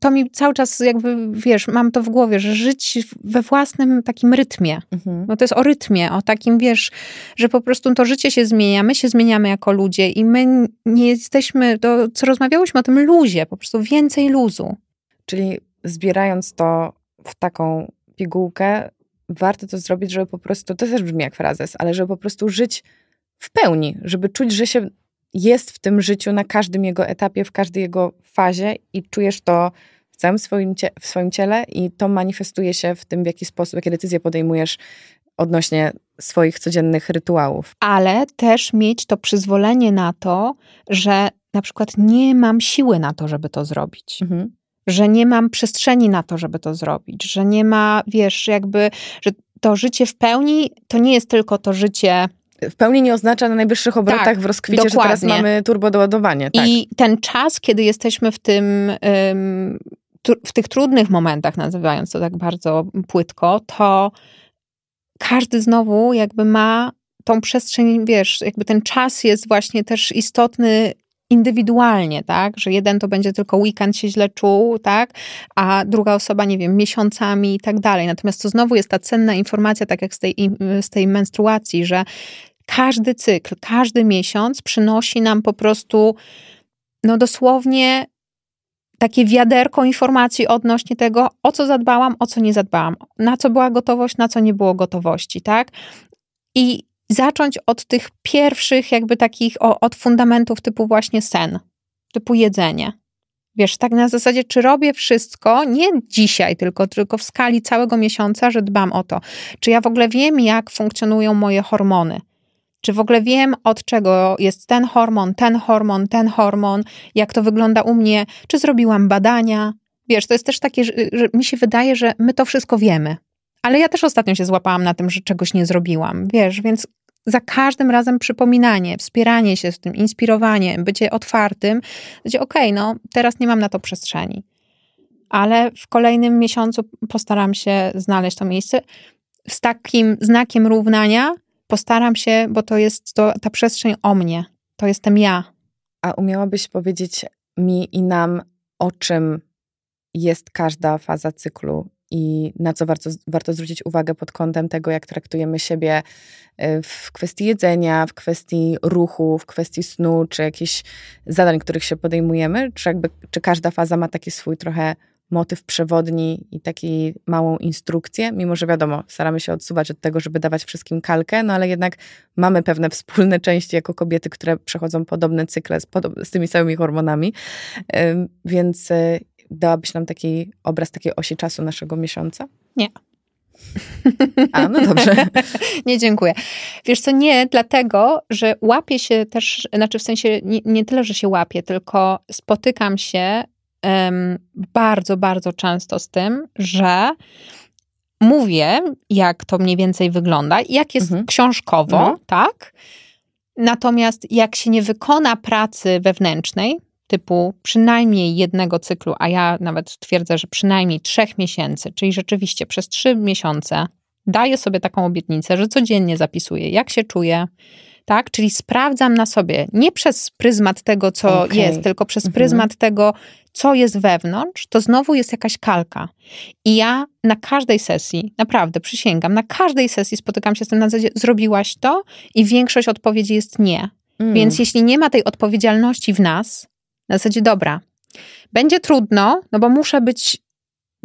to mi cały czas jakby, wiesz, mam to w głowie, że żyć we własnym takim rytmie. Mhm. No to jest o rytmie, o takim, wiesz, że po prostu to życie się zmienia, my się zmieniamy jako ludzie i my nie jesteśmy, to co rozmawiałyśmy o tym luzie, po prostu więcej luzu. Czyli zbierając to w taką pigułkę, warto to zrobić, żeby po prostu, to też brzmi jak frazes, ale żeby po prostu żyć w pełni, żeby czuć, że się jest w tym życiu na każdym jego etapie, w każdej jego fazie i czujesz to w całym swoim, cie, w swoim ciele i to manifestuje się w tym, w jaki sposób, jakie decyzje podejmujesz odnośnie swoich codziennych rytuałów. Ale też mieć to przyzwolenie na to, że na przykład nie mam siły na to, żeby to zrobić. Mhm. Że nie mam przestrzeni na to, żeby to zrobić, że nie ma, wiesz, jakby, że to życie w pełni to nie jest tylko to życie w pełni nie oznacza na najwyższych obrotach tak, w rozkwicie, dokładnie. że teraz mamy turbo doładowanie. Tak. I ten czas, kiedy jesteśmy w tym... w tych trudnych momentach, nazywając to tak bardzo płytko, to każdy znowu jakby ma tą przestrzeń, wiesz, jakby ten czas jest właśnie też istotny indywidualnie, tak? Że jeden to będzie tylko weekend się źle czuł, tak? A druga osoba, nie wiem, miesiącami i tak dalej. Natomiast to znowu jest ta cenna informacja, tak jak z tej, z tej menstruacji, że każdy cykl, każdy miesiąc przynosi nam po prostu, no dosłownie takie wiaderko informacji odnośnie tego, o co zadbałam, o co nie zadbałam, na co była gotowość, na co nie było gotowości, tak? I zacząć od tych pierwszych, jakby takich, o, od fundamentów typu właśnie sen, typu jedzenie. Wiesz, tak na zasadzie, czy robię wszystko, nie dzisiaj tylko, tylko w skali całego miesiąca, że dbam o to. Czy ja w ogóle wiem, jak funkcjonują moje hormony? Czy w ogóle wiem, od czego jest ten hormon, ten hormon, ten hormon, jak to wygląda u mnie? Czy zrobiłam badania? Wiesz, to jest też takie, że, że mi się wydaje, że my to wszystko wiemy. Ale ja też ostatnio się złapałam na tym, że czegoś nie zrobiłam, wiesz, więc za każdym razem przypominanie, wspieranie się z tym, inspirowanie, bycie otwartym, że okej, okay, no teraz nie mam na to przestrzeni, ale w kolejnym miesiącu postaram się znaleźć to miejsce. Z takim znakiem równania postaram się, bo to jest to, ta przestrzeń o mnie, to jestem ja. A umiałabyś powiedzieć mi i nam, o czym jest każda faza cyklu i na co warto, warto zwrócić uwagę pod kątem tego, jak traktujemy siebie e, w kwestii jedzenia, w kwestii ruchu, w kwestii snu, czy jakichś zadań, których się podejmujemy, czy, jakby, czy każda faza ma taki swój trochę motyw przewodni i taki małą instrukcję, mimo że wiadomo, staramy się odsuwać od tego, żeby dawać wszystkim kalkę, no ale jednak mamy pewne wspólne części jako kobiety, które przechodzą podobne cykle z, z tymi samymi hormonami, więc e, dałabyś nam taki obraz takiej osi czasu naszego miesiąca? Nie. A, no dobrze. [laughs] nie, dziękuję. Wiesz co, nie, dlatego, że łapię się też, znaczy w sensie nie, nie tyle, że się łapię, tylko spotykam się um, bardzo, bardzo często z tym, że mówię, jak to mniej więcej wygląda, jak jest mhm. książkowo, no. tak? Natomiast jak się nie wykona pracy wewnętrznej, typu przynajmniej jednego cyklu, a ja nawet twierdzę, że przynajmniej trzech miesięcy, czyli rzeczywiście przez trzy miesiące daję sobie taką obietnicę, że codziennie zapisuję, jak się czuję, tak? Czyli sprawdzam na sobie, nie przez pryzmat tego, co okay. jest, tylko przez mhm. pryzmat tego, co jest wewnątrz, to znowu jest jakaś kalka. I ja na każdej sesji, naprawdę przysięgam, na każdej sesji spotykam się z tym na zasadzie, zrobiłaś to i większość odpowiedzi jest nie. Mm. Więc jeśli nie ma tej odpowiedzialności w nas, na zasadzie dobra. Będzie trudno, no bo muszę być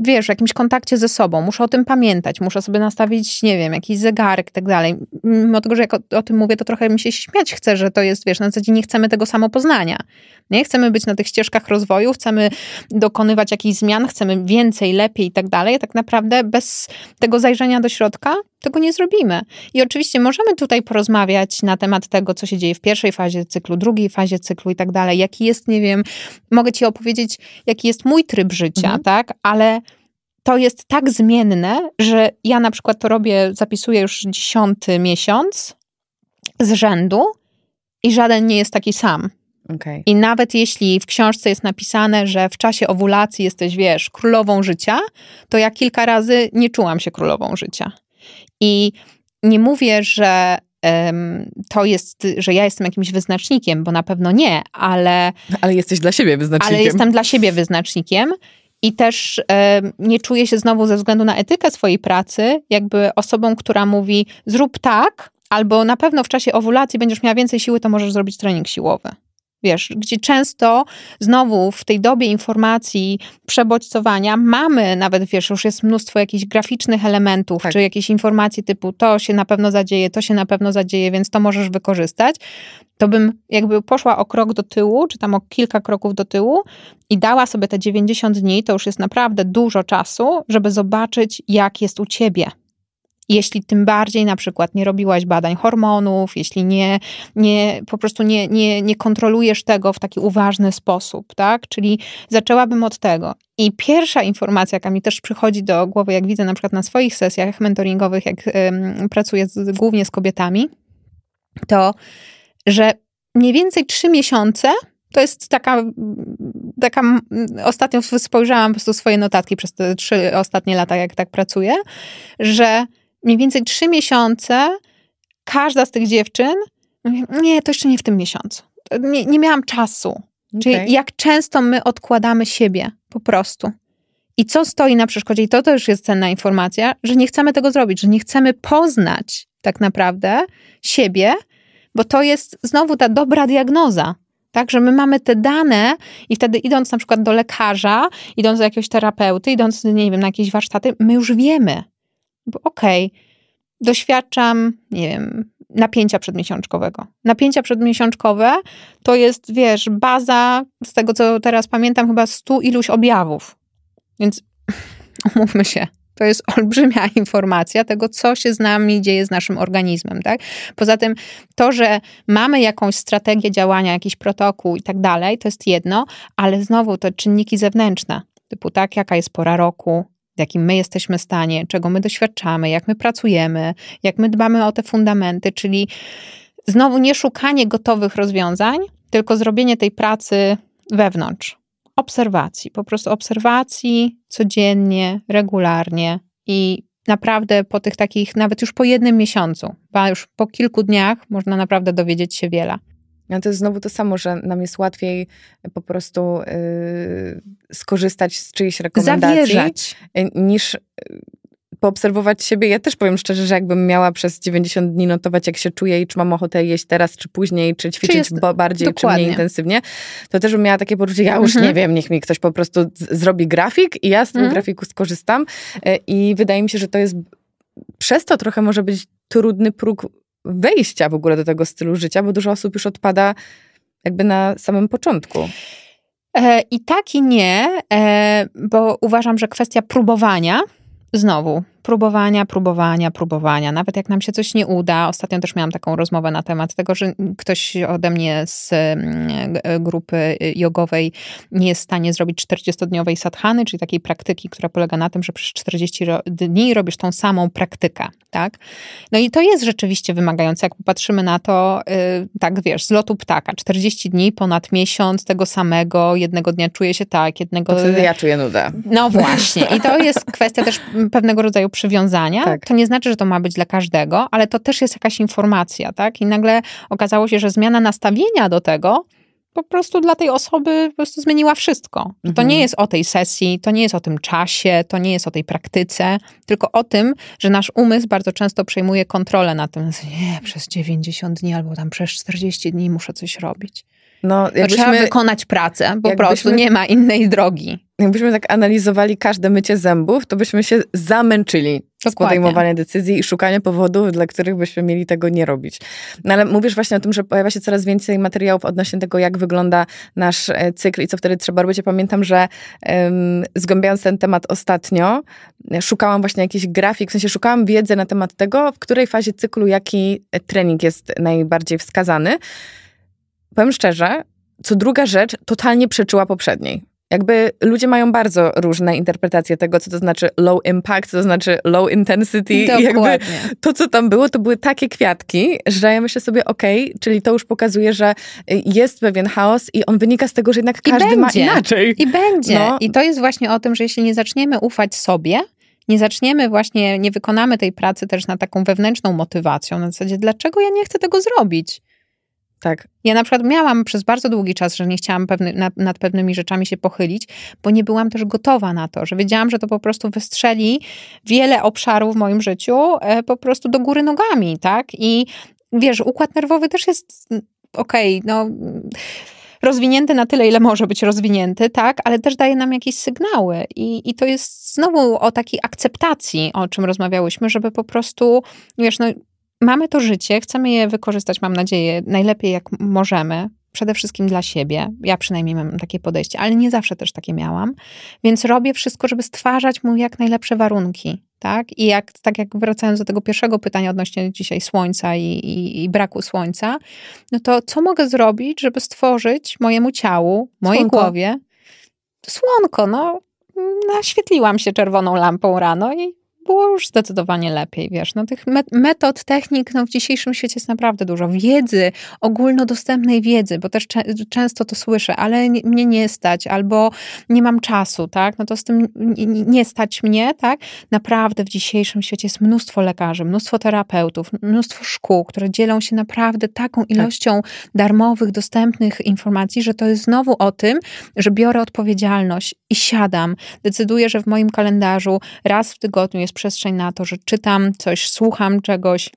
wiesz, jakimś kontakcie ze sobą, muszę o tym pamiętać, muszę sobie nastawić, nie wiem, jakiś zegarek i tak dalej. Mimo tego, że jak o, o, tym mówię, to trochę mi się śmiać chce, że to jest, wiesz, na zasadzie nie chcemy tego samopoznania. Nie chcemy być na tych ścieżkach rozwoju, chcemy dokonywać jakichś zmian, chcemy więcej, lepiej i tak dalej. Tak naprawdę bez tego zajrzenia do środka tego nie zrobimy. I oczywiście możemy tutaj porozmawiać na temat tego, co się dzieje w pierwszej fazie cyklu, drugiej fazie cyklu i tak dalej. Jaki jest, nie wiem, mogę ci opowiedzieć, jaki jest mój tryb życia, mhm. tak? Ale to jest tak zmienne, że ja na przykład to robię, zapisuję już dziesiąty miesiąc z rzędu i żaden nie jest taki sam. Okay. I nawet jeśli w książce jest napisane, że w czasie owulacji jesteś, wiesz, królową życia, to ja kilka razy nie czułam się królową życia. I nie mówię, że to jest, że ja jestem jakimś wyznacznikiem, bo na pewno nie, ale. Ale jesteś dla siebie wyznacznikiem. Ale jestem dla siebie wyznacznikiem i też e, nie czuję się znowu ze względu na etykę swojej pracy, jakby osobą, która mówi zrób tak, albo na pewno w czasie owulacji będziesz miała więcej siły, to możesz zrobić trening siłowy. Wiesz, gdzie często znowu w tej dobie informacji, przebodźcowania mamy nawet, wiesz, już jest mnóstwo jakichś graficznych elementów, tak. czy jakieś informacji typu to się na pewno zadzieje, to się na pewno zadzieje, więc to możesz wykorzystać. To bym jakby poszła o krok do tyłu, czy tam o kilka kroków do tyłu i dała sobie te 90 dni, to już jest naprawdę dużo czasu, żeby zobaczyć, jak jest u ciebie jeśli tym bardziej na przykład nie robiłaś badań hormonów, jeśli nie, nie po prostu nie, nie, nie kontrolujesz tego w taki uważny sposób, tak? Czyli zaczęłabym od tego. I pierwsza informacja, jaka mi też przychodzi do głowy, jak widzę na przykład na swoich sesjach mentoringowych, jak ym, pracuję z, głównie z kobietami, to że mniej więcej trzy miesiące to jest taka, taka ostatnio spojrzałam po prostu swoje notatki przez te trzy ostatnie lata, jak tak pracuję, że mniej więcej trzy miesiące każda z tych dziewczyn mówi, nie, to jeszcze nie w tym miesiącu. Nie, nie miałam czasu. Czyli jak często my odkładamy siebie po prostu. I co stoi na przeszkodzie, i to też jest cenna informacja, że nie chcemy tego zrobić, że nie chcemy poznać tak naprawdę siebie, bo to jest znowu ta dobra diagnoza. Tak, że my mamy te dane i wtedy idąc na przykład do lekarza, idąc do jakiegoś terapeuty, idąc, nie wiem, na jakieś warsztaty, my już wiemy bo okej, okay, doświadczam, nie wiem, napięcia przedmiesiączkowego. Napięcia przedmiesiączkowe to jest, wiesz, baza, z tego co teraz pamiętam, chyba stu iluś objawów. Więc [laughs] umówmy się, to jest olbrzymia [laughs] informacja tego, co się z nami dzieje z naszym organizmem. Tak? Poza tym to, że mamy jakąś strategię działania, jakiś protokół i tak dalej, to jest jedno, ale znowu to czynniki zewnętrzne, typu tak, jaka jest pora roku, w jakim my jesteśmy stanie, czego my doświadczamy, jak my pracujemy, jak my dbamy o te fundamenty, czyli znowu nie szukanie gotowych rozwiązań, tylko zrobienie tej pracy wewnątrz. Obserwacji, po prostu obserwacji codziennie, regularnie i naprawdę po tych takich, nawet już po jednym miesiącu, a już po kilku dniach można naprawdę dowiedzieć się wiele. No to jest znowu to samo, że nam jest łatwiej e, po prostu yy, skorzystać z czyjejś rekomendacji. Zawierzać. Y, niż y, poobserwować siebie. Ja też powiem szczerze, że jakbym miała przez 90 dni notować, jak się czuję i czy mam ochotę jeść teraz, czy później, czy ćwiczyć czy jest, bardziej, dokładnie. czy mniej intensywnie, to też bym miała takie poczucie, ja już mhm. nie wiem, niech mi ktoś po prostu zrobi grafik i ja z tego mhm. grafiku skorzystam. Y, I wydaje mi się, że to jest przez to trochę może być trudny próg wejścia w ogóle do tego stylu życia, bo dużo osób już odpada jakby na samym początku. E, I tak i nie, e, bo uważam, że kwestia próbowania, znowu, próbowania, próbowania, próbowania. Nawet jak nam się coś nie uda. Ostatnio też miałam taką rozmowę na temat tego, że ktoś ode mnie z mm, grupy jogowej nie jest w stanie zrobić 40-dniowej sadhany, czyli takiej praktyki, która polega na tym, że przez 40 dni robisz tą samą praktykę, tak? No i to jest rzeczywiście wymagające, jak popatrzymy na to, y, tak wiesz, z lotu ptaka. 40 dni, ponad miesiąc tego samego, jednego dnia czuję się tak, jednego... To wtedy ja czuję nudę. No właśnie. I to jest kwestia też pewnego rodzaju przywiązania. Tak. To nie znaczy, że to ma być dla każdego, ale to też jest jakaś informacja, tak? I nagle okazało się, że zmiana nastawienia do tego po prostu dla tej osoby po prostu zmieniła wszystko. Mhm. To nie jest o tej sesji, to nie jest o tym czasie, to nie jest o tej praktyce, tylko o tym, że nasz umysł bardzo często przejmuje kontrolę na tym, nie, przez 90 dni albo tam przez 40 dni muszę coś robić. No, jakbyśmy, trzeba wykonać pracę, po prostu nie ma innej drogi jakbyśmy tak analizowali każde mycie zębów, to byśmy się zamęczyli Dokładnie. z podejmowania decyzji i szukania powodów, dla których byśmy mieli tego nie robić. No ale mówisz właśnie o tym, że pojawia się coraz więcej materiałów odnośnie tego, jak wygląda nasz e, cykl i co wtedy trzeba robić. Ja pamiętam, że um, zgłębiając ten temat ostatnio, e, szukałam właśnie jakiś grafik, w sensie szukałam wiedzy na temat tego, w której fazie cyklu jaki e, trening jest najbardziej wskazany. Powiem szczerze, co druga rzecz totalnie przeczyła poprzedniej. Jakby ludzie mają bardzo różne interpretacje tego, co to znaczy low impact, co to znaczy low intensity. Dokładnie. I jakby to, co tam było, to były takie kwiatki, że ja myślę sobie, okej, okay, czyli to już pokazuje, że y, jest pewien chaos i on wynika z tego, że jednak każdy ma inaczej. I będzie. No. I to jest właśnie o tym, że jeśli nie zaczniemy ufać sobie, nie zaczniemy właśnie, nie wykonamy tej pracy też na taką wewnętrzną motywacją, na zasadzie, dlaczego ja nie chcę tego zrobić? Tak. Ja na przykład miałam przez bardzo długi czas, że nie chciałam pewny, nad, nad, pewnymi rzeczami się pochylić, bo nie byłam też gotowa na to, że wiedziałam, że to po prostu wystrzeli wiele obszarów w moim życiu e, po prostu do góry nogami, tak? I wiesz, układ nerwowy też jest mm, okej, okay, no rozwinięty na tyle, ile może być rozwinięty, tak, ale też daje nam jakieś sygnały. I, i to jest znowu o takiej akceptacji, o czym rozmawiałyśmy, żeby po prostu, wiesz, no mamy to życie, chcemy je wykorzystać, mam nadzieję, najlepiej jak możemy. Przede wszystkim dla siebie. Ja przynajmniej mam takie podejście, ale nie zawsze też takie miałam. Więc robię wszystko, żeby stwarzać mu jak najlepsze warunki. Tak? I jak, tak jak wracając do tego pierwszego pytania odnośnie dzisiaj słońca i, i, i braku słońca, no to co mogę zrobić, żeby stworzyć mojemu ciału, mojej słonko. głowie słonko? No, naświetliłam się czerwoną lampą rano i było już zdecydowanie lepiej, wiesz. No, tych metod, technik no, w dzisiejszym świecie jest naprawdę dużo. Wiedzy, ogólnodostępnej wiedzy, bo też często to słyszę, ale mnie nie stać, albo nie mam czasu, tak? No to z tym nie, nie stać mnie, tak? Naprawdę w dzisiejszym świecie jest mnóstwo lekarzy, mnóstwo terapeutów, mnóstwo szkół, które dzielą się naprawdę taką tak. ilością tak. darmowych, dostępnych informacji, że to jest znowu o tym, że biorę odpowiedzialność i siadam. Decyduję, że w moim kalendarzu raz w tygodniu jest jest przestrzeń na to, że czytam coś, słucham czegoś,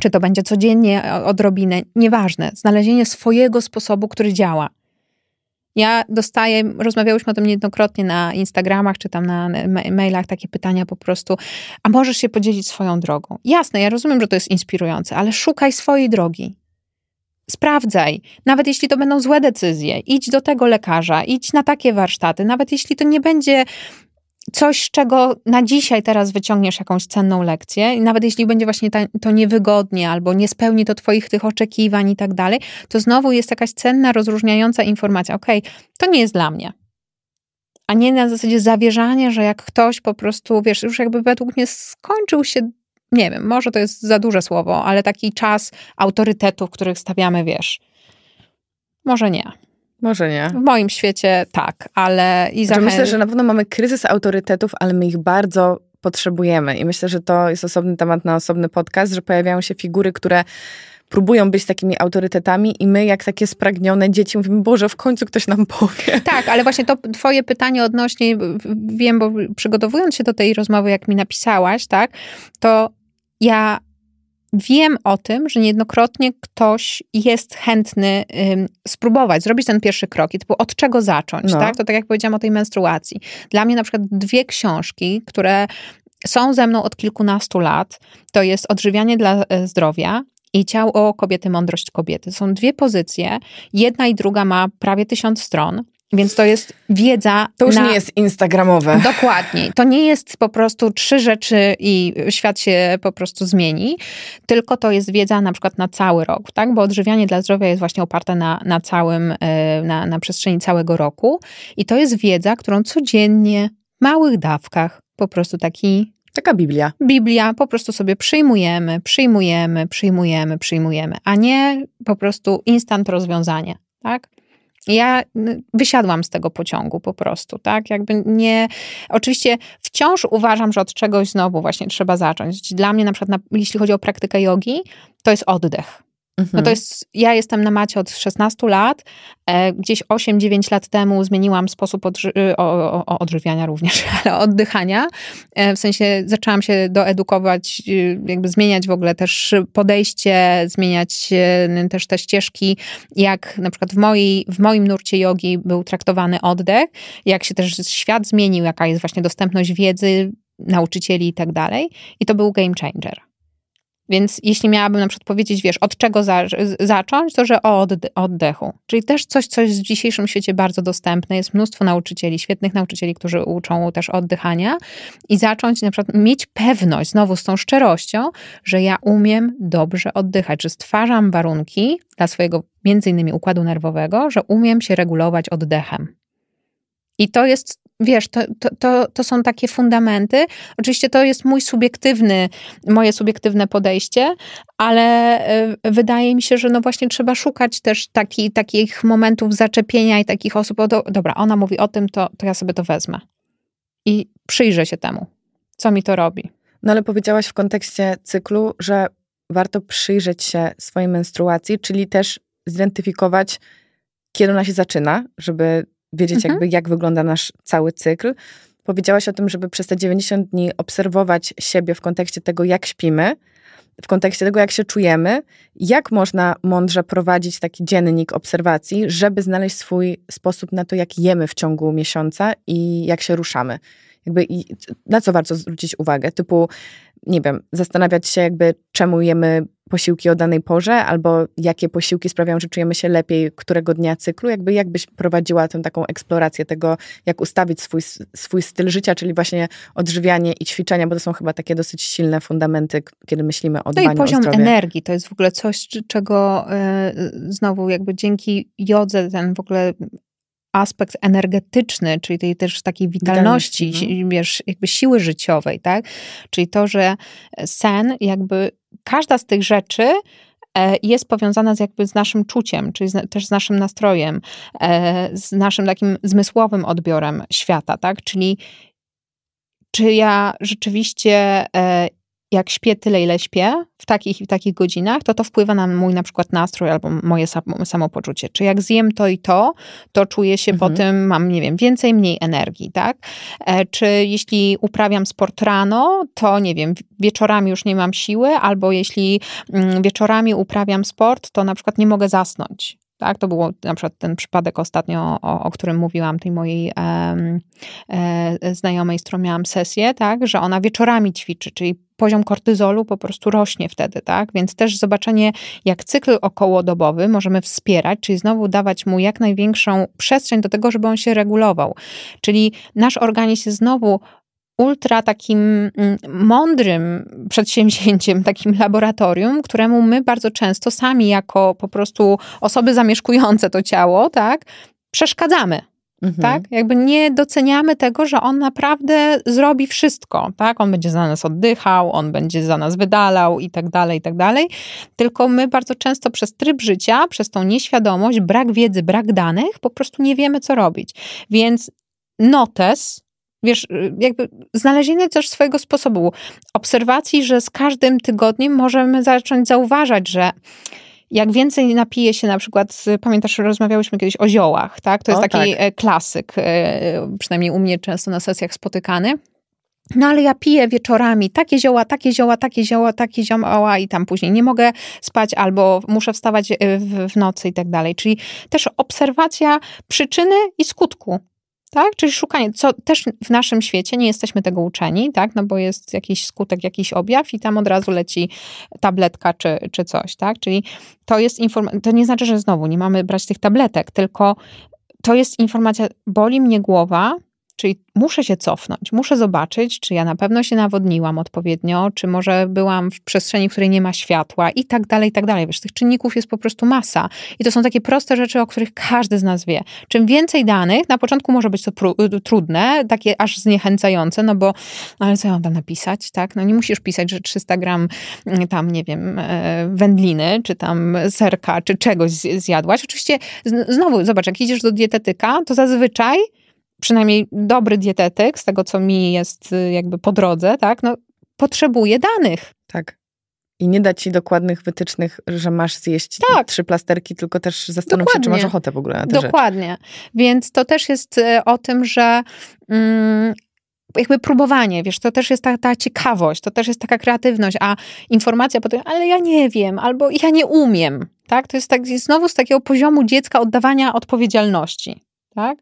czy to będzie codziennie odrobinę, nieważne. Znalezienie swojego sposobu, który działa. Ja dostaję, rozmawiałyśmy o tym niejednokrotnie na Instagramach czy tam na mailach, takie pytania po prostu, a możesz się podzielić swoją drogą. Jasne, ja rozumiem, że to jest inspirujące, ale szukaj swojej drogi. Sprawdzaj, nawet jeśli to będą złe decyzje, idź do tego lekarza, idź na takie warsztaty, nawet jeśli to nie będzie coś, z czego na dzisiaj teraz wyciągniesz jakąś cenną lekcję, i nawet jeśli będzie właśnie ta, to niewygodnie albo nie spełni to Twoich tych oczekiwań i tak dalej, to znowu jest jakaś cenna, rozróżniająca informacja. Okej, okay, to nie jest dla mnie. A nie na zasadzie zawierzanie, że jak ktoś po prostu, wiesz, już jakby według mnie skończył się, nie wiem, może to jest za duże słowo, ale taki czas autorytetów, których stawiamy, wiesz. Może nie. Może nie. W moim świecie tak, ale i znaczy, zachęcam. Myślę, że na pewno mamy kryzys autorytetów, ale my ich bardzo potrzebujemy. I myślę, że to jest osobny temat na osobny podcast, że pojawiają się figury, które próbują być takimi autorytetami i my jak takie spragnione dzieci mówimy, Boże, w końcu ktoś nam powie. [laughs] Tak, ale właśnie to twoje pytanie odnośnie, wiem, bo przygotowując się do tej rozmowy, jak mi napisałaś, tak, to ja wiem o tym, że niejednokrotnie ktoś jest chętny ym, spróbować, zrobić ten pierwszy krok. I typu, od czego zacząć, no. tak? To tak jak powiedziałam o tej menstruacji. Dla mnie na przykład dwie książki, które są ze mną od kilkunastu lat, to jest Odżywianie dla e, zdrowia i Ciało kobiety, Mądrość kobiety. są dwie pozycje. Jedna i druga ma prawie tysiąc stron. Więc to jest wiedza. To już na... nie jest Instagramowe. Dokładnie. To nie jest po prostu trzy rzeczy i świat się po prostu zmieni, tylko to jest wiedza na przykład na cały rok, tak? Bo odżywianie dla zdrowia jest właśnie oparte na, na całym, e, na, na przestrzeni całego roku. I to jest wiedza, którą codziennie, w małych dawkach, po prostu taki Taka Biblia. Biblia, po prostu sobie przyjmujemy, przyjmujemy, przyjmujemy, przyjmujemy, a nie po prostu instant rozwiązanie, tak? ja wysiadłam z tego pociągu po prostu, tak? Jakby nie. Oczywiście wciąż uważam, że od czegoś znowu właśnie trzeba zacząć. Dla mnie, na przykład, na, jeśli chodzi o praktykę jogi, to jest oddech. Mhm. No to mhm. jest, ja jestem na macie od 16 lat. E, gdzieś 8-9 lat temu zmieniłam sposób odży- y, o, o, o, odżywiania również, [laughs] ale oddychania. E, w sensie zaczęłam się doedukować, y, jakby zmieniać w ogóle też podejście, zmieniać y, też te ścieżki, jak na przykład w, mojej, w moim nurcie jogi był traktowany oddech, jak się też świat zmienił, jaka jest właśnie dostępność wiedzy, nauczycieli i tak dalej. I to był game changer. Więc jeśli miałabym na przykład powiedzieć, wiesz, od czego za zacząć, to że o oddechu. Czyli też coś, co jest w dzisiejszym świecie bardzo dostępne. Jest mnóstwo nauczycieli, świetnych nauczycieli, którzy uczą też oddychania i zacząć na przykład mieć pewność, znowu z tą szczerością, że ja umiem dobrze oddychać, że stwarzam warunki dla swojego między innymi układu nerwowego, że umiem się regulować oddechem. I to jest Wiesz, to, to, to, to, są takie fundamenty. Oczywiście to jest mój subiektywny, moje subiektywne podejście, ale e, wydaje mi się, że no właśnie trzeba szukać też taki, takich momentów zaczepienia i takich osób, o do, dobra, ona mówi o tym, to, to ja sobie to wezmę. I przyjrzę się temu, co mi to robi. No ale powiedziałaś w kontekście cyklu, że warto przyjrzeć się swojej menstruacji, czyli też zidentyfikować, kiedy ona się zaczyna, żeby wiedzieć mhm. jakby jak wygląda nasz cały cykl. Powiedziałaś o tym, żeby przez te 90 dni obserwować siebie w kontekście tego, jak śpimy, w kontekście tego, jak się czujemy, jak można mądrze prowadzić taki dziennik obserwacji, żeby znaleźć swój sposób na to, jak jemy w ciągu miesiąca i jak się ruszamy. Jakby na co warto zwrócić uwagę? Typu nie wiem, zastanawiać się jakby, czemu jemy posiłki o danej porze, albo jakie posiłki sprawiają, że czujemy się lepiej którego dnia cyklu, jakby jakbyś prowadziła tę taką eksplorację tego, jak ustawić swój, swój styl życia, czyli właśnie odżywianie i ćwiczenia, bo to są chyba takie dosyć silne fundamenty, kiedy myślimy o dbaniu no i poziom energii, to jest w ogóle coś, czego yy, znowu jakby dzięki jodze ten w ogóle aspekt energetyczny, czyli tej też takiej witalności, no. wiesz, jakby siły życiowej, tak? Czyli to, że sen, jakby każda z tych rzeczy e, jest powiązana z jakby z naszym czuciem, czyli z, też z naszym nastrojem, e, z naszym takim zmysłowym odbiorem świata, tak? Czyli czy ja rzeczywiście e, jak śpię tyle, ile śpię, w takich i w takich godzinach, to to wpływa na mój na przykład nastrój albo moje samopoczucie. Czy jak zjem to i to, to czuję się mhm. po tym, mam, nie wiem, więcej, mniej energii, tak? E, czy jeśli uprawiam sport rano, to nie wiem, wieczorami już nie mam siły, albo jeśli mm, wieczorami uprawiam sport, to na przykład nie mogę zasnąć. Tak, to było na przykład ten przypadek ostatnio, o, o którym mówiłam, tej mojej e, e, znajomej, z którą miałam sesję, tak, że ona wieczorami ćwiczy, czyli poziom kortyzolu po prostu rośnie wtedy, tak? Więc też zobaczenie, jak cykl okołodobowy możemy wspierać, czyli znowu dawać mu jak największą przestrzeń do tego, żeby on się regulował. Czyli nasz organizm jest znowu ultra takim mm, mądrym przedsięwzięciem, [laughs] takim laboratorium, któremu my bardzo często sami jako po prostu osoby zamieszkujące to ciało, tak, przeszkadzamy. Mhm. Tak? Jakby nie doceniamy tego, że on naprawdę zrobi wszystko, tak? On będzie za nas oddychał, on będzie za nas wydalał i tak dalej, i tak dalej. Tylko my bardzo często przez tryb życia, przez tą nieświadomość, brak wiedzy, brak danych, po prostu nie wiemy, co robić. Więc notes, wiesz, jakby znalezienie też swojego sposobu obserwacji, że z każdym tygodniem możemy zacząć zauważać, że jak więcej napije się na przykład, pamiętasz, rozmawiałyśmy kiedyś o ziołach, tak? To jest o, taki tak. E, klasyk, e, przynajmniej u mnie często na sesjach spotykany. No ale ja piję wieczorami takie zioła, takie zioła, takie zioła, takie zioła i tam później nie mogę spać albo muszę wstawać e, w, w nocy i tak dalej. Czyli też obserwacja przyczyny i skutku. Tak? Czyli szukanie, co też w naszym świecie nie jesteśmy tego uczeni, tak? No bo jest jakiś skutek, jakiś objaw i tam od razu leci tabletka czy, czy coś, tak? Czyli to jest informacja, to nie znaczy, że znowu nie mamy brać tych tabletek, tylko to jest informacja, boli mnie głowa, Czyli muszę się cofnąć, muszę zobaczyć, czy ja na pewno się nawodniłam odpowiednio, czy może byłam w przestrzeni, w której nie ma światła i tak dalej, i tak dalej. Wiesz, tych czynników jest po prostu masa. I to są takie proste rzeczy, o których każdy z nas wie. Czym więcej danych, na początku może być to y, trudne, takie aż zniechęcające, no bo no ale co ja mam tam napisać, tak? No nie musisz pisać, że 300 gram mm, tam, nie wiem, e, wędliny, czy tam serka, czy czegoś zjadłaś. Oczywiście znowu, zobacz, jak idziesz do dietetyka, to zazwyczaj przynajmniej dobry dietetyk, z tego co mi jest y, jakby po drodze, tak, no, potrzebuje danych. Tak. I nie da ci dokładnych wytycznych, że masz zjeść tak. trzy plasterki, tylko też zastanów Dokładnie. się, czy masz ochotę w ogóle na Dokładnie. Rzecz. Więc to też jest y, o tym, że mm, jakby próbowanie, wiesz, to też jest ta, ta ciekawość, to też jest taka kreatywność, a informacja potem, ale ja nie wiem, albo ja nie umiem, tak? To jest tak, znowu z takiego poziomu dziecka oddawania odpowiedzialności, tak?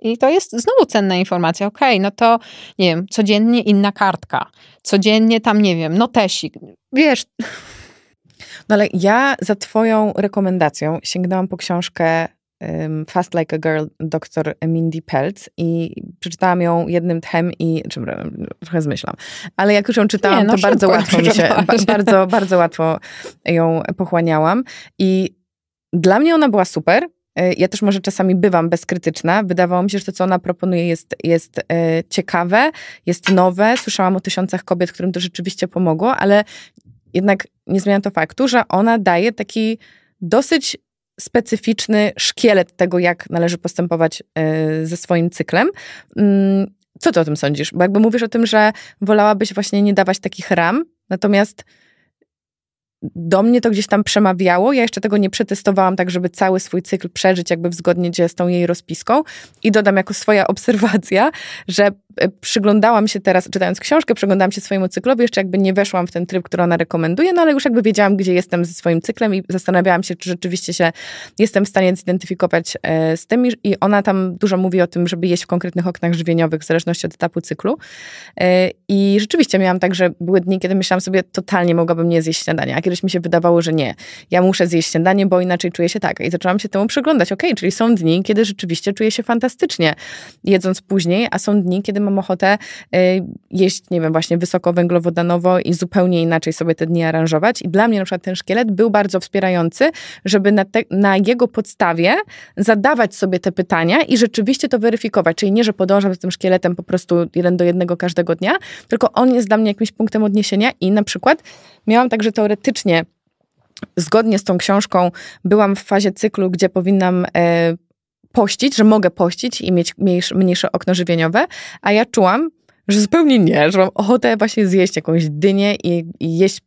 I to jest znowu cenna informacja. Okej, okay, no to nie wiem, codziennie inna kartka, codziennie tam, nie wiem, notesik. Wiesz. No ale ja za Twoją rekomendacją sięgnęłam po książkę Fast Like a Girl dr Mindy Peltz i przeczytałam ją jednym tchem i czym, trochę zmyślam. Ale jak już ją czytałam, Nie, no to bardzo łatwo mi się, bardzo, bardzo łatwo ją pochłaniałam i dla mnie ona była super, E, ja też może czasami bywam bezkrytyczna. Wydawało mi się, że to, co ona proponuje, jest, jest e, ciekawe, jest nowe. Słyszałam o tysiącach kobiet, którym to rzeczywiście pomogło, ale jednak nie zmienia to faktu, że ona daje taki dosyć specyficzny szkielet tego, jak należy postępować e, ze swoim cyklem. Mm, co ty o tym sądzisz? Bo jakby mówisz o tym, że wolałabyś właśnie nie dawać takich ram, natomiast do mnie to gdzieś tam przemawiało. Ja jeszcze tego nie przetestowałam, tak żeby cały swój cykl przeżyć, jakby zgodnie z tą jej rozpiską. I dodam jako swoja obserwacja, że E, przyglądałam się teraz, czytając książkę, przyglądałam się swojemu cyklowi, jeszcze jakby nie weszłam w ten tryb, który ona rekomenduje, no ale już jakby wiedziałam, gdzie jestem ze swoim cyklem i zastanawiałam się, czy rzeczywiście się jestem w stanie zidentyfikować e, z tym i ona tam dużo mówi o tym, żeby jeść w konkretnych oknach żywieniowych w zależności od etapu cyklu e, i rzeczywiście miałam tak, że były dni, kiedy myślałam sobie, totalnie mogłabym nie zjeść śniadania, a kiedyś mi się wydawało, że nie, ja muszę zjeść śniadanie, bo inaczej czuję się tak i zaczęłam się temu przyglądać, okej, okay, czyli są dni, kiedy rzeczywiście czuję się fantastycznie jedząc później, a są dni, kiedy mam ochotę y, jeść, nie wiem, właśnie wysokowęglowodanowo i zupełnie inaczej sobie te dni aranżować. I dla mnie na przykład ten szkielet był bardzo wspierający, żeby na, te, na jego podstawie zadawać sobie te pytania i rzeczywiście to weryfikować. Czyli nie, że podążam z tym szkieletem po prostu jeden do jednego każdego dnia, tylko on jest dla mnie jakimś punktem odniesienia i na przykład miałam także teoretycznie zgodnie z tą książką byłam w fazie cyklu, gdzie powinnam e, pościć, że mogę pościć i mieć mniejsze, mniejsze okno żywieniowe, a ja czułam, że zupełnie nie, że mam ochotę właśnie zjeść jakąś dynię i, i jeść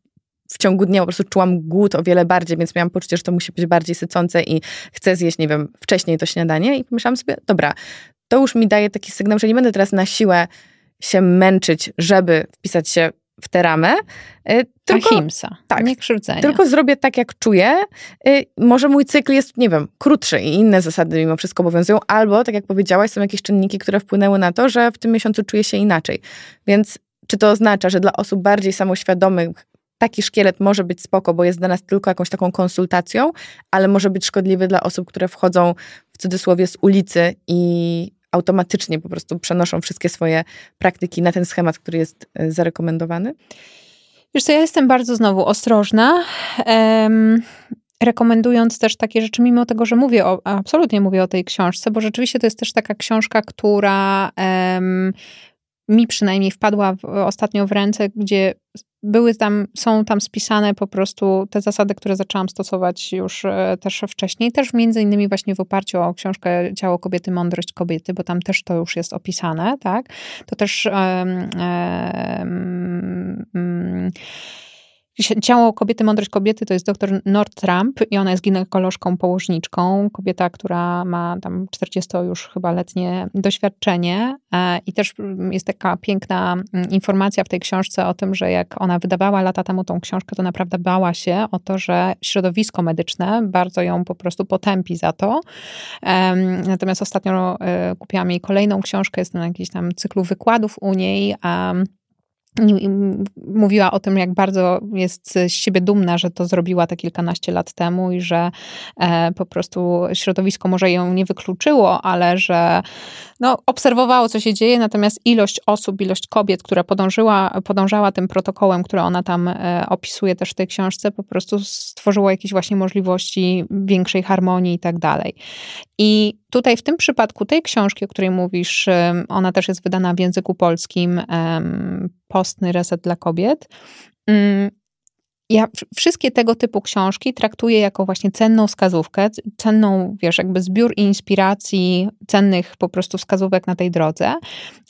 w ciągu dnia po prostu czułam głód o wiele bardziej, więc miałam poczucie, że to musi być bardziej sycące i chcę zjeść, nie wiem, wcześniej to śniadanie i pomyślałam sobie, dobra, to już mi daje taki sygnał, że nie będę teraz na siłę się męczyć, żeby wpisać się w tę ramę. Y, tylko, tak, nie Tylko zrobię tak, jak czuję. Y, może mój cykl jest, nie wiem, krótszy i inne zasady mimo wszystko obowiązują, albo, tak jak powiedziałaś, są jakieś czynniki, które wpłynęły na to, że w tym miesiącu czuję się inaczej. Więc czy to oznacza, że dla osób bardziej samoświadomych taki szkielet może być spoko, bo jest dla nas tylko jakąś taką konsultacją, ale może być szkodliwy dla osób, które wchodzą w cudzysłowie z ulicy i automatycznie po prostu przenoszą wszystkie swoje praktyki na ten schemat, który jest e, zarekomendowany? Wiesz co, ja jestem bardzo znowu ostrożna. rekomendując też takie rzeczy, mimo tego, że mówię o, absolutnie mówię o tej książce, bo rzeczywiście to jest też taka książka, która mi przynajmniej wpadła w, ostatnio w ręce, gdzie były tam, są tam spisane po prostu te zasady, które zaczęłam stosować już e, też wcześniej, też między innymi właśnie w oparciu o książkę Ciało kobiety, mądrość kobiety, bo tam też to już jest opisane, tak? To też um, um, um, Ciało kobiety, mądrość kobiety to jest dr Nordtramp i ona jest ginekolożką, położniczką. Kobieta, która ma tam 40 już chyba letnie doświadczenie e, i też mm, jest taka piękna mm, informacja w tej książce o tym, że jak ona wydawała lata temu tą książkę, to naprawdę bała się o to, że środowisko medyczne bardzo ją po prostu potępi za to. Natomiast ostatnio e, kupiłam jej kolejną książkę, jest na jakiś tam cyklu wykładów u niej, mówiła o tym, jak bardzo jest z siebie dumna, że to zrobiła te kilkanaście lat temu i że e, po prostu środowisko może ją nie wykluczyło, ale że no, obserwowało, co się dzieje, natomiast ilość osób, ilość kobiet, która podążyła, podążała tym protokołem, które ona tam e, opisuje też w tej książce, po prostu stworzyło jakieś właśnie możliwości większej harmonii i tak dalej. I tutaj w tym przypadku tej książki, o której mówisz, e, ona też jest wydana w języku polskim postny reset dla kobiet. Mm, ja wszystkie tego typu książki traktuję jako właśnie cenną wskazówkę, cenną, wiesz, jakby zbiór inspiracji, cennych po prostu wskazówek na tej drodze,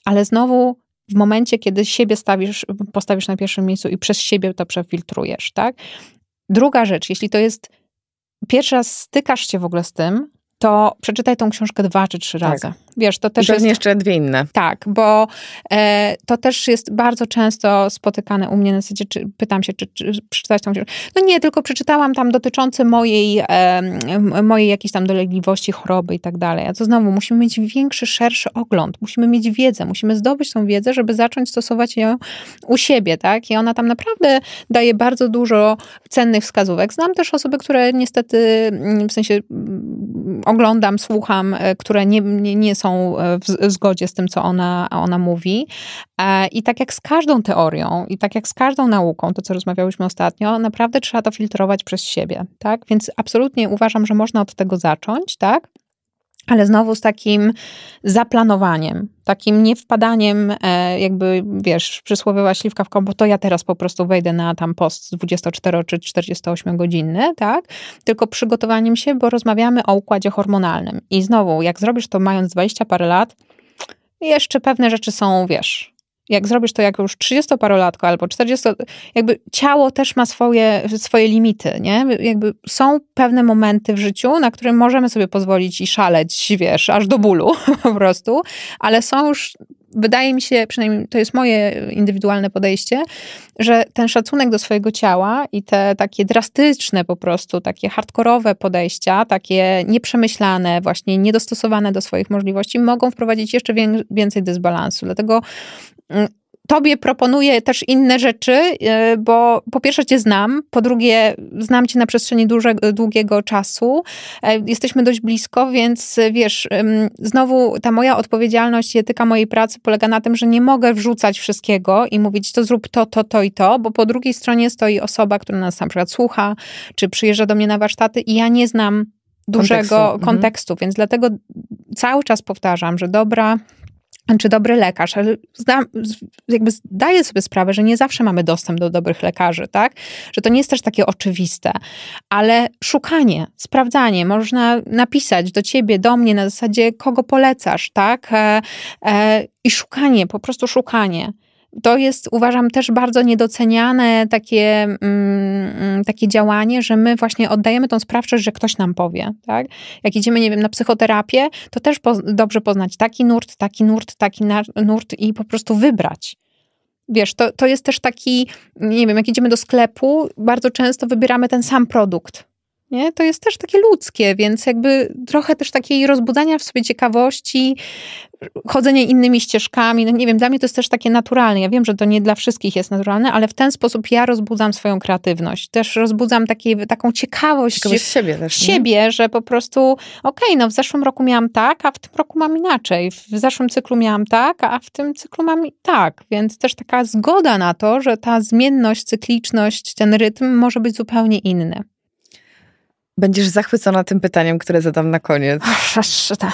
ale znowu w momencie, kiedy siebie stawisz, postawisz na pierwszym miejscu i przez siebie to przefiltrujesz, tak? Druga rzecz, jeśli to jest pierwszy raz stykasz się w ogóle z tym, to przeczytaj tą książkę dwa czy trzy tak. razy wiesz, to też jest... jeszcze dwie inne. Tak, bo e, to też jest bardzo często spotykane u mnie na zasadzie, czy, pytam się, czy, czy przeczytać tą książkę. No nie, tylko przeczytałam tam dotyczące mojej, e, mojej jakiejś tam dolegliwości, choroby i tak dalej. A to znowu, musimy mieć większy, szerszy ogląd, musimy mieć wiedzę, musimy zdobyć tą wiedzę, żeby zacząć stosować ją u siebie, tak? I ona tam naprawdę daje bardzo dużo cennych wskazówek. Znam też osoby, które niestety, mm, w sensie mm, oglądam, słucham, e, które nie, nie, nie są są e, w zgodzie z tym, co ona, ona mówi. E, I tak jak z każdą teorią, i tak jak z każdą nauką, to co rozmawiałyśmy ostatnio, naprawdę trzeba to filtrować przez siebie, tak? Więc absolutnie uważam, że można od tego zacząć, tak? ale znowu z takim zaplanowaniem, takim nie wpadaniem, e, jakby wiesz, przysłowiowa śliwka w Bo to ja teraz po prostu wejdę na tam post 24 czy 48 godzinny, tak? Tylko przygotowaniem się, bo rozmawiamy o układzie hormonalnym. I znowu, jak zrobisz to mając 20 parę lat, jeszcze pewne rzeczy są, wiesz, jak zrobisz to jako już 30-parolatko albo 40, jakby ciało też ma swoje, swoje limity, nie? Jakby są pewne momenty w życiu, na które możemy sobie pozwolić i szaleć, wiesz, aż do bólu [laughs] po prostu, ale są już wydaje mi się, przynajmniej to jest moje indywidualne podejście, że ten szacunek do swojego ciała i te takie drastyczne po prostu, takie hardkorowe podejścia, takie nieprzemyślane, właśnie niedostosowane do swoich możliwości, mogą wprowadzić jeszcze więcej dysbalansu. Dlatego Mm, tobie proponuję też inne rzeczy, y, bo po pierwsze Cię znam, po drugie znam Cię na przestrzeni duże, długiego czasu, e, jesteśmy dość blisko, więc y, wiesz, znowu ta moja odpowiedzialność i etyka mojej pracy polega na tym, że nie mogę wrzucać wszystkiego i mówić to zrób to, to, to i to, bo po drugiej stronie stoi osoba, która nas na przykład słucha, czy przyjeżdża do mnie na warsztaty i ja nie znam dużego kontekstu, mhm. kontekstu mhm. więc dlatego cały czas powtarzam, że dobra czy dobry lekarz, ale zda, jakby zdaję sobie sprawę, że nie zawsze mamy dostęp do dobrych lekarzy, tak? Że to nie jest też takie oczywiste, ale szukanie, sprawdzanie, można napisać do ciebie, do mnie na zasadzie, kogo polecasz, tak? E, e, I szukanie, po prostu szukanie to jest, uważam, też bardzo niedoceniane takie, mm, takie działanie, że my właśnie oddajemy tą sprawczość, że ktoś nam powie. Tak? Jak idziemy, nie wiem, na psychoterapię, to też po, dobrze poznać taki nurt, taki nurt, taki nurt i po prostu wybrać. Wiesz, to, to jest też taki, nie wiem, jak idziemy do sklepu, bardzo często wybieramy ten sam produkt nie? To jest też takie ludzkie, więc jakby trochę też takiej rozbudzania w sobie ciekawości, chodzenie innymi ścieżkami. No nie wiem, dla mnie to jest też takie naturalne. Ja wiem, że to nie dla wszystkich jest naturalne, ale w ten sposób ja rozbudzam swoją kreatywność. Też rozbudzam takie, taką ciekawość, ciekawość siebie, też, siebie że po prostu okej, okay, no w zeszłym roku miałam tak, a w tym roku mam inaczej. W zeszłym cyklu miałam tak, a w tym cyklu mam tak. Więc też taka zgoda na to, że ta zmienność, cykliczność, ten rytm może być zupełnie inny. Będziesz zachwycona tym pytaniem, które zadam na koniec. Aż tam.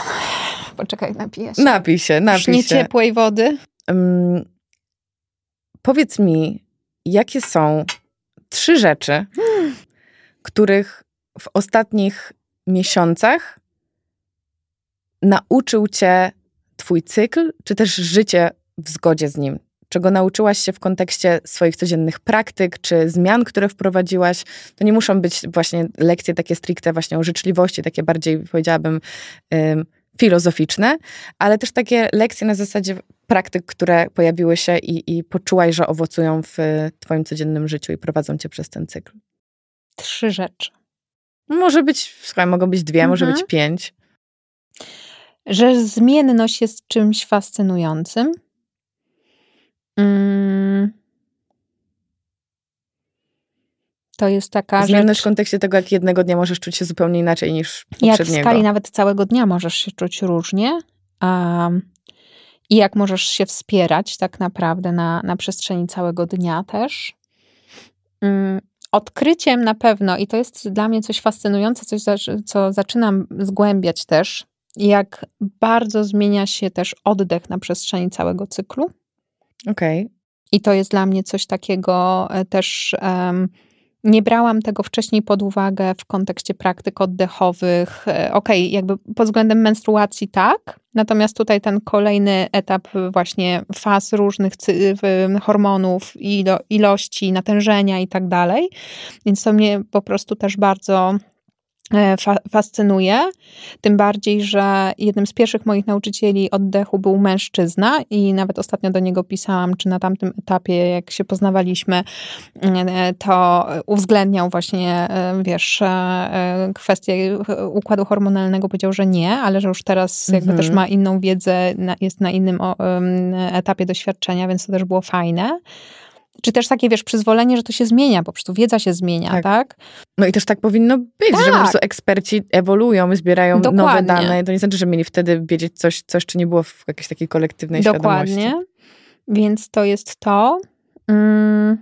Poczekaj, napiję się. Napij się, napij nie się. ciepłej wody. Um, powiedz mi, jakie są trzy rzeczy, hmm. których w ostatnich miesiącach nauczył cię twój cykl, czy też życie w zgodzie z nim? czego nauczyłaś się w kontekście swoich codziennych praktyk czy zmian, które wprowadziłaś. To nie muszą być właśnie lekcje takie stricte właśnie o życzliwości, takie bardziej powiedziałabym filozoficzne, ale też takie lekcje na zasadzie praktyk, które pojawiły się i, i poczułaś, że owocują w twoim codziennym życiu i prowadzą cię przez ten cykl. Trzy rzeczy. No, może być, słuchaj, mogą być dwie, mhm. może być pięć. Że zmienność jest czymś fascynującym, Mm. To jest taka Zmiany rzecz... w kontekście tego, jak jednego dnia możesz czuć się zupełnie inaczej niż poprzedniego. Jak w skali nawet całego dnia możesz się czuć różnie a, i jak możesz się wspierać tak naprawdę na, na przestrzeni całego dnia też. Mm, odkryciem na pewno, i to jest dla mnie coś fascynujące, coś, co zaczynam zgłębiać też, jak bardzo zmienia się też oddech na przestrzeni całego cyklu Okej. Okay. I to jest dla mnie coś takiego e, też. Um, nie brałam tego wcześniej pod uwagę w kontekście praktyk oddechowych. E, okej, okay, jakby pod względem menstruacji tak, natomiast tutaj ten kolejny etap właśnie faz różnych hormonów, ilo ilości, natężenia i tak dalej. Więc to mnie po prostu też bardzo E, fascynuje. Tym bardziej, że jednym z pierwszych moich nauczycieli oddechu był mężczyzna i nawet ostatnio do niego pisałam, czy na tamtym etapie, jak się poznawaliśmy, mm, e, to uwzględniał właśnie, e, wiesz, kwestię układu hormonalnego. Powiedział, że nie, ale że już teraz jakby mhm. też ma inną wiedzę, jest na innym etapie doświadczenia, więc to też było fajne. Czy też takie, wiesz, przyzwolenie, że to się zmienia, po prostu wiedza się zmienia, tak? tak? No i też tak powinno być, tak. że po tak. prostu eksperci ewoluują, zbierają Dokładnie. nowe dane. To nie znaczy, że mieli wtedy wiedzieć coś, coś czy nie było w jakiejś takiej kolektywnej Dokładnie. świadomości. Dokładnie. Więc to jest to. Mm.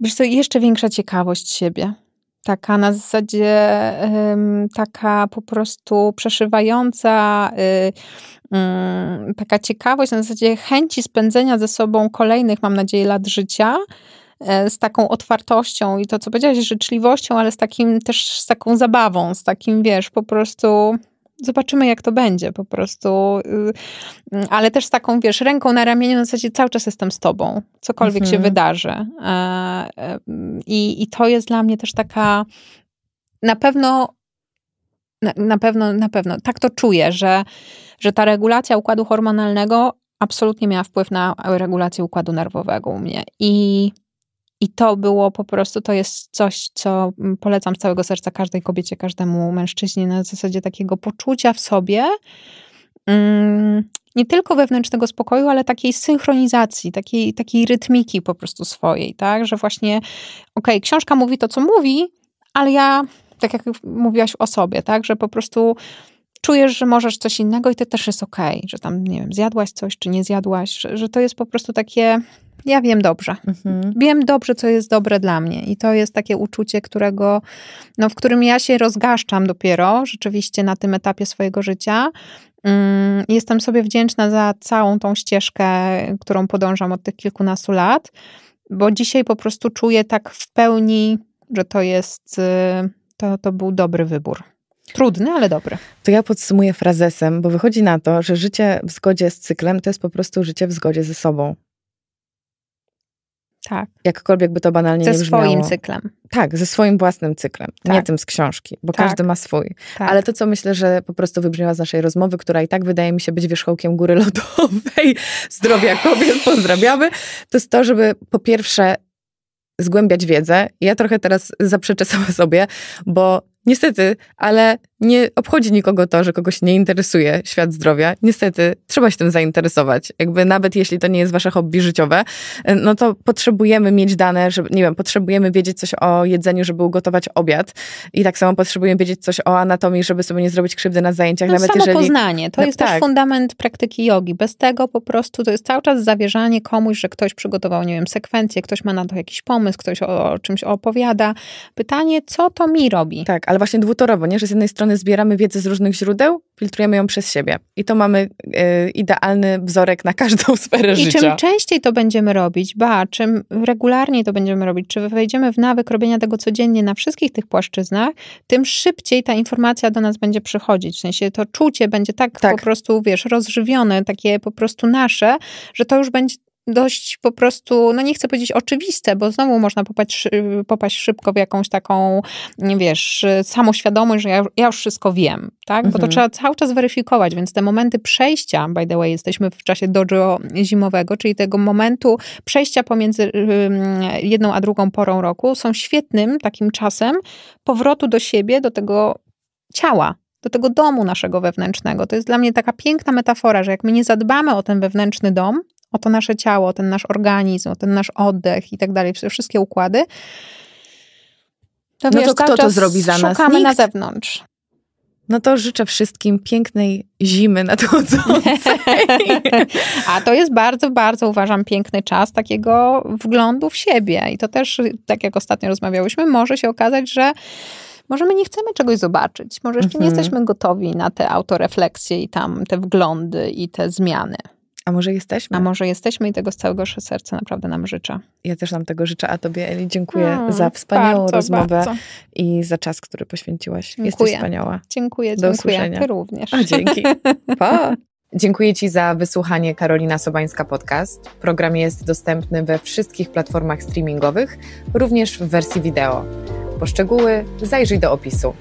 Wiesz co, jeszcze większa ciekawość siebie taka na zasadzie taka po prostu przeszywająca, y, mm, taka ciekawość, na zasadzie chęci spędzenia ze sobą kolejnych, mam nadzieję, lat życia. E, z taką otwartością i to, co powiedziałaś, życzliwością, ale z takim też z taką zabawą, z takim, wiesz, po prostu zobaczymy, jak to będzie po prostu. Y, mm, ale też z taką, wiesz, ręką na ramieniu na zasadzie cały czas jestem z tobą, cokolwiek mhm. się wydarzy. E, e, I, I to jest dla mnie też taka na pewno. Na, na pewno, na pewno. Tak to czuję, że, że ta regulacja układu hormonalnego absolutnie miała wpływ na regulację układu nerwowego u mnie. I i to było po prostu, to jest coś, co mm, polecam z całego serca każdej kobiecie, każdemu mężczyźnie na zasadzie takiego poczucia w sobie. Mm, nie tylko wewnętrznego spokoju, ale takiej synchronizacji, takiej, takiej rytmiki po prostu swojej, tak? Że właśnie, okej, okay, książka mówi to, co mówi, ale ja, tak jak mówiłaś o sobie, tak? Że po prostu czujesz, że możesz coś innego i to też jest okej, okay, że tam, nie wiem, zjadłaś coś, czy nie zjadłaś, że, że to jest po prostu takie ja wiem dobrze. Mhm. Wiem dobrze, co jest dobre dla mnie. I to jest takie uczucie, którego, no, w którym ja się rozgaszczam dopiero rzeczywiście na tym etapie swojego życia. Mm, jestem sobie wdzięczna za całą tą ścieżkę, którą podążam od tych kilkunastu lat, bo dzisiaj po prostu czuję tak w pełni, że to jest, y, to, to był dobry wybór. Trudny, ale dobry. To ja podsumuję frazesem, bo wychodzi na to, że życie w zgodzie z cyklem to jest po prostu życie w zgodzie ze sobą. Tak. Jakkolwiek by to banalnie ze nie brzmiało. Ze swoim cyklem. Tak, ze swoim własnym cyklem, tak. nie tym z książki, bo tak. każdy ma swój. Tak. Ale to, co myślę, że po prostu wybrzmiała z naszej rozmowy, która i tak wydaje mi się być wierzchołkiem góry [laughs] lodowej, zdrowia kobiet, pozdrawiamy, to jest to, żeby po pierwsze zgłębiać wiedzę. Ja trochę teraz zaprzeczę [laughs] sama sobie, bo Niestety, ale nie obchodzi nikogo to, że kogoś nie interesuje świat zdrowia. Niestety, trzeba się tym zainteresować. Jakby nawet jeśli to nie jest wasze hobby życiowe, e, no to potrzebujemy mieć dane, żeby, nie wiem, potrzebujemy wiedzieć coś o jedzeniu, żeby ugotować obiad. I tak samo potrzebujemy wiedzieć coś o anatomii, żeby sobie nie zrobić krzywdy na zajęciach. No, nawet samo jeżeli... poznanie. To no, jest tak. też fundament praktyki jogi. Bez tego po prostu to jest cały czas zawierzanie komuś, że ktoś przygotował, nie wiem, sekwencję, ktoś ma na to jakiś pomysł, ktoś o, o czymś opowiada. Pytanie, co to mi robi? Tak, ale właśnie dwutorowo, nie? że z jednej strony zbieramy wiedzę z różnych źródeł, filtrujemy ją przez siebie i to mamy y, idealny wzorek na każdą [laughs] sferę I życia. I czym częściej to będziemy robić, ba, czym regularniej to będziemy robić, czy wejdziemy w nawyk robienia tego codziennie na wszystkich tych płaszczyznach, tym szybciej ta informacja do nas będzie przychodzić. W sensie to czucie będzie tak, tak. po prostu, wiesz, rozżywione, takie po prostu nasze, że to już będzie dość po prostu, no nie chcę powiedzieć oczywiste, bo znowu można popaść, y, popaść szybko w jakąś taką, nie wiesz, y, samoświadomość, że ja, ja już wszystko wiem, tak? Bo to mhm. trzeba cały czas weryfikować, więc te momenty przejścia, by the way, jesteśmy w czasie dojo zimowego, czyli tego momentu przejścia pomiędzy y, mm, jedną a drugą porą roku są świetnym takim czasem powrotu do siebie, do tego ciała, do tego domu naszego wewnętrznego. To jest dla mnie taka piękna metafora, że jak my nie zadbamy o ten wewnętrzny dom, o to nasze ciało, o ten nasz organizm, o ten nasz oddech i tak dalej, wszystkie układy. To, no wiesz, to kto to zrobi za nas? Szukamy Nikt. na zewnątrz. No to życzę wszystkim pięknej zimy nadchodzącej. [laughs] A to jest bardzo, bardzo uważam piękny czas takiego wglądu w siebie. I to też, tak jak ostatnio rozmawiałyśmy, może się okazać, że może my nie chcemy czegoś zobaczyć. Może jeszcze mhm. nie jesteśmy gotowi na te autorefleksje i tam te wglądy i te zmiany. A może jesteśmy? A może jesteśmy i tego z całego serca naprawdę nam życzę. Ja też nam tego życzę, a Tobie, Eli, dziękuję hmm, za wspaniałą bardzo, rozmowę bardzo. i za czas, który poświęciłaś. Dziękuję. Jesteś wspaniała. Dziękuję, Do dziękuję. Usłyszenia. Ty również. dzięki. [laughs] Pa! Dziękuję Ci za wysłuchanie Karolina Sobańska Podcast. Program jest dostępny we wszystkich platformach streamingowych, również w wersji wideo. Poszczegóły szczegóły zajrzyj do opisu.